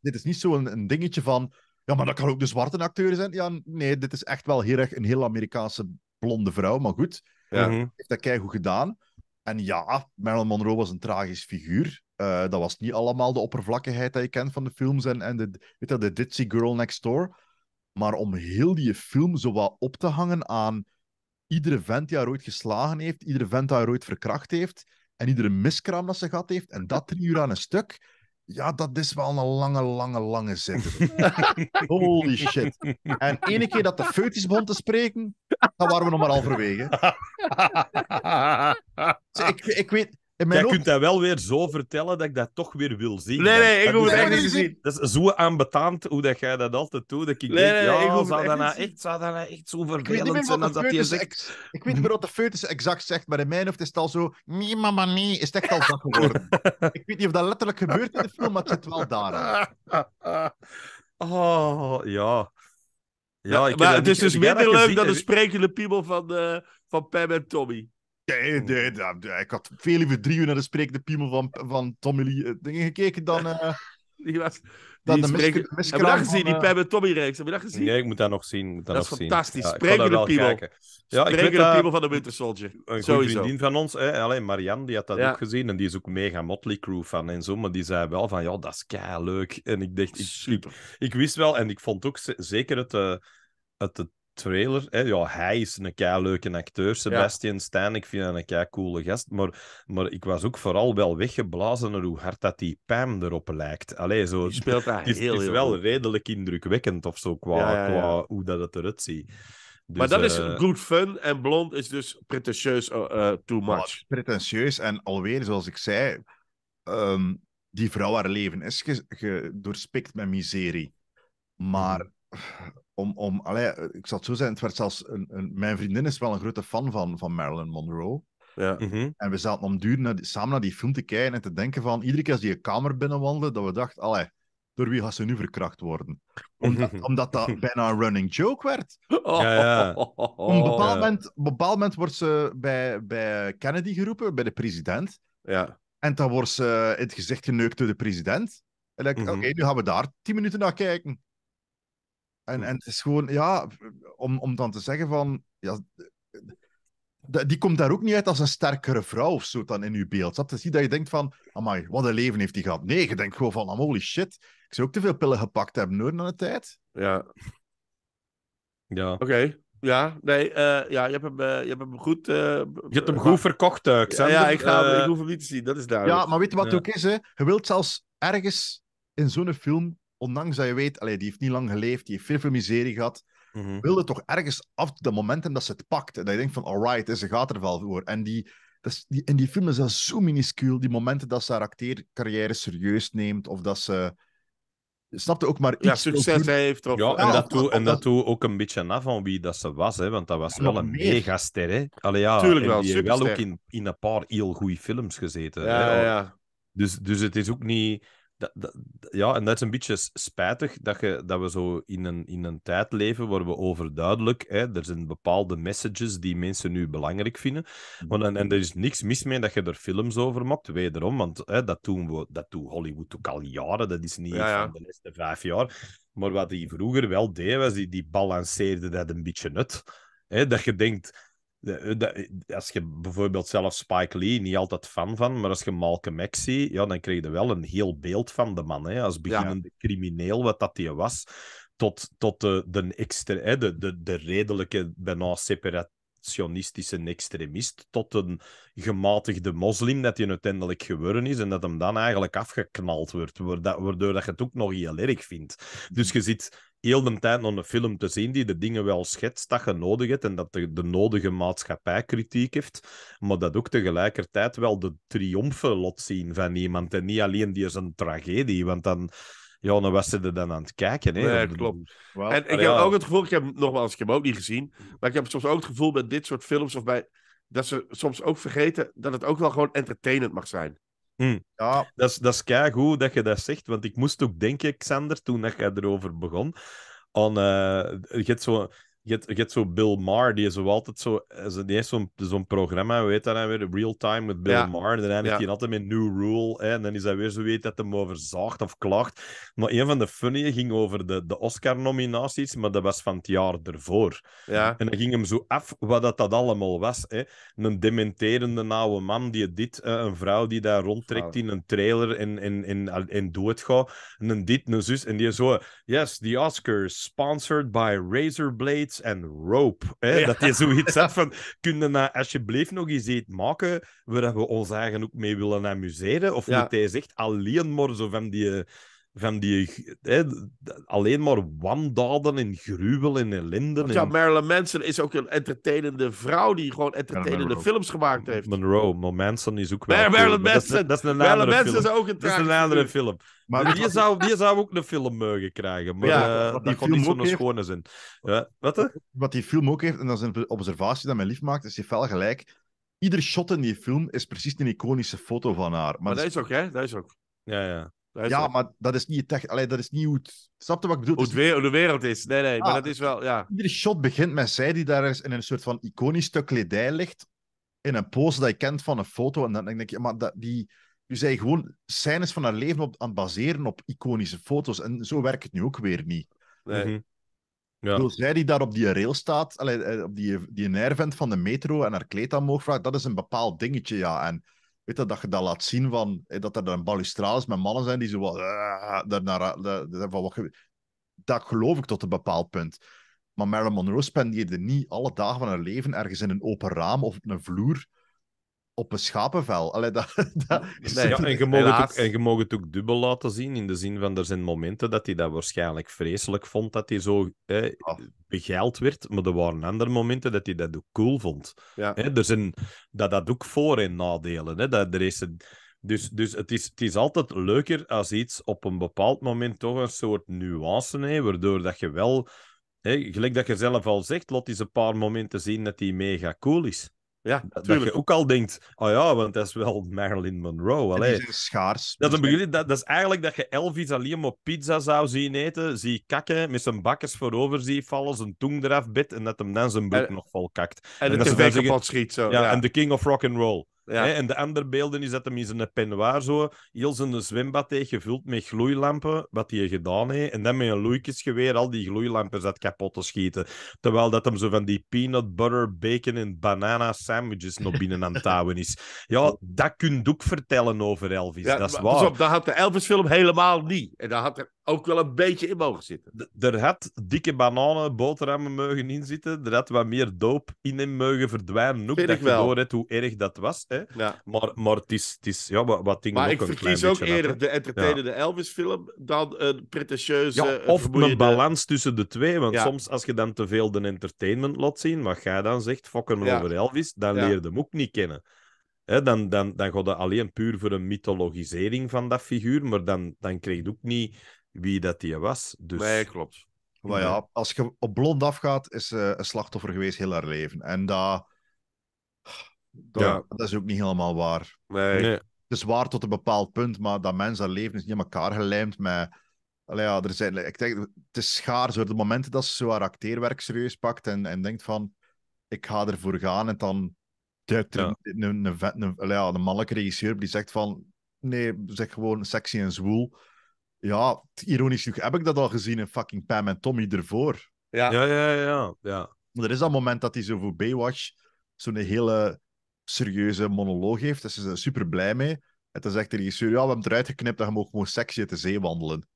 D: dit is niet zo'n een, een dingetje van, ja, maar dat kan ook de zwarte acteur zijn. Ja, nee, dit is echt wel heel erg een heel Amerikaanse blonde vrouw, maar goed. Ja. Eh, heeft dat goed gedaan. En ja, Marilyn Monroe was een tragisch figuur. dat was niet allemaal de oppervlakkigheid dat je kent van de films en, en de, weet dat, de Ditsy Girl Next Door. Maar om heel die film zo wat op te hangen aan iedere vent die haar ooit geslagen heeft, iedere vent die haar ooit verkracht heeft, en iedere miskraam dat ze gehad heeft, en dat drie uur aan een stuk, ja, dat is wel een lange, lange, lange zit. Holy shit. En ene keer dat de is begon te spreken, dan waren we nog maar halverwege.
C: Dus ik, ik, weet, Jij kunt dat wel weer zo vertellen dat ik dat toch weer wil zien. Nee, nee, ik hoef het niet te zien. Dat is zo aanbetaand hoe dat jij dat altijd doet. Dat ik nee, denk, nee, ja, ik nou zou, dat echt, nou echt zo vervelend zijn als dat je zegt.
D: ik weet niet meer wat de feutus exact zegt, maar in mijn hoofd is het al zo... Nee, mama, nee. Is het echt al dat geworden. ik weet niet of dat letterlijk gebeurt in
C: de film, maar het zit wel daar. oh, ja.
B: Ja, ik maar het is dus minder leuk dan de sprekende piemel van, uh, van Pam en Tommy ik had veel liever drie uur naar de de piemel van, van Tommy Lee eh,
D: dingen gekeken
B: dan... Uh, die was... Dan die de spreken... Heb je dat gezien, die eh, Pam Tommy reeks? Heb je dat gezien? Nee, ik moet
C: dat nog zien. dat, dat is fantastisch. Ja, Sprekende piemel. Ja, Sprekende dat... piemel van de Winter Soldier. Een vriendin van ons, hè, alleen Marianne, die had dat ook gezien. En die is ook mega Motley Crew van en zo. Maar die zei wel van, ja, dat is kei leuk. En ik dacht, ik, Super. Ik, wist wel, en ik vond ook zeker het... Uh, het, het trailer. Hè? Ja, hij is een kei leuke acteur. Sebastian ja. Stan, ik vind hem een kei coole gast. Maar, maar ik was ook vooral wel weggeblazen naar hoe hard dat die Pam erop lijkt. Allee, zo, speelt het is, heel, is wel redelijk indrukwekkend of zo, qua, qua hoe dat het eruit ziet. Dus, maar dat is eh, good
B: fun en blond is dus pretentieus eh,
D: eh, too much. pretentieus en alweer, zoals ik zei, ehm, die vrouw haar leven is gedoorspikt met miserie. Maar mhm om, om allee, eh, ik zal het zo zijn, het werd zelfs een, een, mijn vriendin is wel een grote fan van, van Marilyn Monroe. Ja. Mhm. En we zaten om duur naar die, samen naar die film te kijken en te denken van, iedere keer als die een kamer binnenwandelde, dat we dachten, allee, door wie gaat ze nu verkracht worden? Omdat, mhm. omdat dat bijna een running joke werd. Ja, ja. Oh. Op een bepaald, moment, wordt ze bij, bij Kennedy geroepen, bij de president. Ja. En dan wordt ze in het gezicht geneukt door de president. En dan mhm. oké, nu gaan we daar tien minuten naar kijken. En, hmm. en het is gewoon, ja, om, om dan te zeggen van. Ja, die komt daar ook niet uit als een sterkere vrouw of zo dan in uw beeld. Dat is niet dat je denkt van, amai, wat een leven heeft die gehad. Nee, je denkt gewoon van, holy shit, ik zou ook te veel pillen gepakt hebben hoor, na de tijd.
B: Ja. Ja. Oké. Ja, nee, eh, ja, je hebt hem, je eh, hebt goed... je hebt hem goed eh, verkocht, Xander. Ja, ja, ik, ga, ik hoef hem niet te zien, dat is duidelijk. Ja, maar weet je wat het ook is,
D: hè? Je wilt zelfs ergens in zo'n film ondanks dat je weet, allee, die heeft niet lang geleefd, die heeft veel, veel miserie gehad, mhm. wilde toch ergens af de momenten dat ze het pakt. En dat je denkt van, alright, ze gaat er wel voor. En die, dat is, die, in die film is dat zo minuscuul, die momenten dat ze haar acteercarrière serieus neemt, of dat ze... Snapte ook maar iets. Ja, succes
B: heeft. Of... Ja, en, dat toe, en dat doet
C: ook een beetje na van wie dat ze was, hè, want dat was wel een megaster. Hè. Allee, ja, Tuurlijk wel, die wel ook in, in een paar heel goede films gezeten. Hè, dus, dus het is ook niet ja, en dat is een beetje spijtig dat, je, dat we zo in een, in een tijd leven waar we overduidelijk, hè, er zijn bepaalde messages die mensen nu belangrijk vinden. Mhm. Want, en, en er is niks mis mee dat je er films over maakt, wederom, want hè, dat, toen we, dat doet Hollywood ook al jaren, dat is niet ja, van de laatste vijf jaar. Maar wat die vroeger wel deed, was die, die balanceerde dat een beetje nut. Hè, dat je denkt, eh, eh, als je bijvoorbeeld zelf Spike Lee, niet altijd fan van, maar als je Malcolm X ziet, ja, dan krijg je wel een heel beeld van de man. Hè, als beginnende crimineel, wat dat hij was, tot, tot de, de, extre de, de, redelijke, bijna separationistische extremist, tot een gematigde moslim dat hij uiteindelijk geworden is en dat hem dan eigenlijk afgeknald wordt, waardoor dat je het ook nog heel erg vindt. Dus mhm. je ziet heel de tijd om een film te zien die de dingen wel schetst dat je nodig hebt en dat de, de nodige maatschappijkritiek heeft, maar dat ook tegelijkertijd wel de triomfen lot zien van iemand en niet alleen die is een tragedie, want dan, ja, dan was ze er dan aan het kijken. Hè? Nee, klopt.
B: En ik heb ook het gevoel, ik heb nogmaals, ik heb hem ook niet gezien, maar ik heb soms ook het gevoel bij dit soort films of bij, dat ze soms ook vergeten dat het ook wel gewoon entertainend mag zijn.
C: Mm. Ja. Dat is, dat is goed dat je dat zegt, want ik moest ook denken, Xander, toen dat jij erover begon, aan, eh, je hebt zo je hebt, zo Bill Maher, die is zo altijd zo. Eh, die heeft zo'n zo'n programma, weet dat dan nou weer? Real Time met Bill ja. Maher. Dan eindigt hij altijd met New Rule. Hè, en dan is hij weer zo weet dat hem overzaagt of klaagt. Maar een van de funnieën ging over de, de Oscar-nominaties, maar dat was van het jaar ervoor. Ja. En dan ging hem zo af wat dat, dat allemaal was. Hè. Een dementerende oude man die dit, eh, een vrouw die daar rondtrekt in een trailer en, en, en, en doodgaat. En een dit, een zus. En die zo, yes, the Oscars sponsored by Razorblade en Rope. Hè? Dat je zoiets hebt van, kunnen nou alsjeblieft nog eens iets maken waar we ons eigen ook mee willen amuseren? Of ja. moet hij zegt alleen maar zo van die eh, van die hè, alleen maar wandaden en gruwel en ellende. Want ja, en...
B: Marilyn Manson is ook een entertainende vrouw die gewoon entertainende films gemaakt
C: heeft. Monroe, maar Manson is ook wel. Marilyn Manson, dat, is, een andere Manson film. is ook een Dat is een film. Maar die, zou, die zou ook een film mogen krijgen, maar ja, uh, die kon niet zo'n schone zijn. Ja,
D: wat, wat die film ook heeft, en dat is een observatie dat mijn lief maakt, is je fel gelijk. Ieder shot in die film is precies een iconische foto van haar. Maar, maar dat is ook,
B: hè? Dat is ook. Ja, ja
D: ja, maar dat is niet echt, dat is niet hoe het... Snap je wat ik bedoel?
B: Hoe, de wereld is. Nee, nee, maar ah. dat is wel, ja.
D: Iedere shot begint met zij die daar in een soort van iconisch stuk kledij ligt, in een pose dat je kent van een foto. En dan denk ik, maar dat, die... u zei gewoon scènes van haar leven op, aan het baseren op iconische foto's. En zo werkt het nu ook weer niet.
A: Mhm. Ja.
D: zij die daar op die rail staat, allee, eh, op die, die nervent van de metro en haar kleed aan mogen vragen, dat is een bepaald dingetje, ja. En weet je, dat je dat laat zien van, eh, dat er een balustrades met mannen zijn die zo wat, uh, van wat dat geloof ik tot een bepaald punt. Maar Marilyn Monroe spendeerde niet alle dagen van haar leven ergens in een open raam of op een vloer op een schapenvel. Allee, dat, dat... ja, en, je ook, en je
C: mag het ook dubbel laten zien, in de zin van er zijn momenten dat hij dat waarschijnlijk vreselijk vond, dat hij zo ah begeild werd, maar er waren andere momenten dat hij dat ook cool vond. Ja. er zijn dat, dat ook voor- en nadelen. dat, er is een, dus dus het, is, het is altijd leuker als iets op een bepaald moment toch een soort nuance heeft, waardoor dat je wel, gelijk dat je zelf al zegt, laat eens een paar momenten zien dat hij mega cool is. Ja, natuurlijk. Je... ook al denkt, oh ja, want dat is wel Marilyn Monroe. Dat schaars. Dat is, een dat, dat is eigenlijk dat je Elvis alleen op pizza zou zien eten, zie kakken, met zijn bakkers voorover zie vallen, zijn tong eraf bit en dat hem dan zijn broek nog vol kakt. En, en, en dat ze kapot schiet. Zo. Ja, en de king of rock and roll. Ja. En de andere beelden is dat hem in zijn penwaar zo heel zijn zwembad heeft gevuld met gloeilampen, wat hij gedaan heeft. En dan met een loeikjesgeweer al die gloeilampen zat kapot te schieten. Terwijl dat hem zo van die peanut butter, bacon en banana sandwiches nog binnen aan het touwen is. Ja, dat kun je ook vertellen over Elvis, dat is waar. Dus op,
B: dat had de Elvis-film helemaal niet. En dat had er ook wel een beetje in mogen zitten. er had dikke bananen,
C: boterhammen mogen inzitten. Er had wat meer doop in hem mogen verdwijnen. Ook Vind dat ik wel. hebt hoe erg dat was. Hè. Maar, maar het is, het is ja, wat dingen Maar ik een ook eerder de entertainende
B: Elvis-film dan een pretentieuze... Ja, eh, of een
C: balans tussen de twee. Want soms als je dan te veel de entertainment laat zien, wat jij dan zegt, fokken over Elvis, dan leer je hem ook niet kennen. dan, dan, dan gaat dat alleen puur voor een mythologisering van dat figuur, maar dan, dan krijg je ook niet wie dat die was. Dus... Nee, klopt. Maar ja,
D: als je op blond afgaat, is ze eh, een slachtoffer geweest heel haar leven. En dat, dat, is ook niet helemaal waar. Nee. Het is waar tot een bepaald punt, maar dat mens haar leven is niet aan elkaar gelijmd met... ja, er zijn, ik denk, het is schaar. zo, de momenten dat ze zo haar acteerwerk serieus pakt en, en denkt van... Ik ga ervoor gaan en dan duikt er een, een, ja, een mannelijke regisseur die zegt van... Nee, zeg gewoon sexy en zwoel. Ja, ironisch genoeg heb ik dat al gezien in fucking Pam en Tommy ervoor. Ja, ja, ja. ja, ja. Er is dat moment dat hij zo voor Baywatch zo'n hele serieuze monoloog heeft. Daar dus ze super blij mee. En dan zegt de regisseur, ja, we hebben eruit geknipt, dat je mag gewoon seksje
C: te zee wandelen.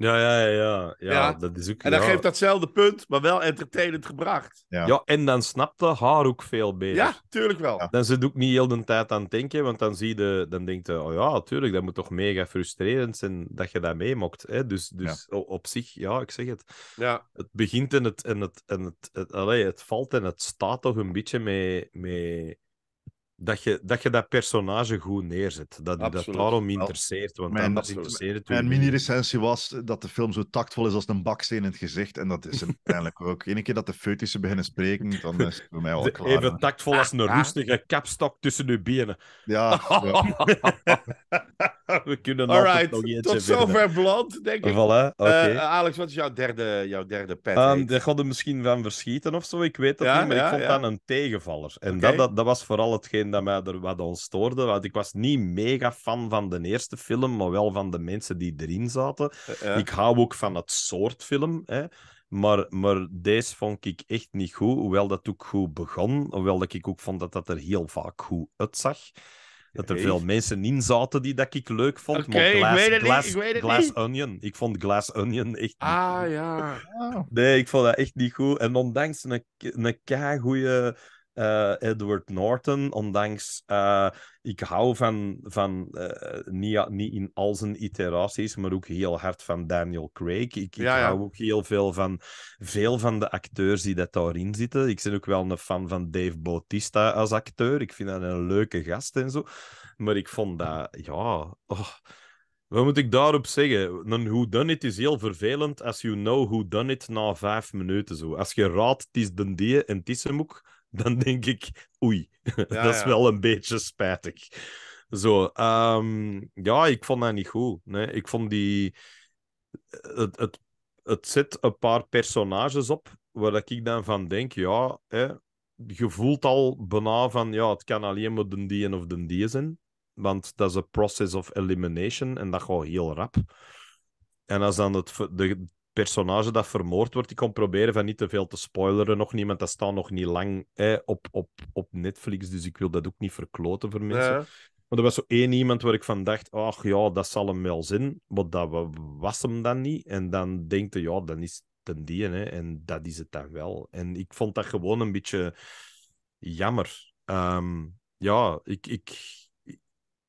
B: Ja, ja, ja, ja. ja Dat is ook, en dan geeft datzelfde punt, maar wel entertainend gebracht.
C: Ja, en dan snapt de haar ook veel beter. Ja, tuurlijk wel. Dan zit ook niet heel de tijd aan het denken, want dan zie je, dan denkt je, oh ja, tuurlijk, dat moet toch mega frustrerend zijn dat je dat meemokt. Hè? Dus, dus op zich, ja, ik zeg het. Ja. Het begint en het, en het, en het, het, het, valt en het staat toch een beetje mee. mee dat je, dat je dat personage goed neerzet. Dat je dat daarom interesseert. Want mijn, interesseert mijn, mijn
D: mini-recensie was dat de film zo tactvol is als een baksteen in het gezicht. En dat is uiteindelijk ook. Eén keer dat de foetussen beginnen spreken, dan is het voor mij al klaar. Even tactvol
C: als een ah, ah. roestige kapstok tussen uw benen. Ja. ja. we kunnen nog tot zover
B: Blond, denk ik. Voilà, eh, okay. Alex, wat is jouw derde, jouw derde pet?
C: Um, misschien van verschieten of zo, ik weet dat niet, maar ik vond dat een tegenvaller. En dat, dat, dat, was vooral hetgeen dat mij er wat ontstoorde. want ik was niet mega fan van de eerste film, maar wel van de mensen die erin zaten. Eh, eh. ik hou ook van het soort film, hè. Maar, maar deze vond ik echt niet goed, hoewel dat ook goed begon. Hoewel dat ik ook vond dat dat er heel vaak goed uitzag. Dat er veel mensen in zaten die dat ik leuk vond. maar Glass, ik weet het niet, ik weet het glass Onion. Ik vond Glass Onion echt. Ah
B: ja. Oh.
C: nee, ik vond dat echt niet goed. En ondanks een, een goede eh, Edward Norton, ondanks eh, ik hou van, van eh, niet, niet in al zijn iteraties, maar ook heel hard van Daniel Craig. Ik, ik hou ook heel veel van veel van de acteurs die dat daarin zitten. Ik ben ook wel een fan van Dave Bautista als acteur. Ik vind dat een leuke gast en zo. Maar ik vond dat, ja... Oh. Wat moet ik daarop zeggen? Een who done it is heel vervelend als you know who done it na vijf minuten. Zo. Als je raadt, het is de die en het is ook, dan denk ik, oei, dat is wel een beetje spijtig. Zo, ehm, ja, ik vond dat niet goed. Ik vond die. Het, het, het zet een paar personages op waar ik dan van denk, ja, hè, je voelt al benauwd van, ja, het kan alleen maar de die of de die zijn. Want dat is een process of elimination en dat gaat heel rap. En als dan het, de personage dat vermoord wordt. Ik kon proberen van niet te veel te spoileren nog niemand dat staat nog niet lang eh, op, op, op Netflix, dus ik wil dat ook niet verkloten voor mensen. Maar er was zo één iemand waar ik van dacht, ach ja, dat zal hem wel zijn, maar dat was hem dan niet. En dan denk je, ja, dan is het ten die, hè, en dat is het dan wel. En ik vond dat gewoon een beetje jammer. Ehm, ja, ik, ik,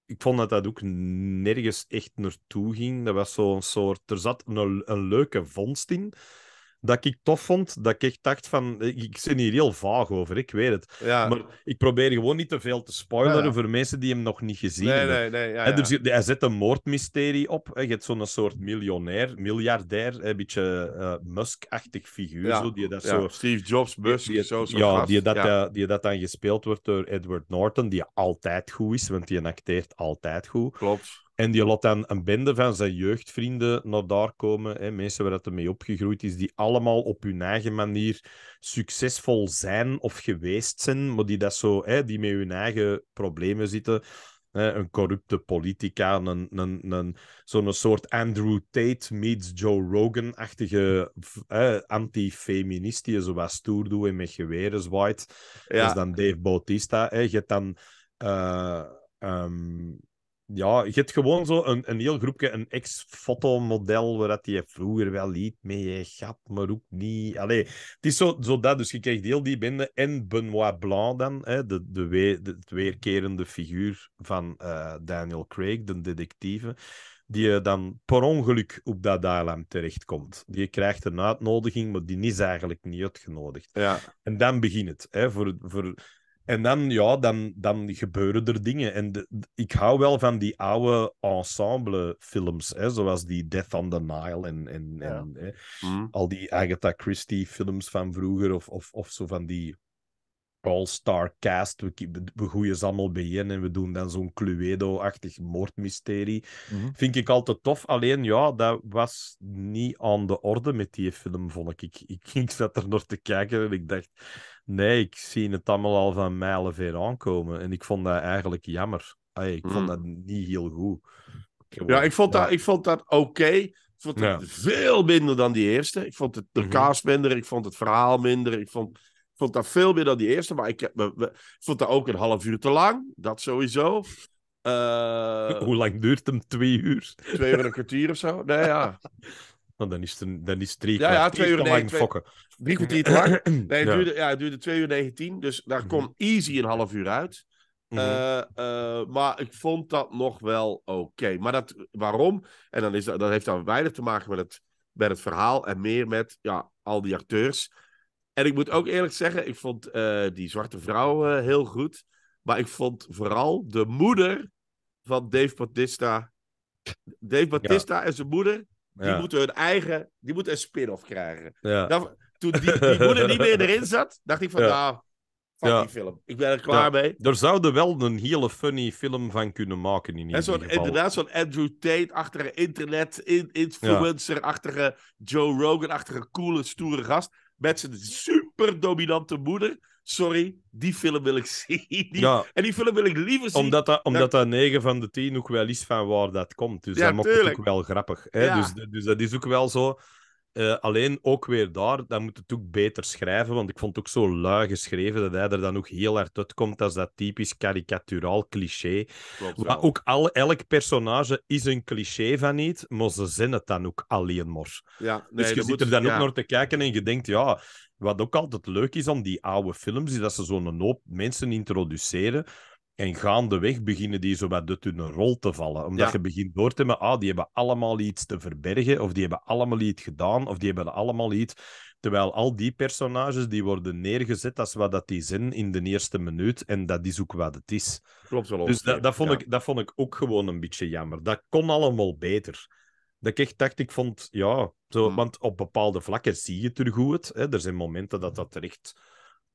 C: ik vond dat dat ook nergens echt naartoe ging. Dat was zo'n soort... Er zat een, een leuke vondst in, dat ik tof vond, dat ik echt dacht van... Eh, ik zit hier heel vaag over, ik weet het. Maar ik probeer gewoon niet te veel te spoileren voor mensen die hem nog niet gezien hebben. Nee, nee, ja, dus hij zet een moordmysterie op. Je hebt zo'n soort miljonair, miljardair, een beetje eh, Musk-achtig figuur. Zo, die dat zo,
B: Steve Jobs, Musk, die, zo, zo ja, die dat, eh,
C: die dat dan gespeeld wordt door Edward Norton, die altijd goed is, want die acteert altijd goed. Klopt. En die laat dan een bende van zijn jeugdvrienden naar daar komen. Hè, mensen waar hij mee opgegroeid is, die allemaal op hun eigen manier succesvol zijn of geweest zijn, maar die, dat zo, hè, die met hun eigen problemen zitten. Hè, een corrupte politica, een, een, een, zo'n soort Andrew Tate meets Joe Rogan-achtige anti-feminist die zo wat stoer doet en met geweren zwaait. Ja. Dat is dan Dave Bautista. Hè. Je hebt dan... Eh, ehm, ja, je hebt gewoon zo een, een heel groepje, een ex-fotomodel, waar dat je vroeger wel liet mee gaat, maar ook niet. Allee, het is zo, zo dat, dus je krijgt heel die bende en Benoit Blanc dan, hè, de, de, we, de, weerkerende figuur van eh, Daniel Craig, de detectieve, die je eh, dan per ongeluk op dat dialem terechtkomt. Die krijgt een uitnodiging, maar die is eigenlijk niet uitgenodigd. Ja. En dan begint het. Hè, voor, voor, en dan, ja, dan, dan gebeuren er dingen. En de, ik hou wel van die oude ensemble-films, zoals die Death on the Nile en, en, en hè, mm. al die Agatha Christie-films van vroeger, of, of, of zo van die all-star cast. We, we gooien ze allemaal bijeen en we doen dan zo'n Cluedo-achtig moordmysterie. Mhm. Vind ik altijd tof. Alleen ja, dat was niet aan de orde met die film, vond ik. Ik, ik, zat er nog te kijken en ik dacht, nee, ik zie het allemaal al van ver aankomen. En ik vond dat
B: eigenlijk jammer. ik vond mhm. dat niet heel goed. ja, ik vond dat, ik vond dat oké. Ik vond het veel minder dan die eerste. Ik vond het de mm kaas minder, ik vond het verhaal minder, ik vond vond dat veel meer dan die eerste, maar ik, vond dat ook een half uur te lang. Dat sowieso. Eh, Hoe
C: lang duurt hem? Twee uur?
B: Twee uur en een kwartier of zo? Nee, ja. Want dan is het, dan is het drie ja, ja, twee uur te lang Drie kwartier te lang. Nee, het, ja. Duurde, ja, het duurde twee uur negentien, dus daar mm easy een half uur uit. Mhm. Eh, eh, maar ik vond dat nog wel oké. Maar dat, waarom? En dan is dat, heeft dan weinig te maken met het, met het verhaal en meer met ja, al die acteurs. En ik moet ook eerlijk zeggen, ik vond eh, die zwarte vrouw eh, heel goed. Maar ik vond vooral de moeder van Dave Batista. Dave Batista en zijn moeder, die moeten hun eigen, die moeten een spin-off krijgen. Ja. toen die, die, moeder niet meer erin zat, dacht ik van, nou, fuck die film. Ik ben er klaar mee.
C: Er zouden wel een hele funny film van kunnen maken in ieder geval. Inderdaad,
B: zo'n Andrew Tate-achtige internet-influencer-achtige Joe Rogan-achtige coole, stoere gast met zijn super dominante moeder. Sorry, die film wil ik zien. Die, ja, en die film wil ik liever zien. Omdat dat, omdat
C: dat 9 van de 10 ook wel is van waar dat komt. Dus ja, dat maakt ook wel grappig. Hè? Dus, dus dat is ook wel zo. Eh, alleen ook weer daar, dan moet het ook beter schrijven, want ik vond het ook zo lui geschreven dat hij er dan ook heel hard uitkomt als dat typisch karikaturaal cliché. Maar ook al, elk personage is een cliché van niet, maar ze zijn het dan ook alleen maar. Ja,
B: dus nee, dus je zit er dan ook naar
C: te kijken en je denkt, ja, wat ook altijd leuk is aan die oude films, is dat ze zo'n hoop mensen introduceren en gaandeweg beginnen die zowat uit hun rol te vallen. Omdat je begint door te hebben, ah, die hebben allemaal iets te verbergen, of die hebben allemaal iets gedaan, of die hebben allemaal iets. Terwijl al die personages die worden neergezet, als wat dat die zijn in de eerste minuut. En dat is ook wat het is. Klopt
B: wel. Dus dat, dat, vond ik,
C: dat vond ik ook gewoon een beetje jammer. Dat kon allemaal beter. Dat ik echt dacht, ik vond, ja, zo, hmm. want op bepaalde vlakken zie je het er goed. Hè. Er zijn momenten dat dat echt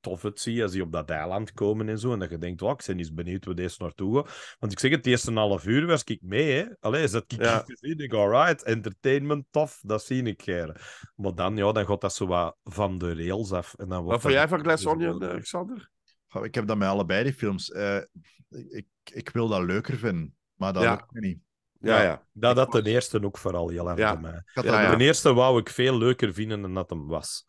C: tof het zie als die op dat eiland komen en zo. En dat je denkt, ik ben eens benieuwd we deze naartoe gaan. Want ik zeg het, de eerste half uur was ik mee. Hè. Allee, is ik ja. gezien. Ik alright, entertainment, tof, dat zie ik Maar dan, ja, dan gaat dat zo wat van de rails af. En dan wat vond jij van
D: Glass Onion, Alexander? Eh, ik heb dat met allebei, die films. Eh, ik, ik wil dat leuker vinden, maar dat ja.
C: niet. Ja, ja. Dat, dat de eerste ook vooral heel erg ja. mij. De eerste wou ik veel leuker vinden dan dat hem was.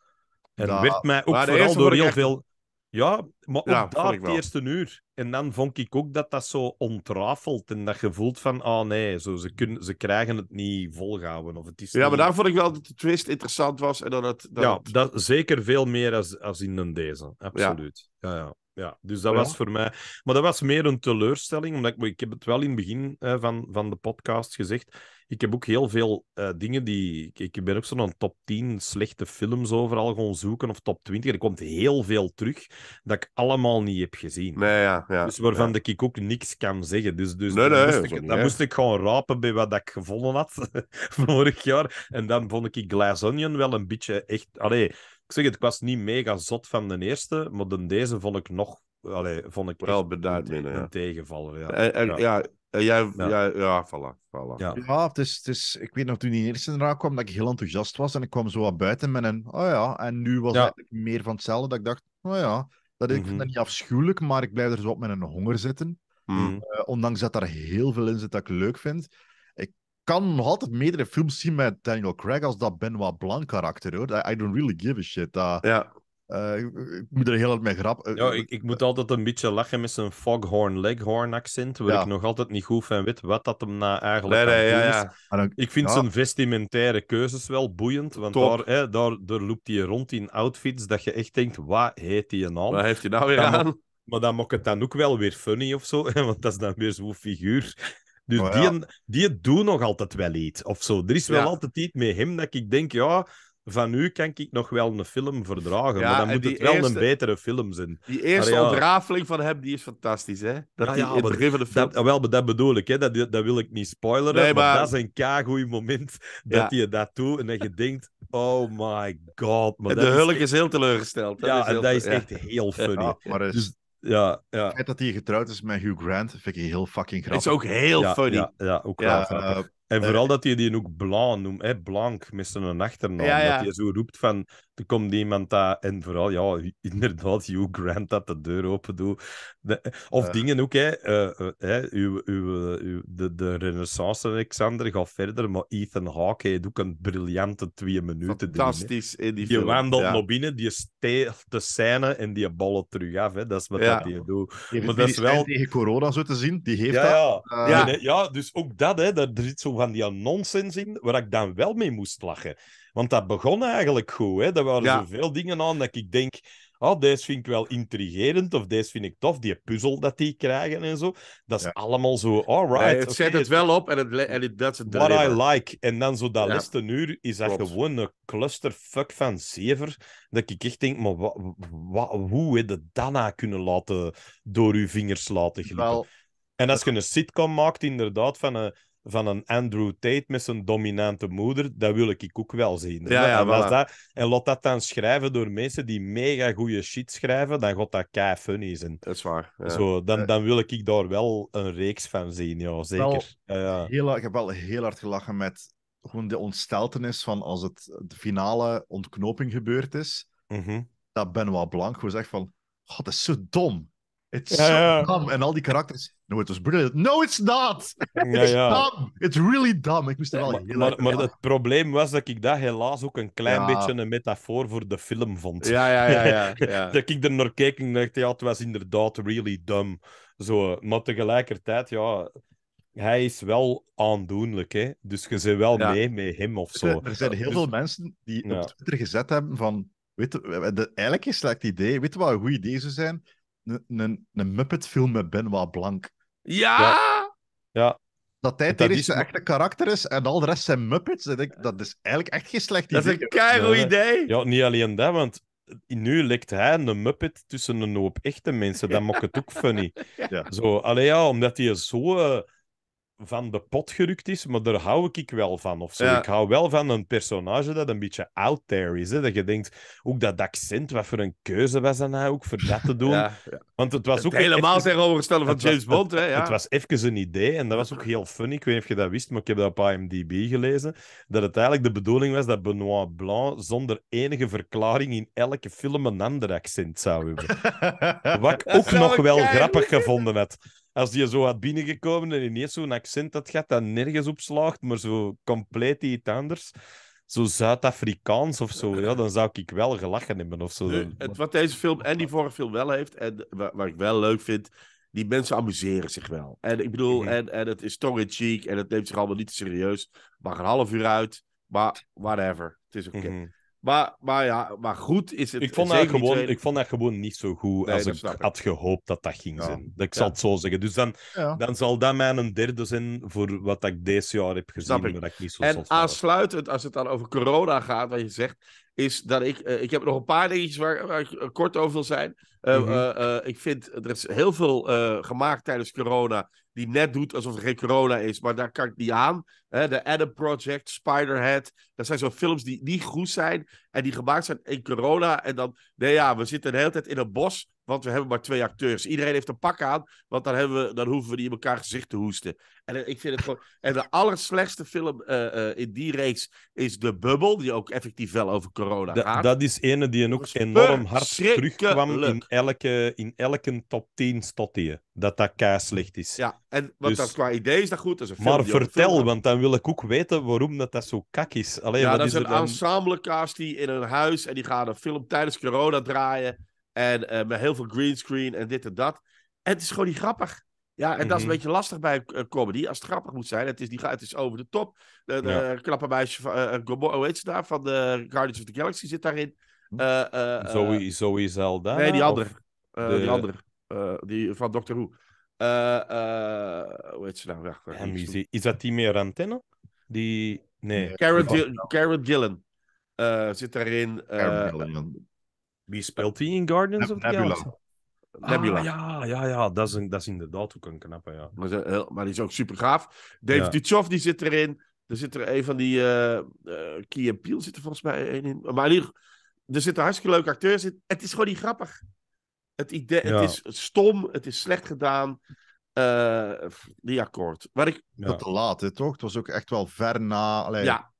C: En werd mij ook vooral door heel veel... Ja, maar op het eerste uur. En dan vond ik ook dat dat zo ontrafelt en dat gevoel van, ah nee, zo, ze, kunnen, ze krijgen het niet volgehouden.
B: Of het is ja, maar daar vond ik wel dat de twist interessant was. En dat het, dat ja,
C: dat, zeker veel meer als, als in deze, absoluut. ja, ja ja. Dus dat was voor mij... Maar dat was meer een teleurstelling, omdat ik, ik heb het wel in het begin van, van de podcast gezegd. Ik heb ook heel veel eh, dingen die... Ik, ben ook zo'n top 10 slechte films overal gewoon zoeken, of top 20. Er komt heel veel terug dat ik allemaal niet heb gezien. Nee, ja, ja, dus waarvan dat ik ook niks kan zeggen. Dus, dus nee, moest, ik, gewoon rapen bij wat ik gevonden had vorig jaar. En dan vond ik Glass Onion wel een beetje echt... Allee, ik zeg het, ik was niet mega zot van de eerste, maar dan deze vond ik nog... Allee, vond ik wel beduidend een,
B: tegenvaller. Ja. En, ja. ja. Jij, ja. ja, voilà. voilà. Ja,
D: het is, het is, ik weet nog toen die eerste raak kwam dat ik heel enthousiast was en ik kwam zo wat buiten met een, oh ja, en nu was ja. het meer van hetzelfde dat ik dacht, oh ja, dat is mm niet afschuwelijk, maar ik blijf er zo op met een honger zitten. Mm. Eh, ondanks dat daar heel veel in zit dat ik leuk vind kan nog altijd meerdere films zien met Daniel Craig als dat Benoit Blanc karakter, hoor. I, don't really give a shit. ja.
C: Eh, ik, moet er heel hard mee grap. ja, ik, ik, moet altijd een beetje lachen met zijn foghorn-leghorn-accent, waar ik nog altijd niet goed van weet wat dat hem nou eigenlijk nee, nee, is. ik vind zijn vestimentaire keuzes wel boeiend, want daar, hè, daar, daar loopt hij rond in outfits dat je echt denkt, wat heet hij nou? Wat heeft hij nou weer aan? Maar dan maakt het dan ook wel weer funny of zo, want dat is dan weer zo'n figuur dus oh, die, die doet nog altijd wel iets of zo. Er is wel altijd iets met hem dat ik denk, ja, van nu kan ik nog wel een film verdragen. maar dan moet het wel een betere film zijn. Die eerste ja,
B: ontrafeling van hem, die is fantastisch, hè? Dat ja, Dat, wel,
C: bedoel ik, hè? Dat, dat wil ik niet spoileren, nee, maar... dat is
B: een kagoeie moment
C: dat je dat doet en dat je denkt, oh my god. Maar en de hulk is, heel teleurgesteld.
B: Dat ja, is heel... en dat is echt heel funny. maar dus
D: ja, ja. Het feit dat hij getrouwd is met Hugh Grant vind ik heel fucking grappig. Is ook heel funny. Ja, ja
B: ook ja, eh, en eh, vooral dat
C: hij die ook Blanc noemt. Hè? Blanc, met zijn achternaam. Dat hij zo roept van er komt iemand daar en vooral, ja, inderdaad, Hugh Grant dat de deur open doet. Eh, of eh. dingen ook, hè. Uh, uw, uw, uw, de, de renaissance, Alexander, gaat verder, maar Ethan Hawke heeft ook een briljante twee minuten. Fantastisch in die film. Je wandelt ja. naar binnen, die steelt de scène en die ballen terug af, hè. Dat is wat dat hij doet. maar dat is wel...
D: tegen corona, zo te zien, die heeft ja, dat. Ja.
C: ja. dus ook dat, hè. er zit zo van die nonsens in, waar ik dan wel mee moest lachen. Want dat begon eigenlijk goed. Hè? Er waren zoveel dingen aan dat ik denk... Oh, deze vind ik wel intrigerend, of deze vind ik tof, die puzzel dat die krijgen en zo. Dat is allemaal zo, alright. Eh, het zet
B: het wel op en, dat is het What I
C: like. En dan zo dat ja. laatste uur is dat gewoon een clusterfuck van zever, dat ik echt denk, maar wat, hoe heb je dat nou kunnen laten, door uw vingers laten glippen? Wel, en als je een sitcom maakt, inderdaad, van een van een Andrew Tate met zijn dominante moeder, dat wil ik ook wel zien. Ja, ja, en, dat, en laat dat dan schrijven door mensen die mega goede shit schrijven, dan gaat dat kei funny zijn. Dat is waar. Zo, dan, eh. dan wil ik daar wel een reeks van zien, ja, zeker.
D: ik heb wel heel hard gelachen met gewoon de ontsteltenis van als het de finale ontknoping gebeurd is, Dat mhm. ben dat Benoit Blanc gewoon zegt van, god, dat is zo dom. It's ja, so dumb. En al die karakters. No, it was brilliant. No, it's not! It's dumb! It's really dumb. Ik moest er wel maar, heel maar het
C: probleem was dat ik dat helaas ook een klein beetje een metafoor voor de film vond. Ja, ja, ja. ja, dat ik er naar keek en dacht, ja, het was inderdaad really dumb. Zo, maar tegelijkertijd, ja hij is wel aandoenlijk, hè? dus je zit wel mee met hem of zo. Er zijn heel dus veel mensen
D: die op Twitter gezet hebben van. Weet, de, eigenlijk is het idee. Weet je wat een goed idee ze zijn? een, een Muppet-film met Ben Blanc. Blank.
C: Ja. ja.
D: Dat hij het zijn echte karakter is en al de rest zijn Muppets.
C: Dat, dat is
D: eigenlijk echt geen slecht idee. Dat is een keihard idee.
C: Ja, niet alleen dat, want nu lijkt hij een Muppet tussen een hoop echte mensen. Dat maakt het ook funny. Ja. Zo, allee, ja, omdat hij zo... Eh, van de pot gerukt is, maar daar hou ik wel van. Of zo. Ik hou wel van een personage dat een beetje out there is. Hè? Dat je denkt, ook dat accent, wat voor een keuze was dat nou ook voor dat te doen? Want het was ook... Helemaal tegenovergestelde van James Bond, hè? Het was even een idee en dat was ook heel funny. Ik weet niet of je dat wist, maar ik heb dat op IMDb gelezen. Dat het eigenlijk de bedoeling was dat Benoit Blanc zonder enige verklaring in elke film een ander accent zou hebben. wat ik ook nog wel grappig gevonden had als die zo had binnengekomen en ineens zo'n accent had gehad dat nergens op slaagt, maar zo compleet iets anders. Zo Zuid-Afrikaans of zo, ja, dan zou ik wel gelachen hebben of zo.
B: het, wat deze film en die vorige film wel heeft, en wat ik wel leuk vind, die mensen amuseren zich wel. En ik bedoel, mhm. en, en het is tongue in cheek en het neemt zich allemaal niet te serieus. Mag een half uur uit, maar whatever. Het is oké. Mhm. Maar, maar maar goed is het. Ik vond, dat gewoon, ik
C: vond gewoon niet zo goed als ik, had gehoopt dat dat ging ja. zijn. Ik zal het zo zeggen. Dus dan, dan zal dat mijn derde zijn voor wat ik deze jaar heb gezien. dat ik niet zo en
B: aansluitend, als het dan over corona gaat, wat je zegt, is dat ik. Eh, ik heb nog een paar dingetjes waar, ik eh, kort over wil zijn. Eh, mhm. ik vind, er is heel veel gemaakt tijdens corona die net doet alsof er geen corona is, maar daar kan ik niet aan de Adam Project, Spiderhead. Dat zijn zo'n films die, niet goed zijn en die gemaakt zijn in corona. En dan, nee ja, we zitten de hele tijd in een bos, want we hebben maar twee acteurs. Iedereen heeft een pak aan, want dan, hebben we, dan hoeven we die in elkaar gezicht te hoesten. En eh, ik vind het gewoon... En de allerslechtste film eh, eh, in die reeks is De Bubble, die ook effectief wel over corona gaat. dat
C: is ene die ook enorm hard terugkwam in elke, in elke top 10 je. Dat dat slecht
B: is. Ja, en, wat dus dat qua idee is dat goed. is een film maar vertel,
C: want dan wil ik ook weten waarom dat, dat zo kak is. ja, dat is, een dan...
B: die in een huis en die gaan een film tijdens corona draaien. En eh, met heel veel greenscreen en dit en dat. En het is gewoon niet grappig. Ja, en dat is een mhm. beetje lastig bij eh, comedy. Als het grappig moet zijn, het is, die, het is over de top. De, knappe meisje van, uh, hoe heet ze daar? Van de Guardians of the Galaxy zit daarin. Uh, Zoe, Zoe Zelda? Nee, die andere. De... Die andere. die van Doctor Who. Eh, eh, hoe heet ze nou? Wacht,
C: is dat die meer antenne?
B: Die... Nee. Carrot,
C: Gillen eh, zit daarin. Wie
B: speelt die in Guardians of the Galaxy? Ah, Nebula. ja, ja, ja. Dat, is dat is inderdaad ook een knappe, ja. Maar, maar die is ook super gaaf. David ja. die zit erin. Er zit er een van die... Uh, uh, Peel zit er volgens mij in. Maar hier, er zitten hartstikke leuke acteurs in. Het is gewoon niet grappig. Het, idee, het is stom, het is slecht gedaan. Uh, die akkoord. Waar ik...
D: Ja. Te laat, hè, toch? Het was ook echt wel ver na... Allee, ja.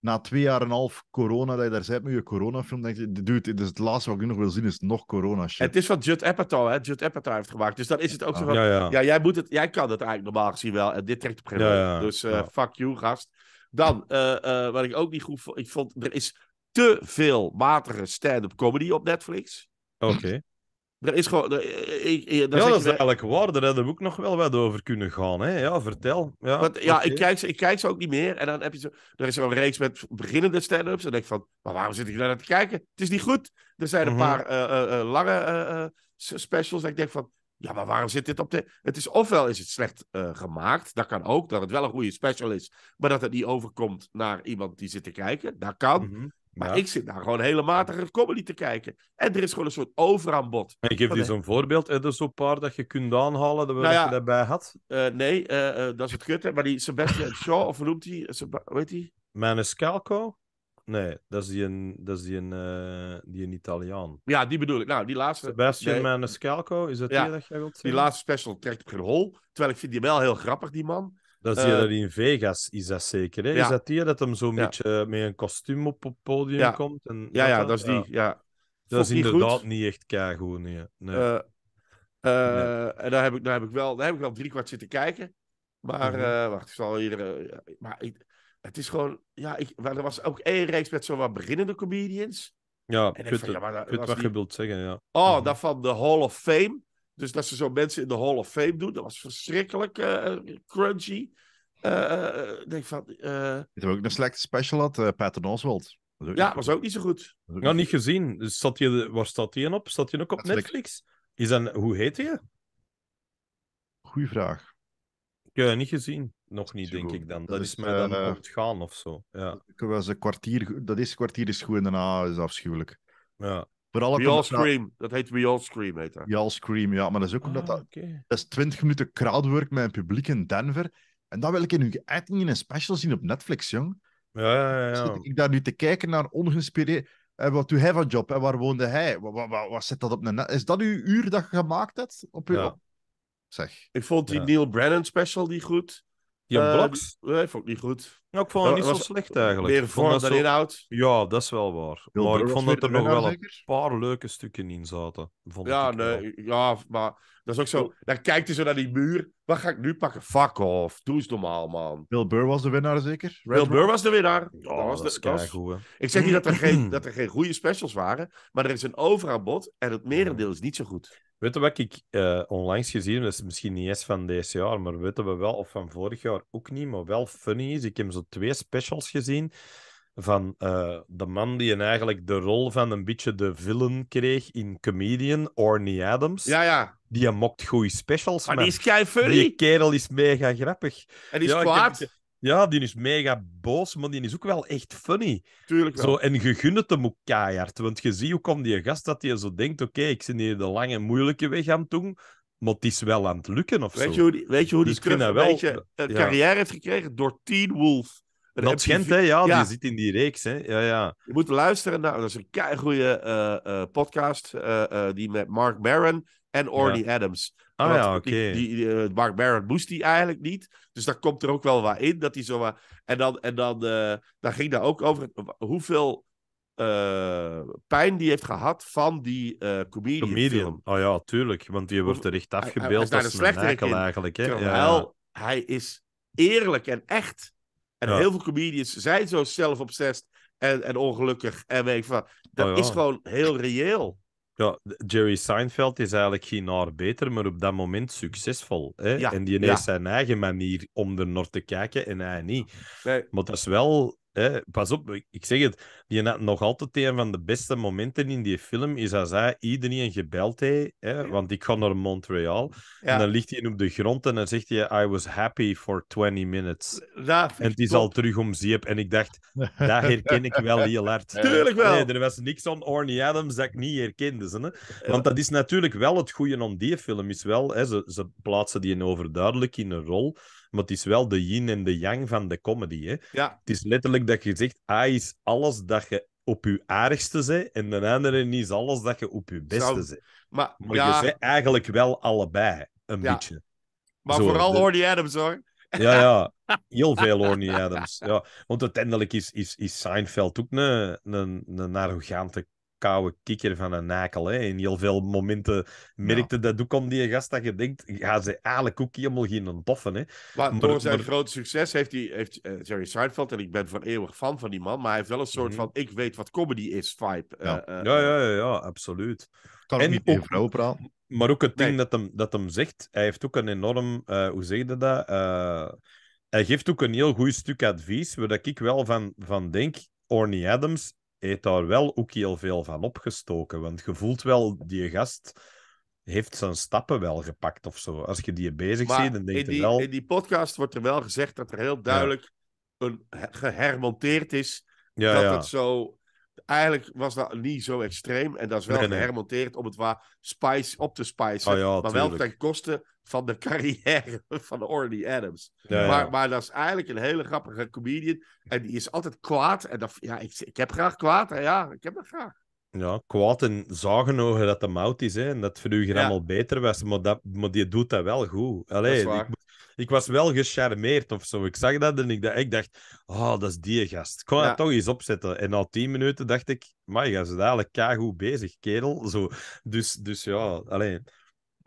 D: Na twee jaar en een half corona, dat je daar zit met je coronafilm, denk je, dude, dit is het laatste wat ik nog wil zien, is nog corona-shit. Het is
B: wat Judd Apatow, hè? Judd Apatow heeft gemaakt. Dus dan is het ook zo van... Ja, ja, jij, moet het, jij kan het eigenlijk normaal gezien wel. En dit trekt op geen moment. Dus eh, fuck you, gast. Dan, eh, wat ik ook niet goed vond... Ik vond, er is te veel matige stand-up comedy op Netflix. Oké. Er is gewoon. Eh, ik, eh, dat ja, dat is eigenlijk waar. Daar hebben we ook nog wel wat over kunnen gaan. Hè? Ja, vertel. Ja, ja ik, kijk, ik kijk ze ook niet meer. En dan heb je zo. Er is een reeks met beginnende stand-ups. En denk ik van. Maar waarom zit ik daar naar te kijken? Het is niet goed. Er zijn een mhm. paar eh, lange specials. En ik denk van. Ja, maar waarom zit dit op de. Het is ofwel is het slecht gemaakt. Dat kan ook. Dat het wel een goede special is. Maar dat het niet overkomt naar iemand die zit te kijken. Dat kan. Mhm. Maar ik zit daar gewoon hele matige comedy te kijken. En er is gewoon een soort overaanbod. En ik geef je zo'n voorbeeld. Er zo'n paar dat je kunt aanhalen dat, we nou je daarbij had. Eh, nee, eh, eh, dat is het kutte. Maar die Sebastian Shaw, of hoe noemt hij? Weet hij?
C: Maniscalco? Nee, dat is die een, dat is die een, die een Italiaan.
B: Ja, die bedoel ik. Nou, die laatste... Sebastian nee. Maniscalco, is dat ja, die dat jij wilt Die laatste special trekt op geen hol. Terwijl ik vind die wel heel grappig, die man. Dat zie je eh,
C: in Vegas, is dat zeker? Hè? Is dat die dat hem zo'n ja. beetje met een kostuum op het podium komt? En ja, ja, dat, is die. Ja. Dat is inderdaad niet echt keigoed. Nee. nee. Eh,
B: eh, en daar heb, ik, daar, heb ik wel, daar heb ik wel drie kwart zitten kijken. Maar mhm. wacht, ik zal hier. maar het is gewoon. Ja, ik, er was ook één reeks met zo wat beginnende comedians. Ja, en ik ja, wat die... je wilt zeggen. Ja. Oh, mhm. dat van de Hall of Fame. Dus dat ze zo mensen in de Hall of Fame doen, dat was verschrikkelijk eh, crunchy. Uh, denk van, uh...
C: hebben ook een slechte
D: special had, Patton Oswald.
B: ja, was ook niet zo goed. Nog niet,
C: gezien. Dus zat waar staat hij op? Staat hij ook op Netflix? Is dan, hoe heet hij? Goeie vraag. Ja, niet gezien. Nog niet, denk ik dan. Dat, dat is, is mij dan uh, gaan of zo. Ja.
D: Dat, was een kwartier, dat is kwartier is goed en daarna is afschuwelijk. Ja. We All Scream, dat
B: heet We All Scream. Heet dat. We All
D: Scream, ja, maar dat is ook omdat ah, dat... dat is 20 minuten crowdwork met een publiek in Denver. En dat wil ik in uw acting in een special zien op Netflix, jong. Ja, ja, ja. Zit ik daar nu te kijken naar ongeïnspireerd... En eh, wat doet hij van job? En waar woonde hij? Wat, wat, wat zit dat op net? Is dat uw uur dat je gemaakt hebt? Op uw... Zeg.
B: Ik vond die Neil Brennan special die goed.
C: Je eh, Bloks?
B: Nee, vond ik niet goed. ook ik vond het niet zo slecht eigenlijk.
C: Meer vorm dan zo... inhoud. Ja, dat is wel waar. maar ik vond dat er nog wel een paar leuke stukken
B: in zaten. Vond ja, nee, ja, maar dat is ook zo. Dan kijkt hij zo naar die muur. Wat ga ik nu pakken? Fuck off. Doe eens normaal, man. Bill Burr was de winnaar zeker? Red Bill Burr was de winnaar. Ja, dat was de kast. Ik zeg niet dat er, geen, dat er geen goede specials waren. Maar er is een overaanbod. En het merendeel is niet zo goed.
C: Weet je wat ik eh, onlangs gezien heb? Dat is misschien niet eens van dit jaar, maar weten we wel, of van vorig jaar ook niet, maar wel funny is. Ik heb zo twee specials gezien van eh, de man die eigenlijk de rol van een beetje de villain kreeg in Comedian, Ornie Adams. Ja, ja. Die mokt goede specials, Maar man. die is kei funny. Die kerel is mega grappig. En is kwaad. Ja, die is mega boos, maar die is ook wel echt funny. Tuurlijk wel. Zo, en je te. het Want je ziet hoe komt die gast dat hij zo denkt... Oké, ik zit hier de lange, moeilijke weg aan het doen... Maar het is wel aan het lukken of weet zo. Je hoe die, weet je hoe dus die wel, een eh, carrière
B: heeft gekregen? Door Teen Wolf. Dat schendt, hè? Ja, die zit in die reeks. Hè? Ja, ja. Je moet luisteren naar... Dat is een goede uh, eh, eh, podcast. die met Mark Barron en Orny Adams. Ah ja, oké. Die, eh, Mark Barrett moest die eigenlijk niet. Dus daar komt er ook wel wat in. Dat hij zomaar... En, dan, en dan, eh, dan ging daar ook over hoeveel eh, pijn die heeft gehad van die uh, comedian. comedian.
C: Oh ja, tuurlijk. Want die wordt er echt afgebeeld hij, als een eikel eigenlijk. Hè? Terwijl
B: ja. hij is eerlijk en echt. En heel veel comedians zijn zo zelfobsessed en, en ongelukkig. En weet van, dat oh is gewoon heel reëel.
C: Ja, Jerry Seinfeld is eigenlijk geen haar beter, maar op dat moment succesvol. Hè? Ja, en die heeft zijn eigen manier om er naar te kijken en hij niet. Nee. Maar dat is wel pas op, ik zeg het. Die had nog altijd een van de beste momenten in die film. Is als hij iedereen gebeld heeft. Hè, want ik ga naar Montreal. En dan ligt hij op de grond en dan zegt hij: I was happy for 20 minutes. en het is al terug om zeep. En ik dacht: dat herken ik wel heel hard. Tuurlijk wel. er was niks aan Orny Adams dat ik niet herkende. Ze, hè? Want dat is natuurlijk wel het goede om die film. Is wel, hè, ze, ze plaatsen die overduidelijk in een rol. Maar het is wel de yin en de yang van de comedy. Hè? Ja. Het is letterlijk dat je zegt: A ah, is alles dat je op je aardigste bent. En de andere is alles dat je op je beste Zou... Maar, maar je bent eigenlijk wel allebei, een beetje. Maar vooral de... Adams hoor. Ja, ja. Heel veel Orny Adams. Ja. Want uiteindelijk is, is, is Seinfeld ook een, een, een arrogante koude kikker van een nakel. Hè. In heel veel momenten merkte dat ook om die gast dat je denkt, ga ze eigenlijk ook helemaal geen toffen. Hè. Maar, door zijn grote
B: groot succes heeft, hij, heeft eh, Jerry Seinfeld, en ik ben van eeuwig fan van die man, maar hij heeft wel een soort mhm. van ik weet wat comedy is vibe. Ja, eh, eh, ja,
C: ja, ja, ja, absoluut. Kan en niet ook, vrouw praten. Maar ook het ding dat, hem, dat hem zegt, hij heeft ook een enorm, hoe zeg je dat? hij geeft ook een heel goed stuk advies, waar ik wel van, van denk, Orny Adams heeft daar wel ook heel veel van opgestoken. Want je voelt wel, die gast heeft zijn stappen wel gepakt of zo. Als je die bezig ziet, dan denk je wel... In
B: die podcast wordt er wel gezegd dat er heel duidelijk een, gehermonteerd is... dat ja. het zo Eigenlijk was dat niet zo extreem. En dat is wel nee, gehermonteerd om het waar spice op te spicen. Oh maar wel ten koste van de carrière van Orly Adams. Maar, dat is eigenlijk een hele grappige comedian. En die is altijd kwaad. En dat, ja, ik, ik heb graag kwaad. ja, ik heb dat graag.
C: Ja, kwaad en zagenogen dat de mout is. Hè, en dat voor u ja. allemaal beter was. Maar, dat, maar die doet dat wel goed. Allee, ik was wel gecharmeerd of zo. Ik zag dat en ik, dacht, ik dacht, oh, dat is die gast. Ik kon ja. toch eens opzetten. En na tien minuten dacht ik, maar je gaat dadelijk kagoed bezig, kerel. Zo. Dus, dus ja, alleen.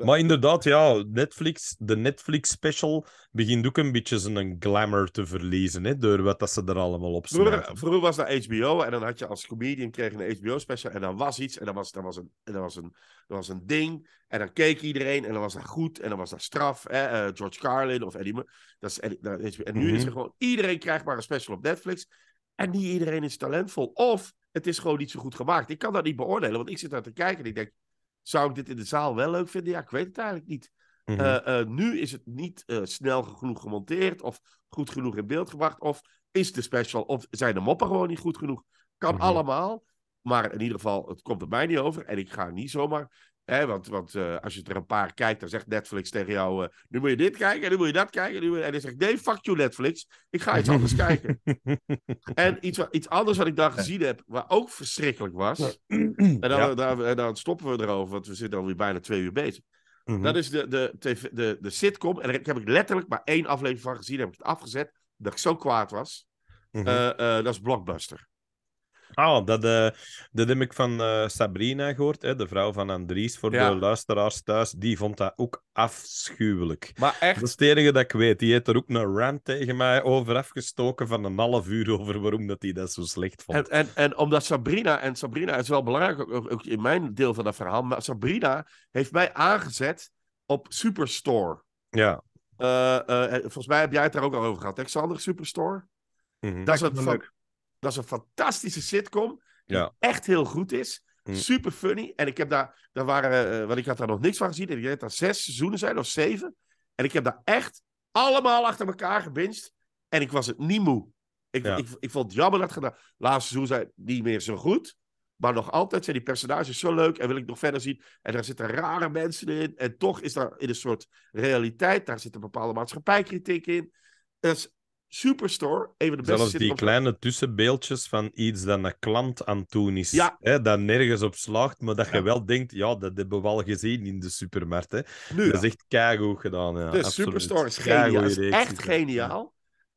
C: Maar inderdaad, ja, Netflix, de Netflix-special begint ook een beetje zijn glamour te verliezen, hè, door wat dat ze er allemaal op vroeger,
B: vroeger was dat HBO, en dan had je als comedian kreeg een HBO-special, en dan was iets, en dan was, dan was, een, dan was, een, dan was een ding, en dan keek iedereen, en dan was dat goed, en dan was dat straf, hè, eh, George Carlin of Eddie... Dat is, en nu is mhm. er gewoon, iedereen krijgt maar een special op Netflix, en niet iedereen is talentvol. Of het is gewoon niet zo goed gemaakt. Ik kan dat niet beoordelen, want ik zit daar te kijken en ik denk, zou ik dit in de zaal wel leuk vinden? Ja, ik weet het eigenlijk niet. Mhm. Eh, eh, nu is het niet eh, snel genoeg gemonteerd of goed genoeg in beeld gebracht. Of is de special of zijn de moppen gewoon niet goed genoeg? Kan mhm. allemaal. Maar in ieder geval, het komt er mij niet over. En ik ga niet zomaar want eh, als je er een paar kijkt, dan zegt Netflix tegen jou: eh, nu moet je dit kijken, en nu moet je dat kijken. Nu En dan zegt nee, fuck you Netflix, ik ga iets anders kijken.
A: En
B: iets, iets anders wat ik daar gezien heb, waar ook verschrikkelijk was. En dan, eh, dan stoppen we erover, want we zitten alweer bijna twee uur bezig. Mhm. Dat is de, de, TV, de, de sitcom. En daar heb ik letterlijk maar één aflevering van gezien. Daar heb ik het afgezet. Dat ik zo kwaad was. Mhm. dat is Blockbuster.
C: Ah, dat, eh, dat heb ik van eh, Sabrina gehoord, hè, de vrouw van Andries, voor de luisteraars thuis. Die vond dat ook afschuwelijk. Maar echt... Dat is het enige dat ik weet. Die heeft er ook een rant tegen mij over afgestoken van een half uur over waarom dat hij dat zo slecht vond.
B: En, en, en omdat Sabrina, en Sabrina is wel belangrijk, ook, in mijn deel van het verhaal, maar Sabrina heeft mij aangezet op Superstore. Ja. Eh, volgens mij heb jij het daar ook al over gehad, Alexander, Superstore? Mm Dat is het leuk dat is een fantastische sitcom. Die echt heel goed is. Mm. Super funny. En ik heb daar, daar waren, uh, want ik had daar nog niks van gezien. En ik denk dat er zes seizoenen zijn of zeven. En ik heb daar echt allemaal achter elkaar gebinst. En ik was het niet moe. Ik, ik, ik, vond het jammer dat gedaan. Laatste seizoen zijn niet meer zo goed. Maar nog altijd zijn die personages zo leuk en wil ik nog verder zien. En daar zitten rare mensen in. En toch is daar in een soort realiteit. Daar zit een bepaalde maatschappijkritiek in. Dat dus Superstore, even de beste... Zelfs die
C: kleine tussenbeeldjes van iets dat een klant aan toen is, ja. hè, dat nergens op slaagt, maar dat je wel denkt, ja, dat hebben we al gezien in de supermarkt. Hè. Nu, dat is echt keigoed gedaan. Ja, de absoluut. Superstore is geniaal. echt
B: geniaal.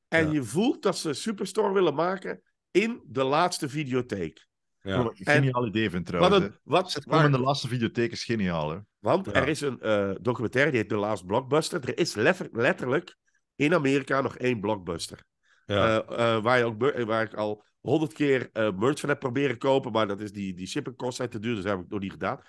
B: En je voelt dat ze Superstore willen maken in de laatste videotheek. Ja. Geniaal idee
D: vind trouwens. Wat, een,
B: wat het komen in de laatste videotheek is geniaal. Hè? Want er is een eh, documentaire die heet The Last Blockbuster. Er is letterlijk in Amerika nog één blockbuster. Ja. Eh, eh, waar, je ook, eh, waar ik al honderd keer merch van heb proberen kopen. Maar dat is die, die shipping kost zijn te duur. Dus dat heb ik nog niet gedaan.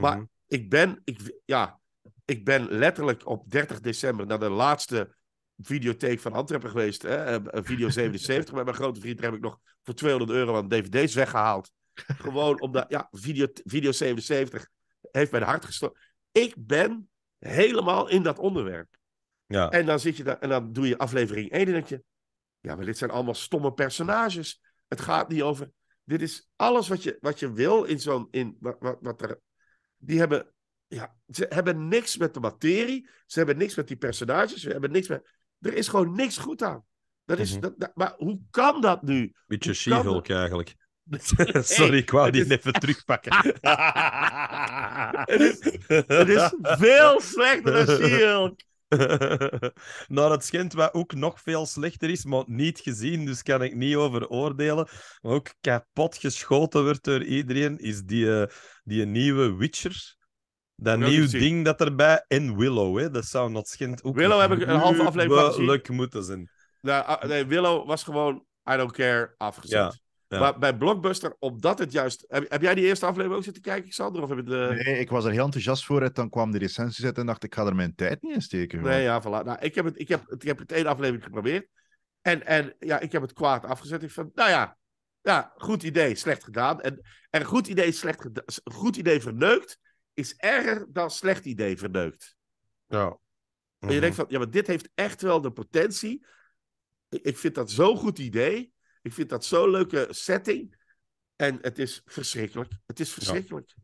B: Maar mhm. ik ben, ik, ja, ik ben letterlijk op 30 december naar de laatste videotheek van Antwerpen geweest. Hè? video 77. Met mijn grote vriend heb ik nog voor 200 euro aan dvd's weggehaald. Gewoon omdat, ja, video, video 77 heeft mijn hart gestoken. Ik ben helemaal in dat onderwerp. Ja. En dan zit je daar en dan doe je aflevering 1 en denk je, ja, maar dit zijn allemaal stomme personages. Het gaat niet over. Dit is alles wat je, wat je wil in zo'n. In, wat, wat, wat er, die hebben. Ja, ze hebben niks met de materie. Ze hebben niks met die personages. Ze hebben niks met. Er is gewoon niks goed aan. Dat is, mhm. dat, maar hoe kan dat nu? Beetje She-Hulk
C: eigenlijk. Sorry, ik wou die even terugpakken. het, is, het, is, veel slechter dan She-Hulk. Naar het schijnt wat ook nog veel slechter is, maar niet gezien, dus kan ik niet over oordelen. Maar ook kapot geschoten wordt door iedereen, is die, eh, die nieuwe Witcher. Dat nieuwe dus ding dat erbij. En Willow, hè. dat zou dat schijnt ook... Willow heb een halve aflevering van moeten zijn.
B: Ah, nee, Willow was gewoon I don't care afgezet. Maar bij Blockbuster, omdat het juist... Heb, jij die eerste aflevering ook zitten kijken, Xander? Of heb de... Nee,
D: ik was er heel enthousiast voor. Het, dan kwam de recensie zetten en dacht ik, ga er mijn tijd niet in steken. Nee,
B: ja, voilà. Nou, ik heb het, ik heb, ik heb het één aflevering geprobeerd. En, en ja, ik heb het kwaad afgezet. Ik van, nou ja, ja, goed idee, slecht gedaan. En, en goed, idee, slecht goed idee verneukt is erger dan slecht idee verneukt. Ja. En je mhm. denkt van, ja, maar dit heeft echt wel de potentie. Ik vind dat zo'n goed idee. Ik vind dat zo'n leuke setting. En het is verschrikkelijk. Het is verschrikkelijk.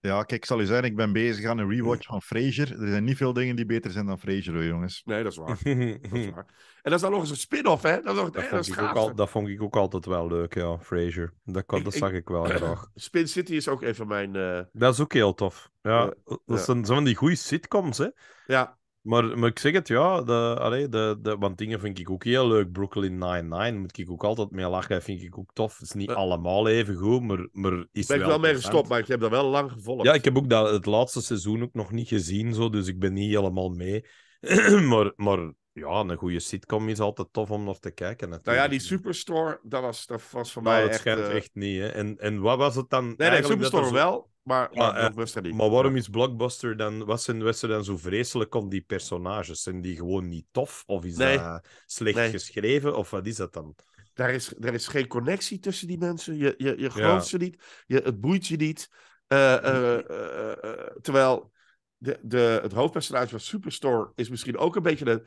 D: Ja. kijk, ik zal u zeggen, ik ben bezig aan een rewatch van Frasier. Er zijn niet veel dingen die beter zijn dan Frasier, jongens.
C: Nee, dat is
B: waar. dat is waar. En dat is dan nog eens een spin-off, hè? Dat, nog, dat, vond dat, ik ook al,
C: dat vond ik ook altijd wel leuk, ja, Frasier. Dat, dat zag ik, wel graag.
B: Spin City is ook even mijn... Eh,
C: dat is ook heel tof. Ja, eh, dat is zijn van die goede sitcoms, hè? Ja. Maar, maar ik zeg het, ja, de, allee, de, de, want dingen vind ik ook heel leuk. Brooklyn Nine-Nine moet ik ook altijd mee lachen, vind ik ook tof. Het is niet allemaal even goed, maar, maar is ben wel... Ben ik wel mee gestopt,
B: maar ik heb dat wel lang gevolgd. Ja, ik heb
C: ook dat, het laatste seizoen ook nog niet gezien, zo, dus ik ben niet helemaal mee. maar, maar ja, een goede sitcom is altijd tof om nog te kijken. Natuurlijk. Nou ja, die
B: Superstore, dat was, dat was voor nou, mij. Dat echt, schijnt eh, echt
C: niet. Hè? En, en wat was het dan? Nee, nee Superstore wel. Maar, maar, eh, maar waarom is Blockbuster dan... Wat zijn, wat zijn dan zo vreselijk om die personages? Zijn die gewoon
B: niet tof? Of is dat slecht geschreven? Of wat is dat dan? Daar is, er is geen connectie tussen die mensen. Je, je, je gelooft ze niet. Je, het boeit je niet. Eh, eh, terwijl de, de, het hoofdpersonage van Superstore is misschien ook een beetje een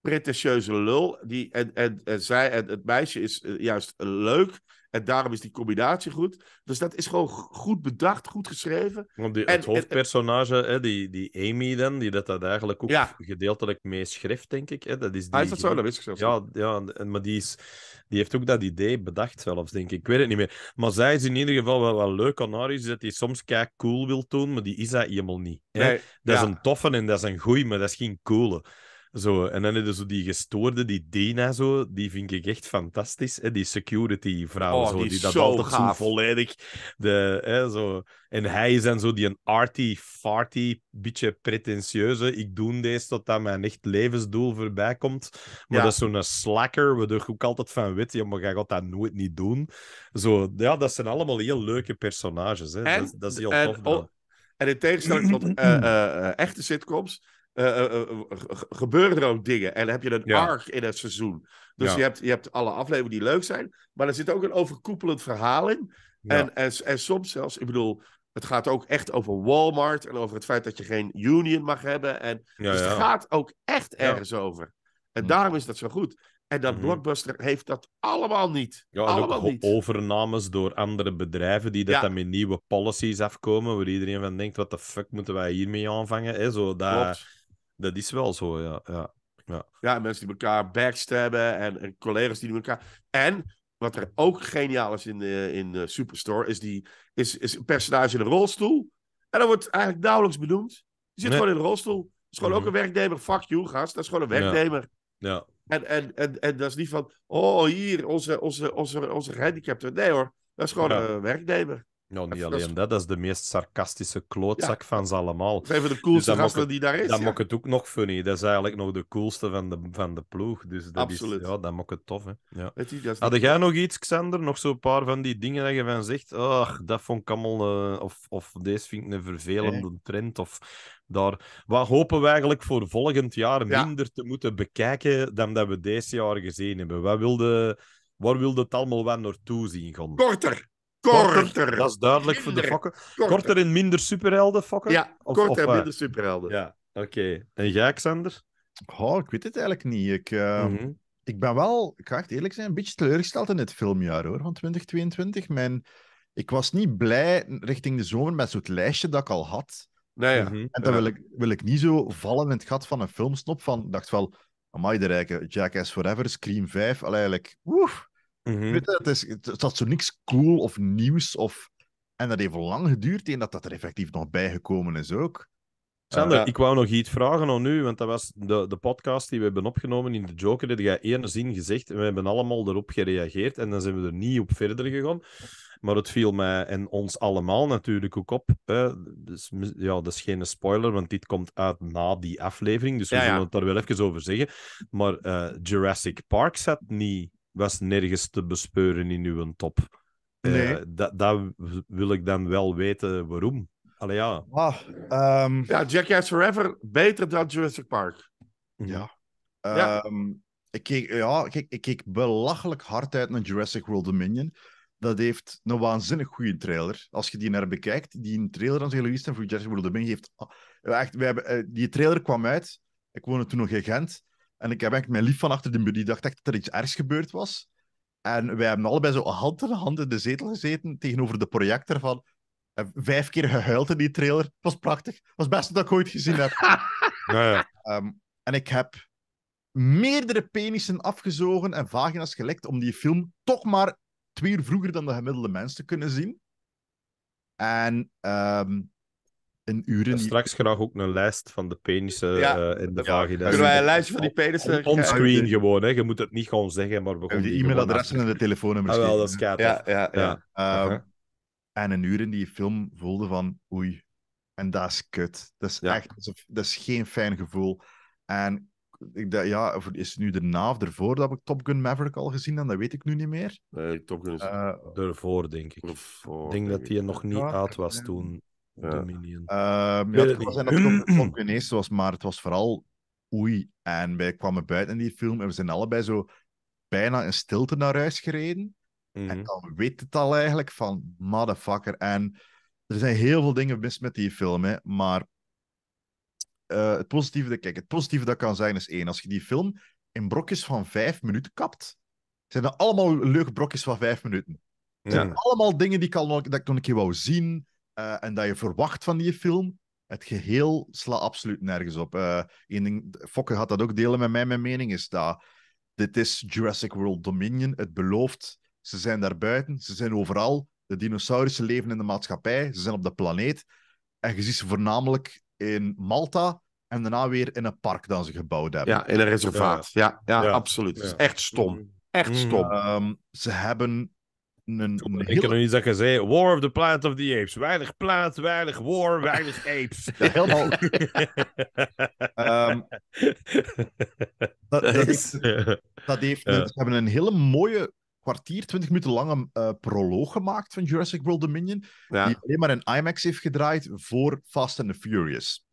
B: pretentieuze lul. Die, en, en, en zij en het meisje is juist leuk. En daarom is die combinatie goed. Dus dat is gewoon goed bedacht, goed geschreven. en, het
C: hoofdpersonage, hè, die, die Amy dan, die dat, dat eigenlijk ook gedeeltelijk mee schrijft, denk ik. Hè? Dat is ah, die, dat zo? Dat wist ik Ja, ja maar die, is, die heeft ook dat idee bedacht zelfs, denk ik. Ik weet het niet meer. Maar zij is in ieder geval wel, wel leuk aan haar, is dat die soms kijk cool wil doen, maar die is dat helemaal niet. Hè? dat is een toffe en dat is een goeie, maar dat is geen coole. Zo, en dan hebben zo die gestoorde, die Dina zo, die vind ik echt fantastisch. Hè? Die security-vrouw, oh, zo, die, dat altijd zo volledig... De, hè, zo. En hij is dan zo die een arty, farty, beetje pretentieuze. Ik doe deze totdat mijn echt levensdoel voorbij komt. Maar dat is zo'n slacker, we ik ook altijd van wit ja, maar ga gaat dat nooit niet doen. Zo, ja, dat zijn allemaal heel leuke personages. Hè? dat, is heel
B: tof. En in tegenstelling tot uh, uh, echte sitcoms eh, eh, eh, gebeuren er ook dingen. En heb je een arc in het seizoen. Dus je, hebt, je hebt alle afleveringen die leuk zijn. Maar er zit ook een overkoepelend verhaal in. En, en, soms zelfs, ik bedoel, het gaat ook echt over Walmart. En over het feit dat je geen union mag hebben. En, dus het gaat ook echt ergens over. En hm. daarom is dat zo goed. En dat mhm. Blockbuster heeft dat allemaal niet. allemaal niet.
C: overnames door andere bedrijven die dat dan met nieuwe policies afkomen, waar iedereen van denkt, wat de fuck moeten wij hiermee aanvangen? Hè? Zo dat is wel zo, ja. Ja, ja.
B: ja mensen die elkaar backstabben en, en collega's die elkaar... En wat er ook geniaal is in, de, in Superstore, is, die, is, is een personage in een rolstoel. En dat wordt eigenlijk nauwelijks benoemd. Die zit gewoon in een rolstoel. Dat is gewoon ook mhm. een werknemer. Fuck you, gast. Dat is gewoon een werknemer. Ja. En, en, en, en dat is niet van, oh hier, onze, onze, onze, onze gehandicapte. Nee hoor, dat is gewoon een werknemer.
C: Nou, niet alleen dus- dat, dat is de meest sarcastische klootzak van ze allemaal. Zijn de dus coolste dus gasten het, die daar is? Dat ja. ook nog funny. Dat is eigenlijk nog de coolste van de, van de ploeg. Dus dat Absoluut. Is, ja, dat moet het tof. Hè. Ja. Had Had jij nog iets, Xander? Nog zo'n paar van die dingen dat je van zegt? Ach, dat vond ik allemaal... Eh, of, of deze vind ik een vervelende trend. Of daar... Wat hopen we eigenlijk voor volgend jaar minder te moeten bekijken dan dat we deze jaar gezien hebben? Wat wilde... Waar wilde het allemaal wel naartoe zien gaan? Korter! korter. Dat is duidelijk voor de fokken. Korter. korter. en minder superhelden fokken? Ja, of, korter of, en eh, minder superhelden. Ja, oké. En jij, Xander? ik weet het
D: eigenlijk niet. Ik, eh, mhm. ik ben wel, ik ga echt eerlijk zijn, een beetje teleurgesteld in het filmjaar hoor, van 2022. Mijn, ik was niet blij richting de zomer met zo'n lijstje dat ik al had.
B: Nee, ja. Mhm. En dan wil ik,
D: wil ik niet zo vallen in het gat van een filmsnop van, dacht wel, amai de rijke, Jackass Forever, Scream 5, al eigenlijk, woef. Mm Weet je, het, is, het, had zo niks cool of nieuws. Of... En dat heeft lang geduurd en dat dat er effectief nog bijgekomen is ook.
C: Sander, ik wou nog iets vragen aan u, want dat was de, de podcast die we hebben opgenomen in de Joker. Dat jij eerder zin gezegd en we hebben allemaal erop gereageerd. En dan zijn we er niet op verder gegaan. Maar het viel mij en ons allemaal natuurlijk ook op. Hè. Dus, ja, dat is geen spoiler, want dit komt uit na die aflevering. Dus we zullen het daar wel even over zeggen. Maar eh, Jurassic Park zat niet was nergens te bespeuren in uw top. Eh, nee. dat, wil ik dan wel weten waarom. Allee, ja.
D: Ah, ehm,
C: ja, Forever beter dan Jurassic Park. Mhm. Ja.
A: Ehm,
D: ik, keek, ja ik, ik belachelijk hard uit naar Jurassic World Dominion. Dat heeft een waanzinnig goede trailer. Als je die naar bekijkt, die trailer aan Louis en voor Jurassic World Dominion heeft. Ah, echt, we hebben, eh, die trailer kwam uit. Ik woonde toen nog in Gent. En ik heb echt mijn lief van achter de muur. Die dacht echt dat er iets ergs gebeurd was. En wij hebben allebei zo hand in hand in de zetel gezeten tegenover de projector van... Eh, vijf keer gehuild in die trailer. Het was prachtig. Het was het beste dat ik ooit gezien heb. Ehm, en ik heb meerdere penissen afgezogen en vagina's gelekt om die film toch maar twee uur vroeger dan de gemiddelde mens te kunnen zien. En ehm,
C: in uren. Straks graag ook een lijst van de penissen eh, in de ja, vagina. Kunnen wij een lijstje van die
B: penissen... onscreen
C: gewoon, hè. Je moet het niet gewoon zeggen, maar... We die e-mailadressen en de telefoonnummers. Ah, wel, dat is kaart. Ja, ja, ja.
D: Ehm, en een uur in die film voelde van, oei, en dat is kut. Dat is echt... Dat is geen fijn gevoel. En ik dacht, ja, is het nu erna of ervoor dat ik Top Gun Maverick al gezien heb? Dat weet ik nu niet meer.
B: Nee, Top Gun is
D: eh,
C: ervoor, denk ik. ik denk, dat hij nog niet uit was toen. Dominion. Uh,
D: ja, het was nog ineens was maar het was vooral oei. En wij kwamen buiten in die film en we zijn allebei zo bijna in stilte naar huis gereden. En mhm. dan weet het al eigenlijk van motherfucker. En er zijn heel veel dingen mis met die film, hè, maar eh, het, positieve, kijk, het positieve dat kan zijn is één. Als je die film in brokjes van vijf minuten kapt, zijn dat allemaal leuke brokjes van vijf minuten. Het zijn allemaal dingen die ik, al, dat ik nog een keer wou zien eh, en dat je verwacht van die film, het geheel slaat absoluut nergens op. Uh, ding, Fokke gaat dat ook delen met mij. Mijn mening is dat dit is Jurassic World Dominion. Het belooft, ze zijn daar buiten, ze zijn overal. De dinosaurussen leven in de maatschappij, ze zijn op de planeet. En je ziet ze voornamelijk in Malta en daarna weer in een park dat ze gebouwd hebben. Ja, in een reservaat.
B: Ja, ja, absoluut. echt stom.
C: Echt mm. stom. Ehm, ze hebben ik kan nog niet zeggen, War of the Planet of the Apes. Weinig plaat, weinig war, weinig apes. Helemaal. um,
D: dat, dat, is, heeft, Ze hebben een hele mooie kwartier, twintig minuten lange uh, proloog gemaakt van Jurassic World Dominion. Die alleen maar in IMAX heeft gedraaid voor Fast and the Furious.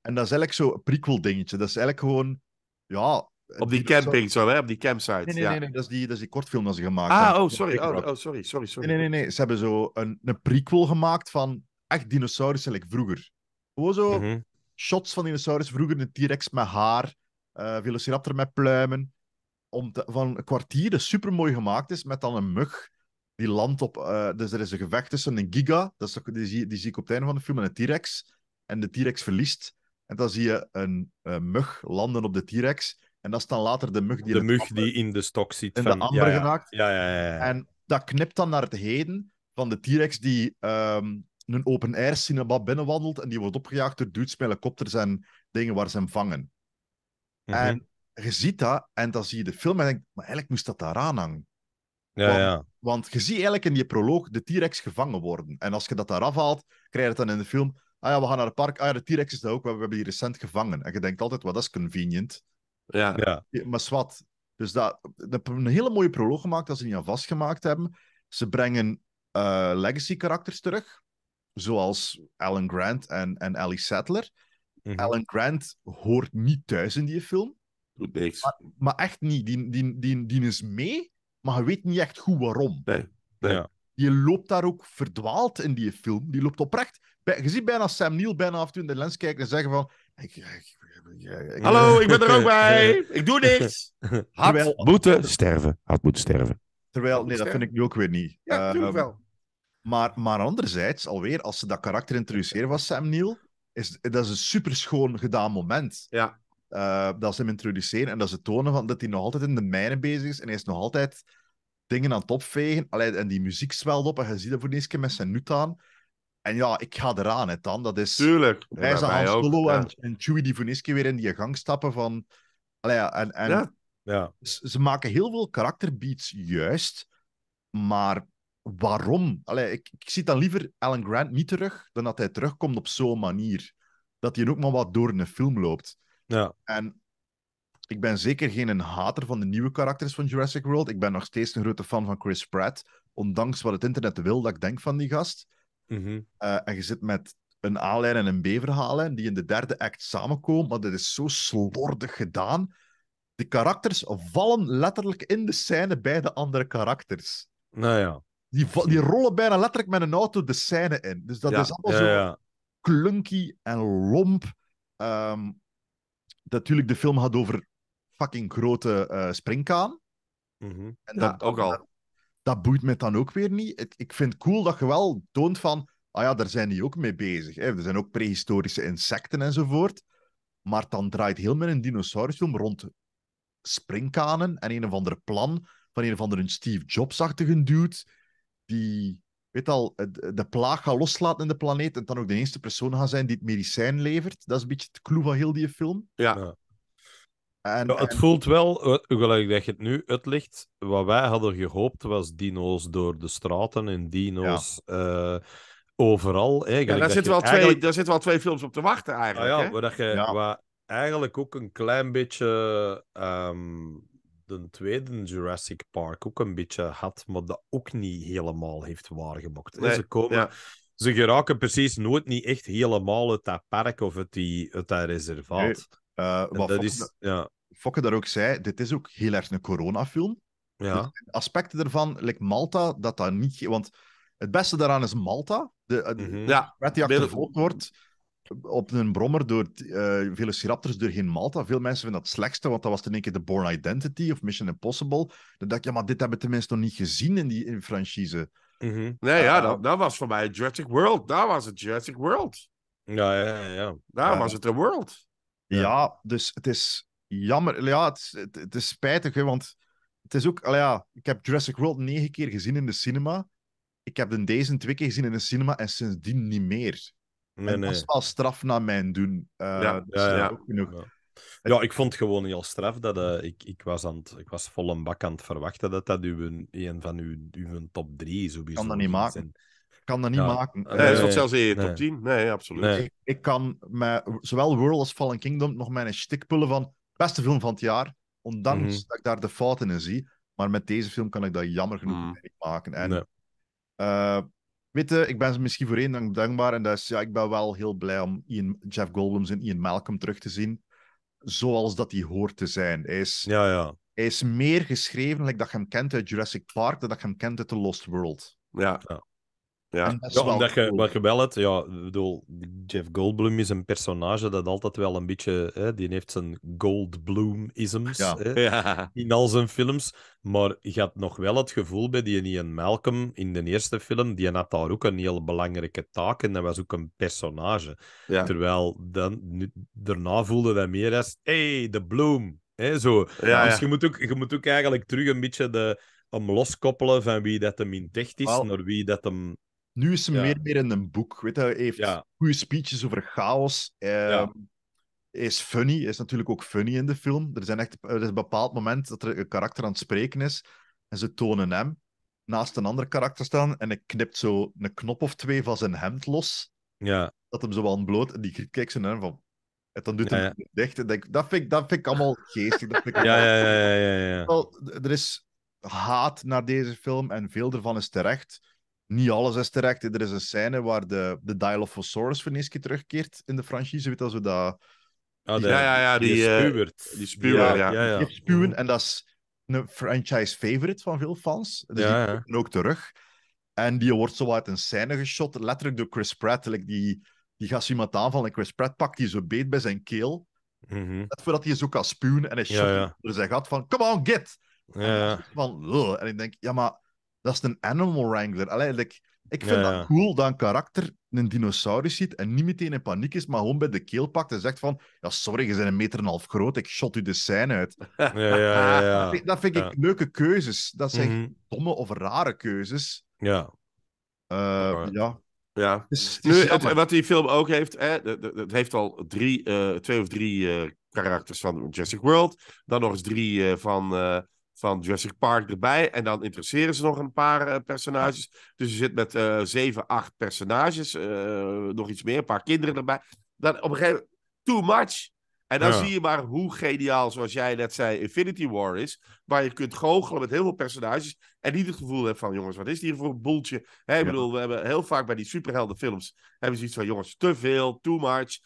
D: En dat is eigenlijk zo'n prequel dingetje. Dat is eigenlijk gewoon ja,
B: op die camping zo, hè? Op die campsite. Nee, nee, ja. nee,
D: dat, is die, dat is die kortfilm dat ze gemaakt ah, Oh, sorry. Oh, oh, sorry, sorry, sorry. Nee, nee, nee. Ze hebben zo een, een prequel gemaakt van echt dinosaurussen, eigenlijk vroeger. Gewoon zo mhm. shots van dinosaurussen. Vroeger een T-Rex met haar, eh, Velociraptor met pluimen. Om van een kwartier dat super mooi gemaakt is, met dan een mug die landt op. Eh, dus er is een gevecht tussen een Giga, dat is, die, zie, die zie ik op het einde van de film, en een T-Rex. En de T-Rex verliest. En dan zie je een, een mug landen op de T-Rex en dat
C: is dan later de mug die, de mug die in de stok zit. In van, ja, geraakt. Ja, ja,
D: en dat knipt dan naar het heden van de T-Rex die um, een open-air cinema binnenwandelt en die wordt opgejaagd door dudes met helikopters en dingen waar ze hem vangen. Mhm. En je ziet dat en dan zie je de film en denkt, maar eigenlijk moest dat daar aan hangen. Ja, want, ja. want je ziet eigenlijk in die proloog de T-Rex gevangen worden. En als je dat daar afhaalt, krijg je het dan in de film. Ah ja, we gaan naar het park. Ah ja, de T-Rex is daar ook. We hebben die recent gevangen. En je denkt altijd, wat is convenient. Ja. Maar zwart. Dus dat, dat hebben een hele mooie proloog gemaakt dat ze niet aan vastgemaakt hebben. Ze brengen eh, legacy-karakters terug, zoals Alan Grant en, en Ellie Sattler. Mhm. Alan Grant hoort niet thuis in die film. Maar, echt niet. Die, die, die, die is mee, maar je weet niet echt goed waarom. Nee. Ja. Die loopt daar ook verdwaald in die film. Die loopt oprecht. Je ziet bijna Sam Neill bijna af en toe in de lens kijken en zeggen van... ik, Hallo, ik ben er ook bij. Ik doe niks.
B: Had terwijl, moeten sterven. Had moeten sterven.
D: Terwijl, nee, dat vind ik nu ook weer niet. Ja, natuurlijk ehm, wel. Maar, maar anderzijds, alweer, als ze dat karakter introduceren van Sam Neil is, dat is een superschoon gedaan moment. Ja. Ehm, dat ze hem introduceren en dat ze tonen van, dat hij nog altijd in de mijnen bezig is en hij is nog altijd dingen aan het opvegen. Allee, en die muziek zwelt op en je ziet dat voor de eerste keer met zijn nut aan. En ja, ik ga eraan, het dan. Dat is. Tuurlijk. Wij zijn Hans en, en Chewie Divoniski weer in die gang stappen van. Allee, en, en ja. Ze maken heel veel karakterbeats juist, maar waarom? Allee, ik, ik zie dan liever Alan Grant niet terug dan dat hij terugkomt op zo'n manier. Dat hij ook maar wat door een film loopt. Ja. En ik ben zeker geen een hater van de nieuwe karakters van Jurassic World. Ik ben nog steeds een grote fan van Chris Pratt. Ondanks wat het internet wil dat ik denk van die gast. Mhm. Eh, en je zit met een A-lijn en een B-verhaallijn die in de derde act samenkomen, maar dat is zo slordig gedaan. De karakters vallen letterlijk in de scène bij de andere karakters. Nou ja. Die, die rollen bijna letterlijk met een auto de scène in. Dus dat is allemaal zo clunky klunky en lomp. Um, natuurlijk, de film gaat over fucking grote eh, springkaan.
A: Mhm. En dat,
D: ook al boeit me dan ook weer niet. Ik, ik vind cool dat je wel toont van, ah ja, daar zijn die ook mee bezig. Er zijn ook prehistorische insecten enzovoort. Maar dan draait heel mijn een dinosaurusfilm rond springkanen en een of andere plan van een of andere Steve Jobs-achtige dude die, weet al, de plaag gaat loslaten in de planeet en dan ook de eerste persoon gaan zijn die het medicijn levert. Dat is een beetje het clue van heel die film. Ja het voelt
C: wel, eh, gelijk dat je het nu uitlegt, wat wij hadden gehoopt was dino's door de straten en dino's eh, overal. daar, zitten wel twee,
B: wel twee films op te wachten eigenlijk. Ah ja, Waar, dat je, waar eigenlijk
C: ook een klein beetje um, de tweede Jurassic Park ook een beetje had, maar dat ook niet helemaal heeft waargemaakt. ze komen ze geraken precies nooit niet echt helemaal uit dat park of uit, die, uit dat reservaat. Uh, wat dat Fokke, is, ja. daar ook
D: zei, dit is ook heel erg een coronafilm. Ja. Dus Aspecten ervan like Malta, dat dat niet... Want het beste daaraan is Malta. De, eh, mhm. ja, wet die achtervolgd wordt op een brommer door uh, Velociraptors doorheen Malta. Veel mensen vinden dat het slechtste, want dat was in één keer de Born Identity of Mission Impossible. Dan dacht ik, ja, maar dit hebben we tenminste nog niet gezien in die franchise.
A: Mhm.
B: Nee, ja, dat, dat, was voor mij Jurassic World. Daar was het Jurassic World. Ja, ja, ja. Daar was het een world.
D: Ja. dus het is jammer. Ja, het, is, het, is spijtig, hè, want het is ook... Ja, ik heb Jurassic World negen keer gezien in de cinema. Ik heb deze twee keer gezien in de cinema en sindsdien niet meer. Nee, en dat is wel straf naar mijn doen. Uh, ja, dus ja,
C: ja, ik vond het gewoon heel straf dat uh, ik, ik, was aan het, ik was vol een bak aan het verwachten dat dat uw, een van uw, uw top 3 sowieso Kan dat niet maken. Zijn
D: kan dat niet maken. Nee, dat is zelfs in top 10. Nee, absoluut. Ik, kan met zowel World als Fallen Kingdom nog mijn stick pullen van beste film van het jaar, ondanks mhm. dat ik daar de fouten in zie. Maar met deze film kan ik dat jammer genoeg mhm. niet maken. En, nee. Eh, ik ben ze misschien voor één dankbaar. En dat is, ja, ik ben wel heel blij om Ian, Jeff Goldblum en Ian Malcolm terug te zien. Zoals dat hij hoort te zijn. Hij is, ja, ja. Hij is meer geschreven dat je hem kent uit Jurassic Park dan dat je hem kent uit The Lost World.
C: ja. Ja, ja omdat cool. wat je wel het ja, bedoel, Jeff Goldblum is een personage dat altijd wel een beetje, hè, die heeft zijn Goldblum-isms in al zijn films. Maar je had nog wel het gevoel bij die Ian Malcolm in de eerste film, die had daar ook een heel belangrijke taak en dat was ook een personage. Terwijl dan, daarna voelde hij meer als, hey, de Bloom. Hè, zo. Dus je moet, ook, je moet ook eigenlijk terug een beetje de, om loskoppelen van wie dat hem in echt is, naar wie dat hem
D: nu is ze ja. meer, meer in
C: een boek. Weet je, hij heeft
D: goede speeches over chaos. Ehm, is funny, is natuurlijk ook funny in de film. Er, zijn echt, er is een bepaald moment dat er een karakter aan het spreken is. En ze tonen hem naast een ander karakter staan. En hij knipt zo een knop of twee van zijn hemd los. Ja. Dat hem zo wel bloot. En die kijkt ze naar hem van, en dan doet hij ja, dicht. En denk, dat, vind ik, dat vind ik allemaal geestig. Dat ja,
A: ja, ja, ja, ja,
D: Er is haat naar deze film en veel ervan is terecht niet alles is terecht. Er is een scène waar de, de Dial of Fosaurus voor terugkeert in de franchise. Weet als we dat...
A: Ah, ja, ja, ja. Die, die eh, spuwert. Die spuwer, ja.
D: spuwen, en dat is een franchise favorite van veel fans. Dus die komt ook terug. En die wordt zo uit een scène geschoten. letterlijk door Chris Pratt. die, die gaat zo iemand aanvallen en Chris Pratt pakt die zo beet bij zijn keel. Mhm. voordat hij zo kan spuwen en hij shot ja, ja. door dus zijn gat van, come on, get! van, en ik denk, ja, maar dat is een animal wrangler. Allee, ik vind dat cool dat een karakter een dinosaurus ziet en niet meteen in paniek is, maar gewoon bij de keel pakt en zegt van ja, sorry, je bent een meter en een half groot, ik shot u de scène uit.
C: Ja, dat, vind, dat vind ik
D: leuke keuzes. Dat zijn mhm. domme of rare keuzes.
B: Ja. Eh, ja. Ja. nu, wat die film ook heeft, hè, het heeft al drie, eh, twee of drie eh, karakters van Jurassic World, dan nog eens drie van van Jurassic Park erbij. En dan interesseren ze nog een paar eh, personages. Dus je zit met eh, zeven, acht personages. Eh, nog iets meer, een paar kinderen erbij. Dan op een gegeven moment, too much. En dan zie je maar hoe geniaal, zoals jij net zei, Infinity War is. Waar je kunt goochelen met heel veel personages. En niet het gevoel hebt van, jongens, wat is hier voor een boeltje? Hè, ik bedoel, we hebben heel vaak bij die superheldenfilms... hebben ze iets van, jongens, te veel, too much.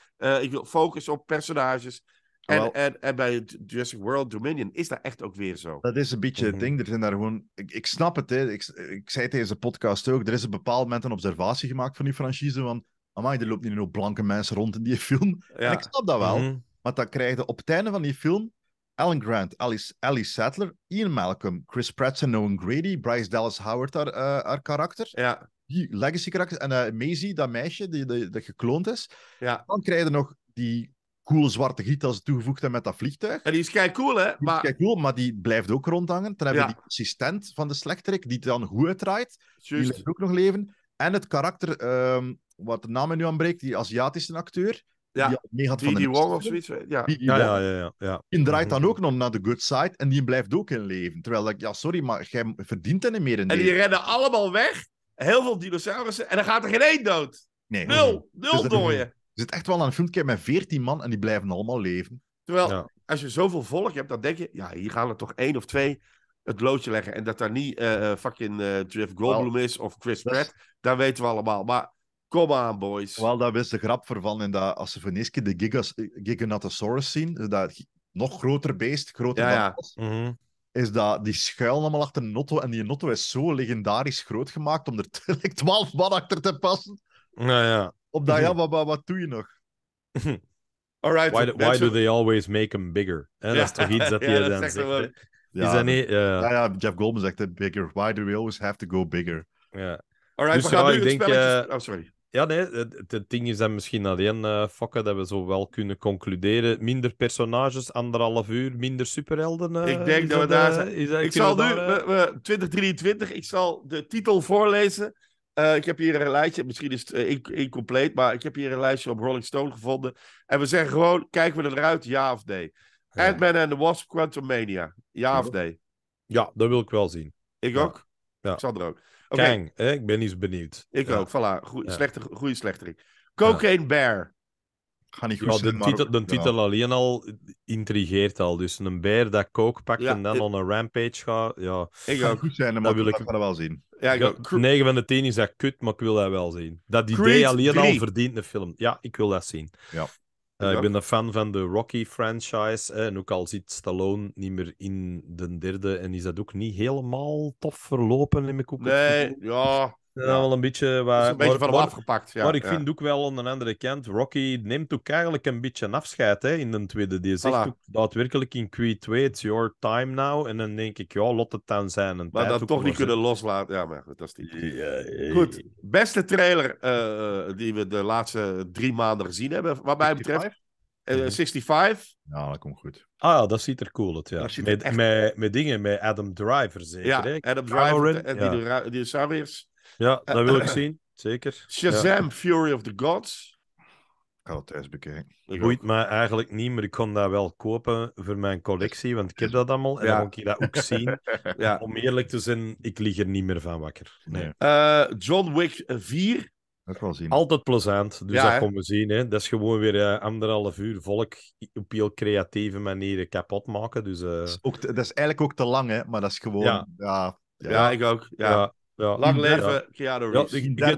B: ik wil focus op personages. En, en, en bij Jurassic World Dominion is dat echt ook weer zo. Dat is een beetje het mhm. ding.
D: Er zijn daar gewoon, ik, ik snap het, hè. Ik, ik zei het in podcast ook. Er is op een bepaald moment een observatie gemaakt van die franchise. Van, amai, er loopt niet een blanke mensen rond in die film.
A: ik snap dat wel. Mhm.
D: Maar dan krijg je op het einde van die film Alan Grant, Alice, Alice Sattler, Ian Malcolm, Chris Pratt en Owen Grady, Bryce Dallas Howard, eh, haar, karakter. Ja. Die legacy karakter. En uh, Maisie, dat meisje die, die, dat gekloond is. Ja. Dan krijg je nog die cool zwarte giet dat ze toegevoegd hebben met dat vliegtuig.
B: En die is kei cool, hè? Die maar... is
D: kei cool, maar die blijft ook rondhangen. Dan heb je die assistent van de slechterik, die dan goed draait, Die blijft ook nog leven. En het karakter, ehm, wat de naam nu aanbreekt, die Aziatische acteur. Ja. Die meegaat van die, Wong of zoiets. Ja. Ja, ja, ja,
C: ja,
B: ja,
D: Die draait dan ook nog naar de good side en die blijft ook in leven. Terwijl ik, ja, sorry, maar jij verdient er niet meer in En die
B: rennen allemaal weg. Heel veel dinosaurussen. En dan gaat er geen één dood. Nee. Nul. Dus Nul dooien
D: zit echt wel aan een filmpje met 14 man en die blijven allemaal leven.
B: Terwijl, als je zoveel volk hebt, dan denk je, ja, hier gaan er toch één of twee het loodje leggen. En dat daar niet eh, eh, fucking uh, Jeff Goldblum is of Chris Pratt, dat dan weten we allemaal. Maar kom aan, boys. Wel, dat is de grap voor van. dat,
D: als ze Veneski de Gigas, Giganatosaurus zien, dat nog groter beest, groter ja, dan ja. Mm Is dat die schuil allemaal achter een notto. En die notto is zo legendarisch groot gemaakt om er 12 man achter te passen.
C: Nou ja. Op dat, ja,
D: wat, wat, wat doe je nog?
C: Alright, why, do, why do they always make them bigger? ja. Dat is toch iets dat hij ja, dan Ja, is niet, eh, ja, Jeff Goldman zegt het bigger. Why do we always have to go bigger? Ja. Alright, dus we gaan nu ik denk, eh, oh, sorry. Ja, nee, het, ding is dat misschien alleen uh, fokken dat we zo wel kunnen concluderen. Minder personages, anderhalf uur, minder superhelden. ik denk dat we daar ik zal nu,
B: 2023, ik zal de titel voorlezen. Eh, ik heb hier een lijstje, misschien is het uh, incompleet, maar ik heb hier een lijstje op Rolling Stone gevonden. En we zeggen gewoon, kijken we eruit, ja of nee? Ja. Ant-Man and the Wasp, Quantum Mania, ja of nee? Ja, dat wil ik wel zien. Ik ook? Ja. Xander ook. Kang, ik ben niet benieuwd. Ik ook, voilà. goede goede slechterik. Cocaine Bear ga niet goed ja, zijn, de, titel, de titel
C: alleen al intrigeert al. Dus een beer dat kook pakt en dan on een rampage gaat. Ja. Ik ga goed zijn, maar wil ik dat wel zien. Ja, ik 9 van de 10 is dat kut, maar ik wil dat wel zien. Dat idee alleen al verdient een film. Ja, ik wil dat zien. Ja. Eh, ik ben een fan van de Rocky franchise. en ook al zit Stallone niet meer in de derde. En is dat ook niet helemaal tof verlopen, in mijn ook. Nee, ja. Ja. een beetje waar. een beetje van hem afgepakt. Ja, maar ik vind ook wel aan de andere kant, Rocky neemt ook eigenlijk een beetje een afscheid hè, in de tweede. Die zegt ook daadwerkelijk in Q2, it's your time now. En dan denk ik, ja, lot het dan zijn. En maar dat toch niet kunnen
B: loslaten. Ja, maar goed, Goed, beste trailer eh, die we de laatste drie maanden gezien hebben, wat mij betreft. 65. Eh, mhm. Ja, dat komt goed.
C: Ah, dat ziet er cool uit, ja. Met, met, dingen, met Adam Driver zeker, Ja, Adam Driver en die, die ja, dat wil ik eh, zien. Zeker. Shazam,
B: Fury of the Gods. Ik ga het thuis bekijken. Boeit
C: mij eigenlijk niet, maar ik kon dat wel kopen voor mijn collectie, want ik heb dat allemaal en ja. dan kon ik dat ook zien. ja. Om eerlijk te zijn, ik lig er niet meer van wakker. Nee.
B: Eh, John Wick 4. Dat wel zien.
C: Altijd plezant, dus dat komen we zien. Hè. Dat is gewoon weer eh, anderhalf uur volk op heel creatieve manieren kapot maken. Dus, dat, is
D: ook dat, is eigenlijk ook te lang, hè, maar dat is gewoon... Ja, ja, ik
C: ook. ja. Ja. Lang leven ja. Keanu Reeves. Ja,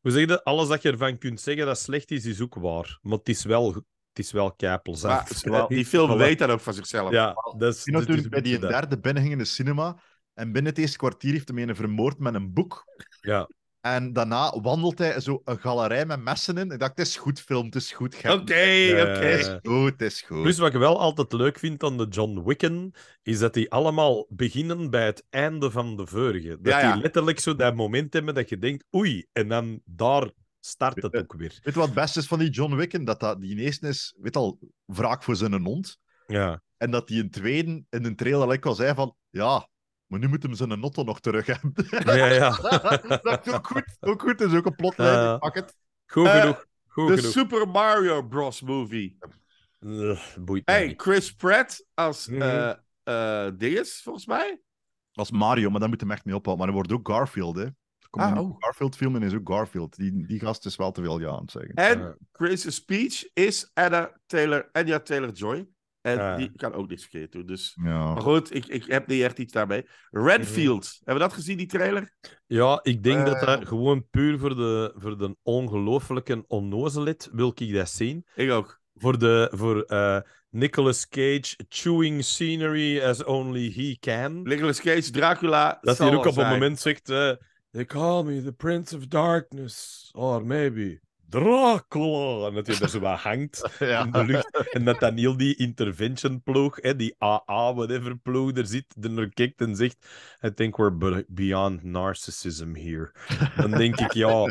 C: ik, ik alles dat je ervan kunt zeggen dat slecht is, is ook waar. Maar het is wel, het is wel keipelzacht. Wel... Die film weet dat ook
B: van zichzelf. Ja,
C: dat is, natuurlijk bij die derde
D: binnenging in de cinema. En binnen het eerste kwartier heeft hem een vermoord met een boek. Ja. En daarna wandelt hij zo een galerij met messen in. Ik dacht, het is goed film, het is goed.
C: Oké, oké. het is goed, het is goed. Dus wat ik wel altijd leuk vind aan de John Wicken, is dat die allemaal beginnen bij het einde van de vorige. Dat die letterlijk zo dat moment hebben dat je denkt, oei, en dan daar start het ook weer.
D: Weet je wat het beste is van die John Wicken? Dat, dat die ineens is, weet al, wraak voor zijn hond. Ja. En dat die in tweede in een trailer, ik al zei, van ja, maar nu moet hem zijn notto nog terug hebben. Ja, ja. dat is
B: ook goed. Ook goed. Dat is ook een plotlijn. Pak het. Goed eh, genoeg. de Super Mario Bros. movie. hey, Chris Pratt als mm -hmm. volgens mij.
D: Als Mario, maar daar moet hem echt mee ophouden. Maar er wordt ook Garfield, hè. ah, oh. Garfield filmen is ook Garfield. Die, die gast is wel te veel ja aan het zeggen. En
B: Chris's speech is Anna Taylor, Anya Taylor-Joy. En die kan ook niks verkeerd doen. Dus. Maar goed, ik, ik heb niet echt iets daarmee. Redfield, mhm. hebben we dat gezien, die trailer? Ja, ik
C: denk dat dat eh. gewoon puur voor de, voor de ongelooflijke onnozelheid wil ik dat zien. Ik ook. Voor, de, voor uh, Nicolas Cage chewing scenery as only he can. Nicolas Cage, Dracula. Dat hij ook op een moment zegt: eh, They call me the Prince of Darkness, or maybe Dracula! En dat je er zo wat hangt in de lucht. En dat dan die intervention ploeg, hè, die AA, whatever ploeg, er zit, er kijkt en zegt: I think we're beyond narcissism here. Dan denk ik, ja,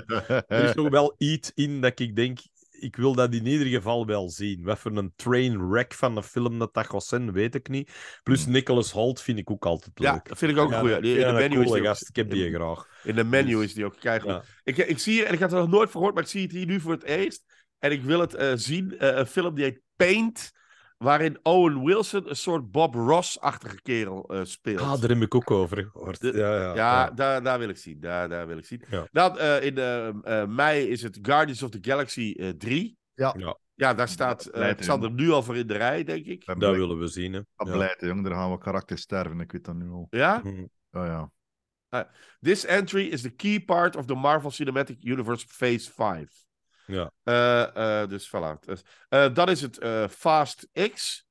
C: er is nog wel iets in dat ik denk: ik wil dat in ieder geval wel zien. Wat voor een train wreck van een film dat dat was zijn, weet ik niet. Plus hmm. Nicholas Holt vind ik
B: ook altijd leuk. Ja, dat vind ik ook goed. Ja. In de menu is die ik heb die graag. In de menu dus is die ook Ik, ik zie hier, en ik had er nog nooit van gehoord, maar ik zie het hier nu voor het eerst. En ik wil het eh, zien. Eh, een film die heet Paint waarin Owen Wilson een soort Bob Ross-achtige kerel uh, speelt. Ah, daar heb
C: ik ook over
B: gehoord. ja, ja, ja, Daar, wil ik zien. Daar, wil ik zien. Dan eh, in eh, mei is het Guardians of the Galaxy 3. Ja. ja. ja. daar staat Xander nu al voor in de rij, denk ik. Dat, dat willen we zien, hè. Dat
D: jong. Daar gaan we karakter sterven, ik weet dat nu al. Ja? Oh
B: ja. this entry is the key part of the Marvel Cinematic Universe Phase 5. Ja. Eh, eh, dus voilà. Dus, eh, dat is het Fast X.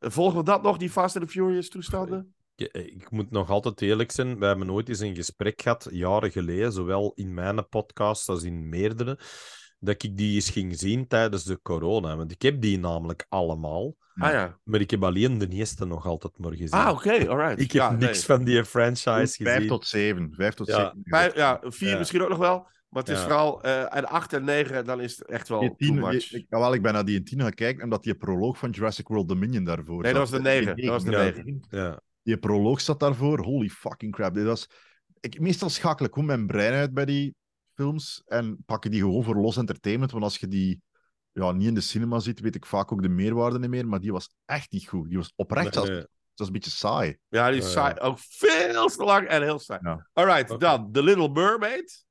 B: Volgen we dat nog, die Fast and the Furious toestanden?
C: Ik, ik moet nog altijd eerlijk zijn. We hebben nooit eens een gesprek gehad, jaren geleden, zowel in mijn podcast als in meerdere, dat ik die eens ging zien tijdens de corona. Want ik heb die namelijk allemaal. Ah, ja. Maar ik heb alleen de eerste nog altijd maar gezien. Ah, oké, alright. Ik heb niks van die franchise gezien. Vijf tot zeven. Vijf tot zeven.
B: ja, vier misschien ook nog wel. Maar het is vooral uh, en 8 en 9, dan is het echt wel die much. ik,
D: ik ben naar die in 10 gaan kijken, omdat die proloog van Jurassic World Dominion daarvoor Nee, dat was de 9. Dat was de 9. Ja. Die proloog zat daarvoor. Holy fucking crap. Dit was, ik, meestal schakel ik mijn brein uit bij die films en pak je die gewoon voor los entertainment. Want als je die ja, niet in de cinema ziet, weet ik vaak ook de meerwaarde niet meer. Maar die was echt niet goed. Die was oprecht nee, dat is een beetje saai.
B: Ja, die saai. Ook veel te lang en heel saai. Ja. All right, dan The Little Mermaid.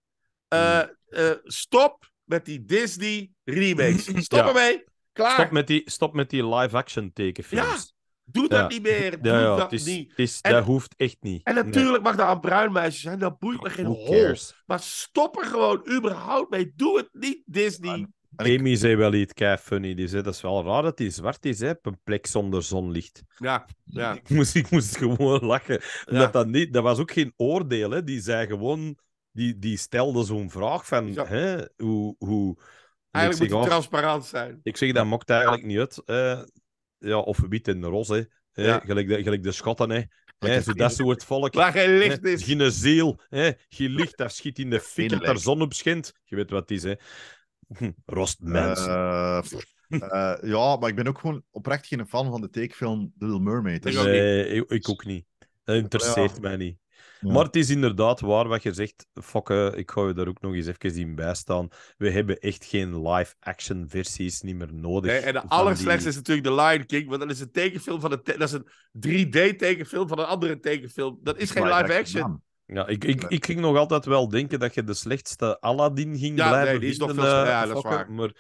B: Eh, eh, stop met die Disney remakes. Stop ermee. Klaar. Stop
C: met die, stop met die live-action tekenfilms. Ja. Doe dat niet meer. Doe dat niet. en, dat hoeft echt niet. En natuurlijk
B: mag dat aan bruinmeisjes zijn. Dat boeit me geen hol. Maar stop er gewoon überhaupt mee. Doe het niet, Disney.
C: Amy zei wel iets kei funny. Die zei, dat is wel raar dat hij zwart is, hè, op een plek zonder zonlicht.
B: Ja, ja.
C: Ik moest, ik moest gewoon lachen. Dat, dat, niet, dat was ook geen oordeel, hè. Die zei gewoon die, die stelde zo'n vraag van hè, hoe, hoe... Dus
B: eigenlijk moet je transparant zijn.
C: Ik zeg, dat mokt eigenlijk niet uit. ja, of wit en roze, hè. Gelijk, de, gelijk de Schotten, hè. Hè, zo dat soort volk. Waar geen licht is. Geen ziel. Hè, geen licht, daar schiet in de fik, daar zon op schijnt. Je weet wat het is, hè. Hm, Rostmens. Eh,
D: eh, ja, maar ik ben ook gewoon oprecht geen fan van de takefilm Little Mermaid. Nee,
C: ik, ook niet. Dat interesseert mij niet. Maar het is inderdaad waar wat je zegt. Fokke, eh, ik ga je daar ook nog eens even in bijstaan. We hebben echt geen live-action versies niet meer nodig. en de allerslechtste is
B: natuurlijk The Lion King, want dat is een tekenfilm van een... dat is een 3D-tekenfilm van een andere tekenfilm. Dat is geen live-action.
C: Ja, ik, ik, ik ging nog altijd wel denken dat je de slechtste Aladdin ging blijven. nee, die is nog eh, slechter. Ja, dat is waar. Maar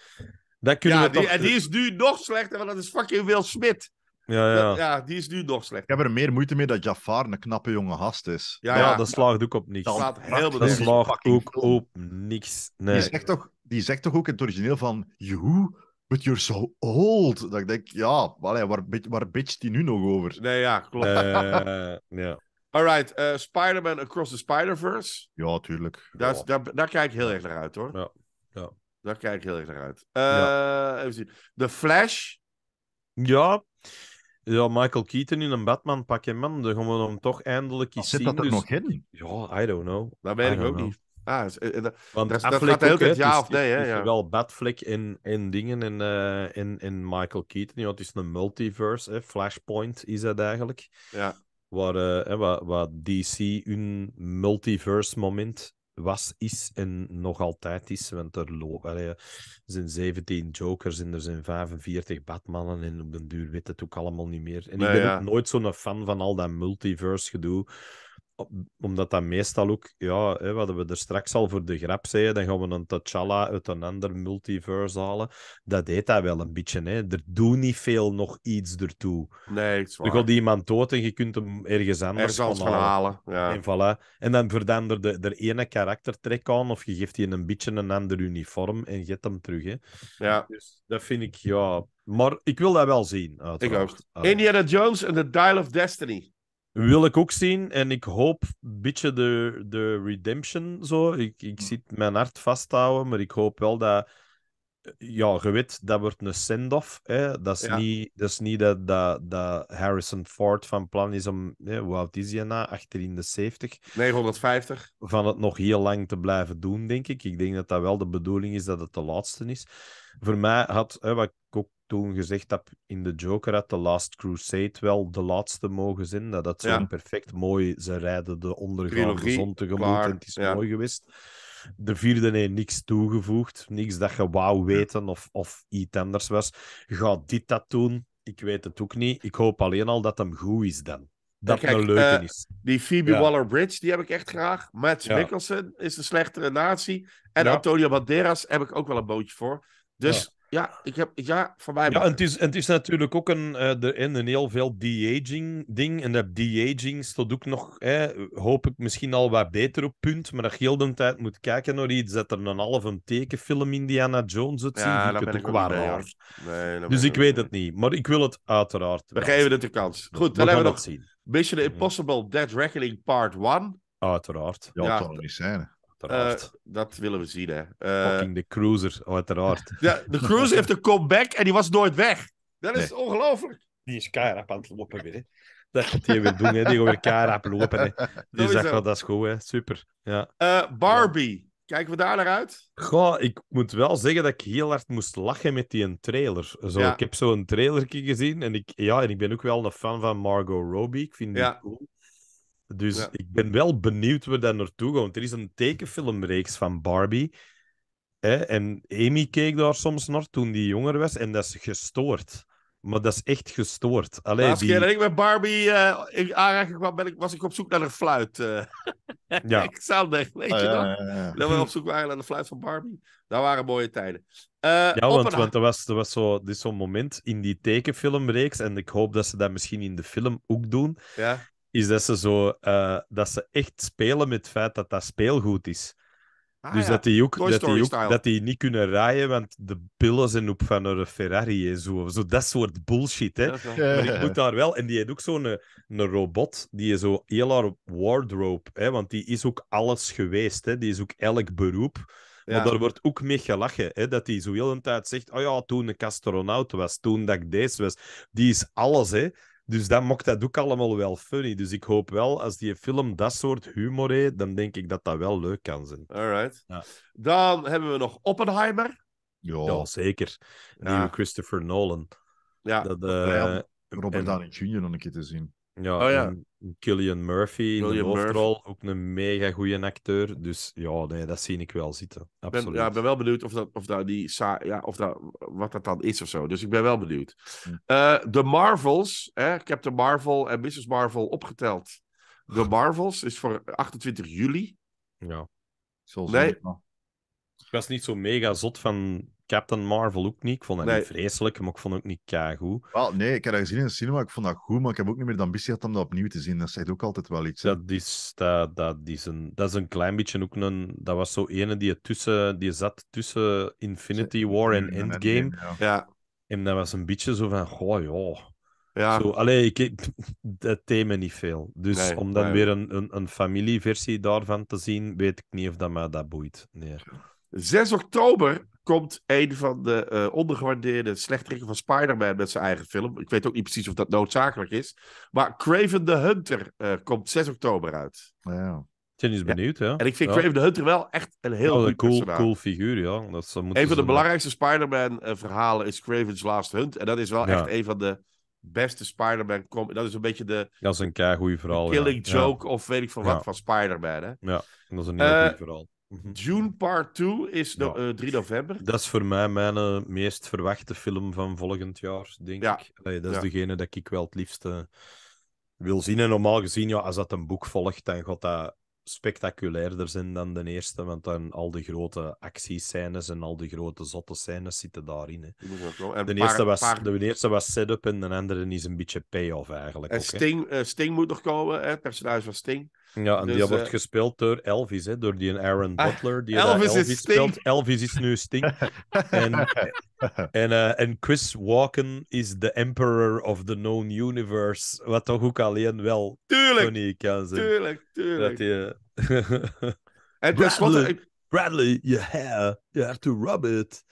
C: dat kunnen we toch... En die is
B: nu nog slechter, want dat is fucking Will Smith. Ja, ja. ja, die is nu nog slecht. Ik heb er
D: meer moeite mee dat Jafar een knappe jonge gast is. Ja, dat slaagt ook op niks. Dat, heel dat slaagt ook op niks. Nee. Die, zegt toch, die zegt toch ook in het origineel van... You, but you're so old. Dat ik denk, ja, waar, waar bitcht die nu nog over?
B: Nee, ja, klopt. Uh, ja. Alright, uh, eh, Spider-Man Across the Spider-Verse. Ja, tuurlijk. Daar, kijk ik heel erg naar uit, hoor. Ja. ja. Daar kijk ik heel erg naar uit. Eh, even zien. The Flash. Ja, ja, Michael Keaton in een Batman
C: pakje, man. Dan gaan we hem toch eindelijk iets Zit dat er dus- nog in? Ja, I don't know. Dat weet ik ook niet.
B: Ah, eh, eh, dat, dat gaat ook het ja of nee. Hè,
C: Wel batflick in, in dingen en eh, in, in Michael Keaton. Ja, het is een multiverse. Hè. Flashpoint is dat eigenlijk. Ja. Waar, uh, waar, DC een multiverse moment was, is en nog altijd is. Want er, lopen, zijn 17 Jokers en er zijn 45 Batmannen. En op den duur weet het ook allemaal niet meer. En ik ben ook nooit zo'n fan van al dat multiverse gedoe omdat dat meestal ook, ja, hè, wat we er straks al voor de grap zeiden, dan gaan we een T'Challa uit een ander multiverse halen. Dat deed dat wel een beetje. Hè. Er doet niet veel nog iets ertoe. Nee, het is waar. je gaat iemand dood en je kunt hem ergens anders halen. En, voilà. en dan veranderde er ene karaktertrek aan, of je geeft die een beetje een ander uniform en get hem terug. Hè. Ja. Dus dat vind ik, ja... Maar ik wil dat wel zien. Ik Indiana Jones en The Dial of Destiny. Wil ik ook zien. En ik hoop een beetje de, de redemption zo. Ik, ik mm. zit mijn hart vasthouden, maar ik hoop wel dat. Ja, je dat wordt een send-off. Dat is niet, dat, is niet dat, dat, Harrison Ford van plan is om, hoe oud is hij na? Nou? Achter in de 70.
B: 950.
C: Van het nog heel lang te blijven doen, denk ik. Ik denk dat dat wel de bedoeling is dat het de laatste is. Voor mij had, hè, wat ik ook toen gezegd heb in de Joker had The Last Crusade wel de laatste mogen zijn. Dat dat zo perfect mooi. Ze rijden de ondergaande zon tegemoet en het is mooi geweest. De vierde heeft niks toegevoegd. Niks dat je wou weten of, of iets anders was. Gaat dit dat doen? Ik weet het ook niet. Ik hoop alleen al dat hem goed is dan.
B: Dat Kijk, een leuke eh, is. Die Phoebe ja. Waller-Bridge, die heb ik echt graag. Matt Mikkelsen is de slechtere natie. En Antonio Banderas heb ik ook wel een bootje voor. Dus ja, ik heb, ja, van mij. Ja, en het, is,
C: en het is natuurlijk ook een, uh, eh, er, een heel veel de-aging ding. En dat de-aging stond ook nog, hoop ik, misschien al wat beter op punt. Maar dat je heel de tijd moet kijken naar iets dat er een half een tekenfilm Indiana Jones het ja, zien. ik waar dus ik weet het niet. Maar ik wil het uiteraard. We geven het de kans. Goed, dan we hebben we nog zien.
B: Mission mhm. Impossible Dead Reckoning Part 1.
C: Uiteraard. Ja, ja toch
B: zijn. Eh, dat willen we zien, hè. Uh, Fucking de Cruiser, oh, uiteraard. ja, de Cruiser heeft een comeback en die was nooit weg. Dat is ongelooflijk. Die is keihard aan het lopen weer, hè. Dat gaat hij
C: weer doen, hè. Die gaat weer keihard lopen, hè. Die zegt, oh, dat is goed, hè. Super, ja.
B: Eh, Barbie. Kijken we daar naar uit?
C: Goh, ik moet wel zeggen dat ik heel hard moest lachen met die trailer. Zo, Ik heb zo'n trailer gezien en ik, ja, en ik ben ook wel een fan van Margot Robbie. Ik vind die cool. Dus ik ben wel benieuwd waar dat naartoe gaat. Want er is een tekenfilmreeks van Barbie. Hè? En Amy keek daar soms naar toen die jonger was. En dat is gestoord. Maar dat is echt gestoord. Allee, als ik
B: met Barbie uh, in aanraking kwam, ben ik, was ik op zoek naar een fluit. Eh. ja. ik zal weet je oh, ja, dat we op zoek waren naar de fluit van Barbie. Dat waren mooie tijden. Eh, ja, want, want
C: er was, er was zo, dit zo'n moment in die tekenfilmreeks, en ik hoop dat ze dat misschien in de film ook doen, ja is dat ze, zo, eh, dat ze echt spelen met het feit dat dat speelgoed is. Ah, dus dat, die ook, dat, die ook, dat die niet kunnen rijden, want de pillen zijn op van een Ferrari en zo. zo dat soort bullshit. Hè. maar ik moet daar wel. En die heeft ook zo'n eh, een robot, die is zo heel haar wardrobe. Hè, want die is ook alles geweest. Hè. Die is ook elk beroep. Maar daar wordt ook mee gelachen. Hè, dat hij zo heel een tijd zegt: Oh ja, toen ik astronaut was, toen dat ik deze was. Die is alles. Hè. Dus dat mocht dat ook allemaal wel funny. Dus ik hoop wel, als die film dat soort humor heeft, dan denk ik dat dat wel leuk kan zijn.
B: Alright. Ja. Dan hebben we nog Oppenheimer.
C: Ja, zeker. Nieuwe Christopher Nolan. Ja. Dat, uh, Robert en... Downey Jr. nog een keer te zien. Ja, Killian oh, Murphy Killian in de hoofdrol, ook een mega goede acteur. Dus ja, nee, dat zie ik wel zitten.
B: Absoluut. ja, ik ben wel benieuwd of dat, of dat die, ja, of dat, wat dat dan is of zo. Dus ik ben wel benieuwd. Hm. Eh, de hm. uh, Marvels, hè, Captain Marvel en Mrs. Marvel opgeteld. De Marvels is voor 28 juli. Ja. Zoals nee, ik was niet zo mega
C: zot van Captain
B: Marvel ook niet. Ik vond dat niet
C: vreselijk, maar ik vond het ook niet kagoed.
D: Well, nee, ik heb dat gezien in de cinema, ik vond dat goed, maar ik heb ook niet meer de ambitie gehad om dat opnieuw
C: te zien. Dat zegt ook altijd wel iets. Dat is, dat, dat, is een, dat is een klein beetje ook een... Dat was zo ene die, tussen, die zat tussen Infinity War en Endgame. ja. En dat was een beetje zo van, goh, joh. Ja. Zo, allee, ik, dat thema niet veel. Dus om dan weer een, een, een familieversie daarvan te zien, weet ik niet of dat mij dat
B: boeit. Nee. 6 oktober komt een van de uh, ondergewaardeerde slechteriken van Spider-Man met zijn eigen film. Ik weet ook niet precies of dat noodzakelijk is. Maar Craven the Hunter eh, komt 6 oktober uit. Ja. Ik ben benieuwd, ja. En ik vind Craven the Hunter wel echt een heel een cool, cool figuur, ja. Dat een van de belangrijkste Spider-Man-verhalen eh, is Craven's Last Hunt. En dat is wel echt een van de beste Spider-Man... Dat is een beetje de...
C: Dat is een verhaal, Killing joke of weet ik van wat van Spider-Man, hè.
B: Ja, en dat is een heel goed verhaal. June mhm. Part 2 is no 3 eh, november.
C: Dat is voor mij mijn eh, meest verwachte film van volgend jaar, denk ik. Allee, dat is degene dat ik wel het liefst wil zien. En normaal gezien, ja, als dat een boek volgt, dan gaat dat spectaculairder zijn dan de eerste, want dan al de grote actiescènes en al de grote zotte scènes zitten daarin. Hè. de, eerste was, de eerste was setup en de andere is een beetje payoff eigenlijk. En eh, Sting,
B: Sting moet nog komen, hè? het personage van Sting. Ja, en die dus, wordt eh,
C: gespeeld door Elvis, hè, door die Aaron ah, Butler. die Elvis, Elvis, is speelt. Elvis is nu Sting. en, en, eh, en Chris Walken is de Emperor of the Known Universe. Wat toch ook alleen wel tuurlijk, kan zijn. Tuurlijk, tuurlijk. Eh, en Bradley, je Bradley, your hair, you have to rub it.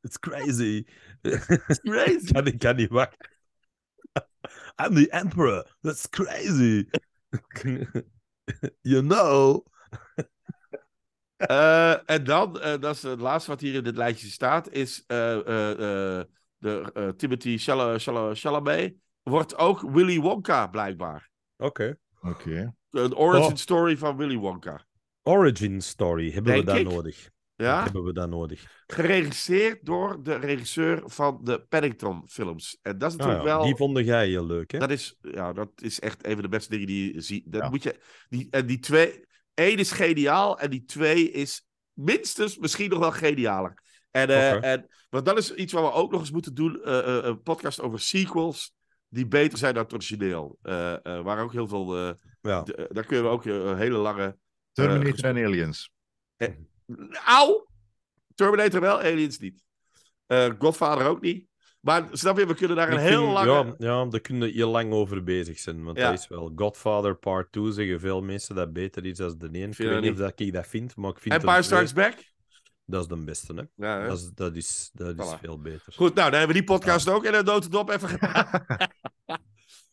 C: It's crazy. It's crazy. kan, kan niet wachten. I'm the emperor. That's crazy. you know.
B: Eh, en dan, eh, dat is het laatste wat hier in dit lijstje staat, is eh, de Timothy Chalamet wordt ook Willy Wonka blijkbaar. Oké. Oké. Okay. Een origin oh. story van Willy Wonka.
C: Origin story hebben we daar nodig. Ja?
B: hebben we daar nodig. Geregisseerd door de regisseur van de Paddington-films. En dat is ah, natuurlijk wel... Die vond jij heel leuk, hè? Dat is, ja, dat is echt een van de beste dingen die je ziet. Dat moet je... Die, en die twee... Eén is geniaal en die twee is minstens misschien nog wel genialer. En, uh, en, want dat is iets wat we ook nog eens moeten doen. Eh, eh, een podcast over sequels die beter zijn dan het origineel. waar ook heel veel... daar kunnen we ook een hele lange... Terminator en Aliens. Auw! Terminator wel, Aliens niet. Eh, Godfather ook niet. Maar snap je, we kunnen daar een heel kun, lange...
C: Ja, ja, daar kun je lang over bezig zijn. Want dat is wel... Godfather Part 2 zeggen veel mensen dat beter is dan de 1. Ik weet niet of dat ik dat vind, maar ik vind... Empire Strikes Back? Dat is de beste, hè? Dat is, dat is, dat veel beter. Goed, nou, dan hebben we
B: die podcast ja. ook in de notendop even gedaan.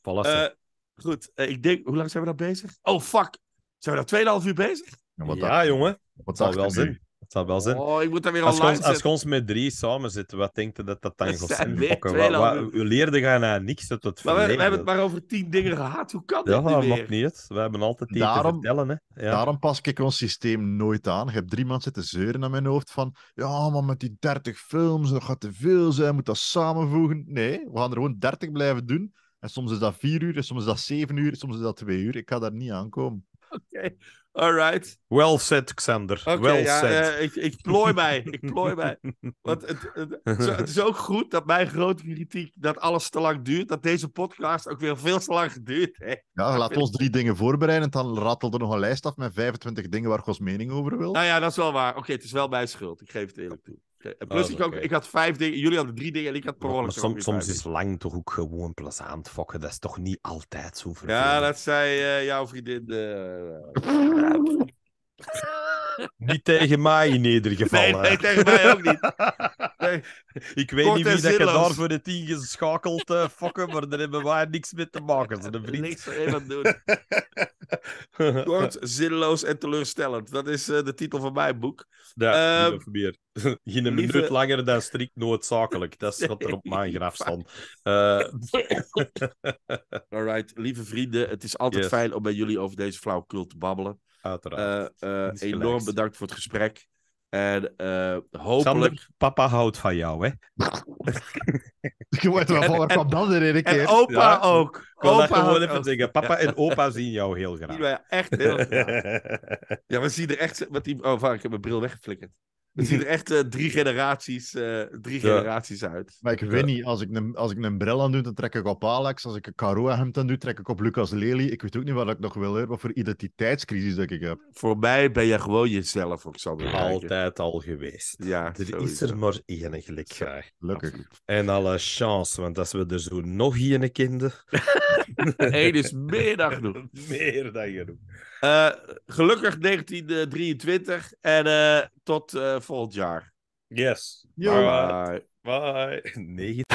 B: uh, goed, eh, ik denk... Hoe lang zijn we dat bezig? Oh, fuck. Zijn we daar 2,5 uur bezig? ja, jongen.
C: dat zal wel zin Het zou wel zin Oh, ik moet dat weer als, ons, als ons met drie samen zitten, wat denkt u dat dat dan gaat zijn? We leerden gaan naar eh, niks tot het maar we, hebben het
B: maar over tien dingen gehad. Hoe kan dat? dat maakt
C: niet We hebben altijd
D: tien te vertellen. Hè. Ja. Daarom pas ik ons systeem nooit aan. Je hebt drie man zitten zeuren aan mijn hoofd van ja, maar met die dertig films, dat gaat te veel zijn, moet dat samenvoegen. Nee, we gaan er gewoon dertig blijven doen. En soms is dat vier uur, soms is dat zeven uur, soms is dat twee uur. Ik ga daar niet aankomen.
B: Oké, All right.
C: Well said, Xander.
D: well said. Eh,
B: ik, ik, plooi mij. Ik plooi mij. Want het, het, is ook goed dat mijn grote kritiek dat alles te lang duurt. Dat deze podcast ook weer veel te lang geduurd heeft. Ja, laat ons drie
D: dingen voorbereiden. En dan ratelt nog een lijst af met 25 dingen waar ik ons mening over wil. Nou
B: ja, dat is wel waar. Oké, het is wel mijn schuld. Ik geef het eerlijk toe. Eh, plus, ah, ik, ik, had vijf dingen, jullie hadden drie dingen en ik had per ongeluk. soms is
C: lang toch ook gewoon plezant fokken. Dat is toch niet altijd zo vervelend. Ja,
B: dat zei eh, jouw vriendin. Eh,
C: niet tegen mij in ieder geval. Nee, nee tegen mij ook niet.
B: Ik weet niet wie dat je daar voor
C: de tien geschakeld uh, fokken, maar daar hebben wij niks mee te maken. Ze vriend. Niks even doen.
B: Kort, zinloos en teleurstellend. Dat is eh, de titel van mijn boek. Ja, niet meer. een minuut
C: langer dan strikt noodzakelijk. Dat wat er op
B: mijn graf staan. Uh... lieve vrienden. Het is altijd fijn om bij jullie over deze flauwkul te babbelen. Uiteraard. Eh, enorm bedankt voor het gesprek. En uh, hopelijk... Sander,
C: papa houdt van jou, hè? Je wordt wel van, dan kwam een keer? En opa ook. Opa even zeggen. Papa en
B: opa zien jou heel graag. Ja, echt heel graag. ja, we zien er echt... Met die... Oh, vaak, ik heb mijn bril weggeflikkerd. Het ziet er echt eh, drie generaties, eh, drie generaties uit. Maar ik weet niet,
D: als ik, een, als ik een bril aan doe, dan trek ik op Alex. Als ik een Karoah hem dan doe, trek ik op Lucas Lely. Ik
B: weet ook niet wat ik nog wil, hè. wat voor identiteitscrisis dat ik heb. Voor mij ben je gewoon jezelf, Alexander. Altijd al geweest. Ja, er is er maar één, gelijk. graag. Gelukkig. En
C: alle chance, want als we er zo nog een kinderen. Eén is dus meer
B: dan genoeg. meer dan genoeg. Uh, gelukkig 1923 eh, en eh, tot volgend jaar. Yes. Bye. Bye. Bye.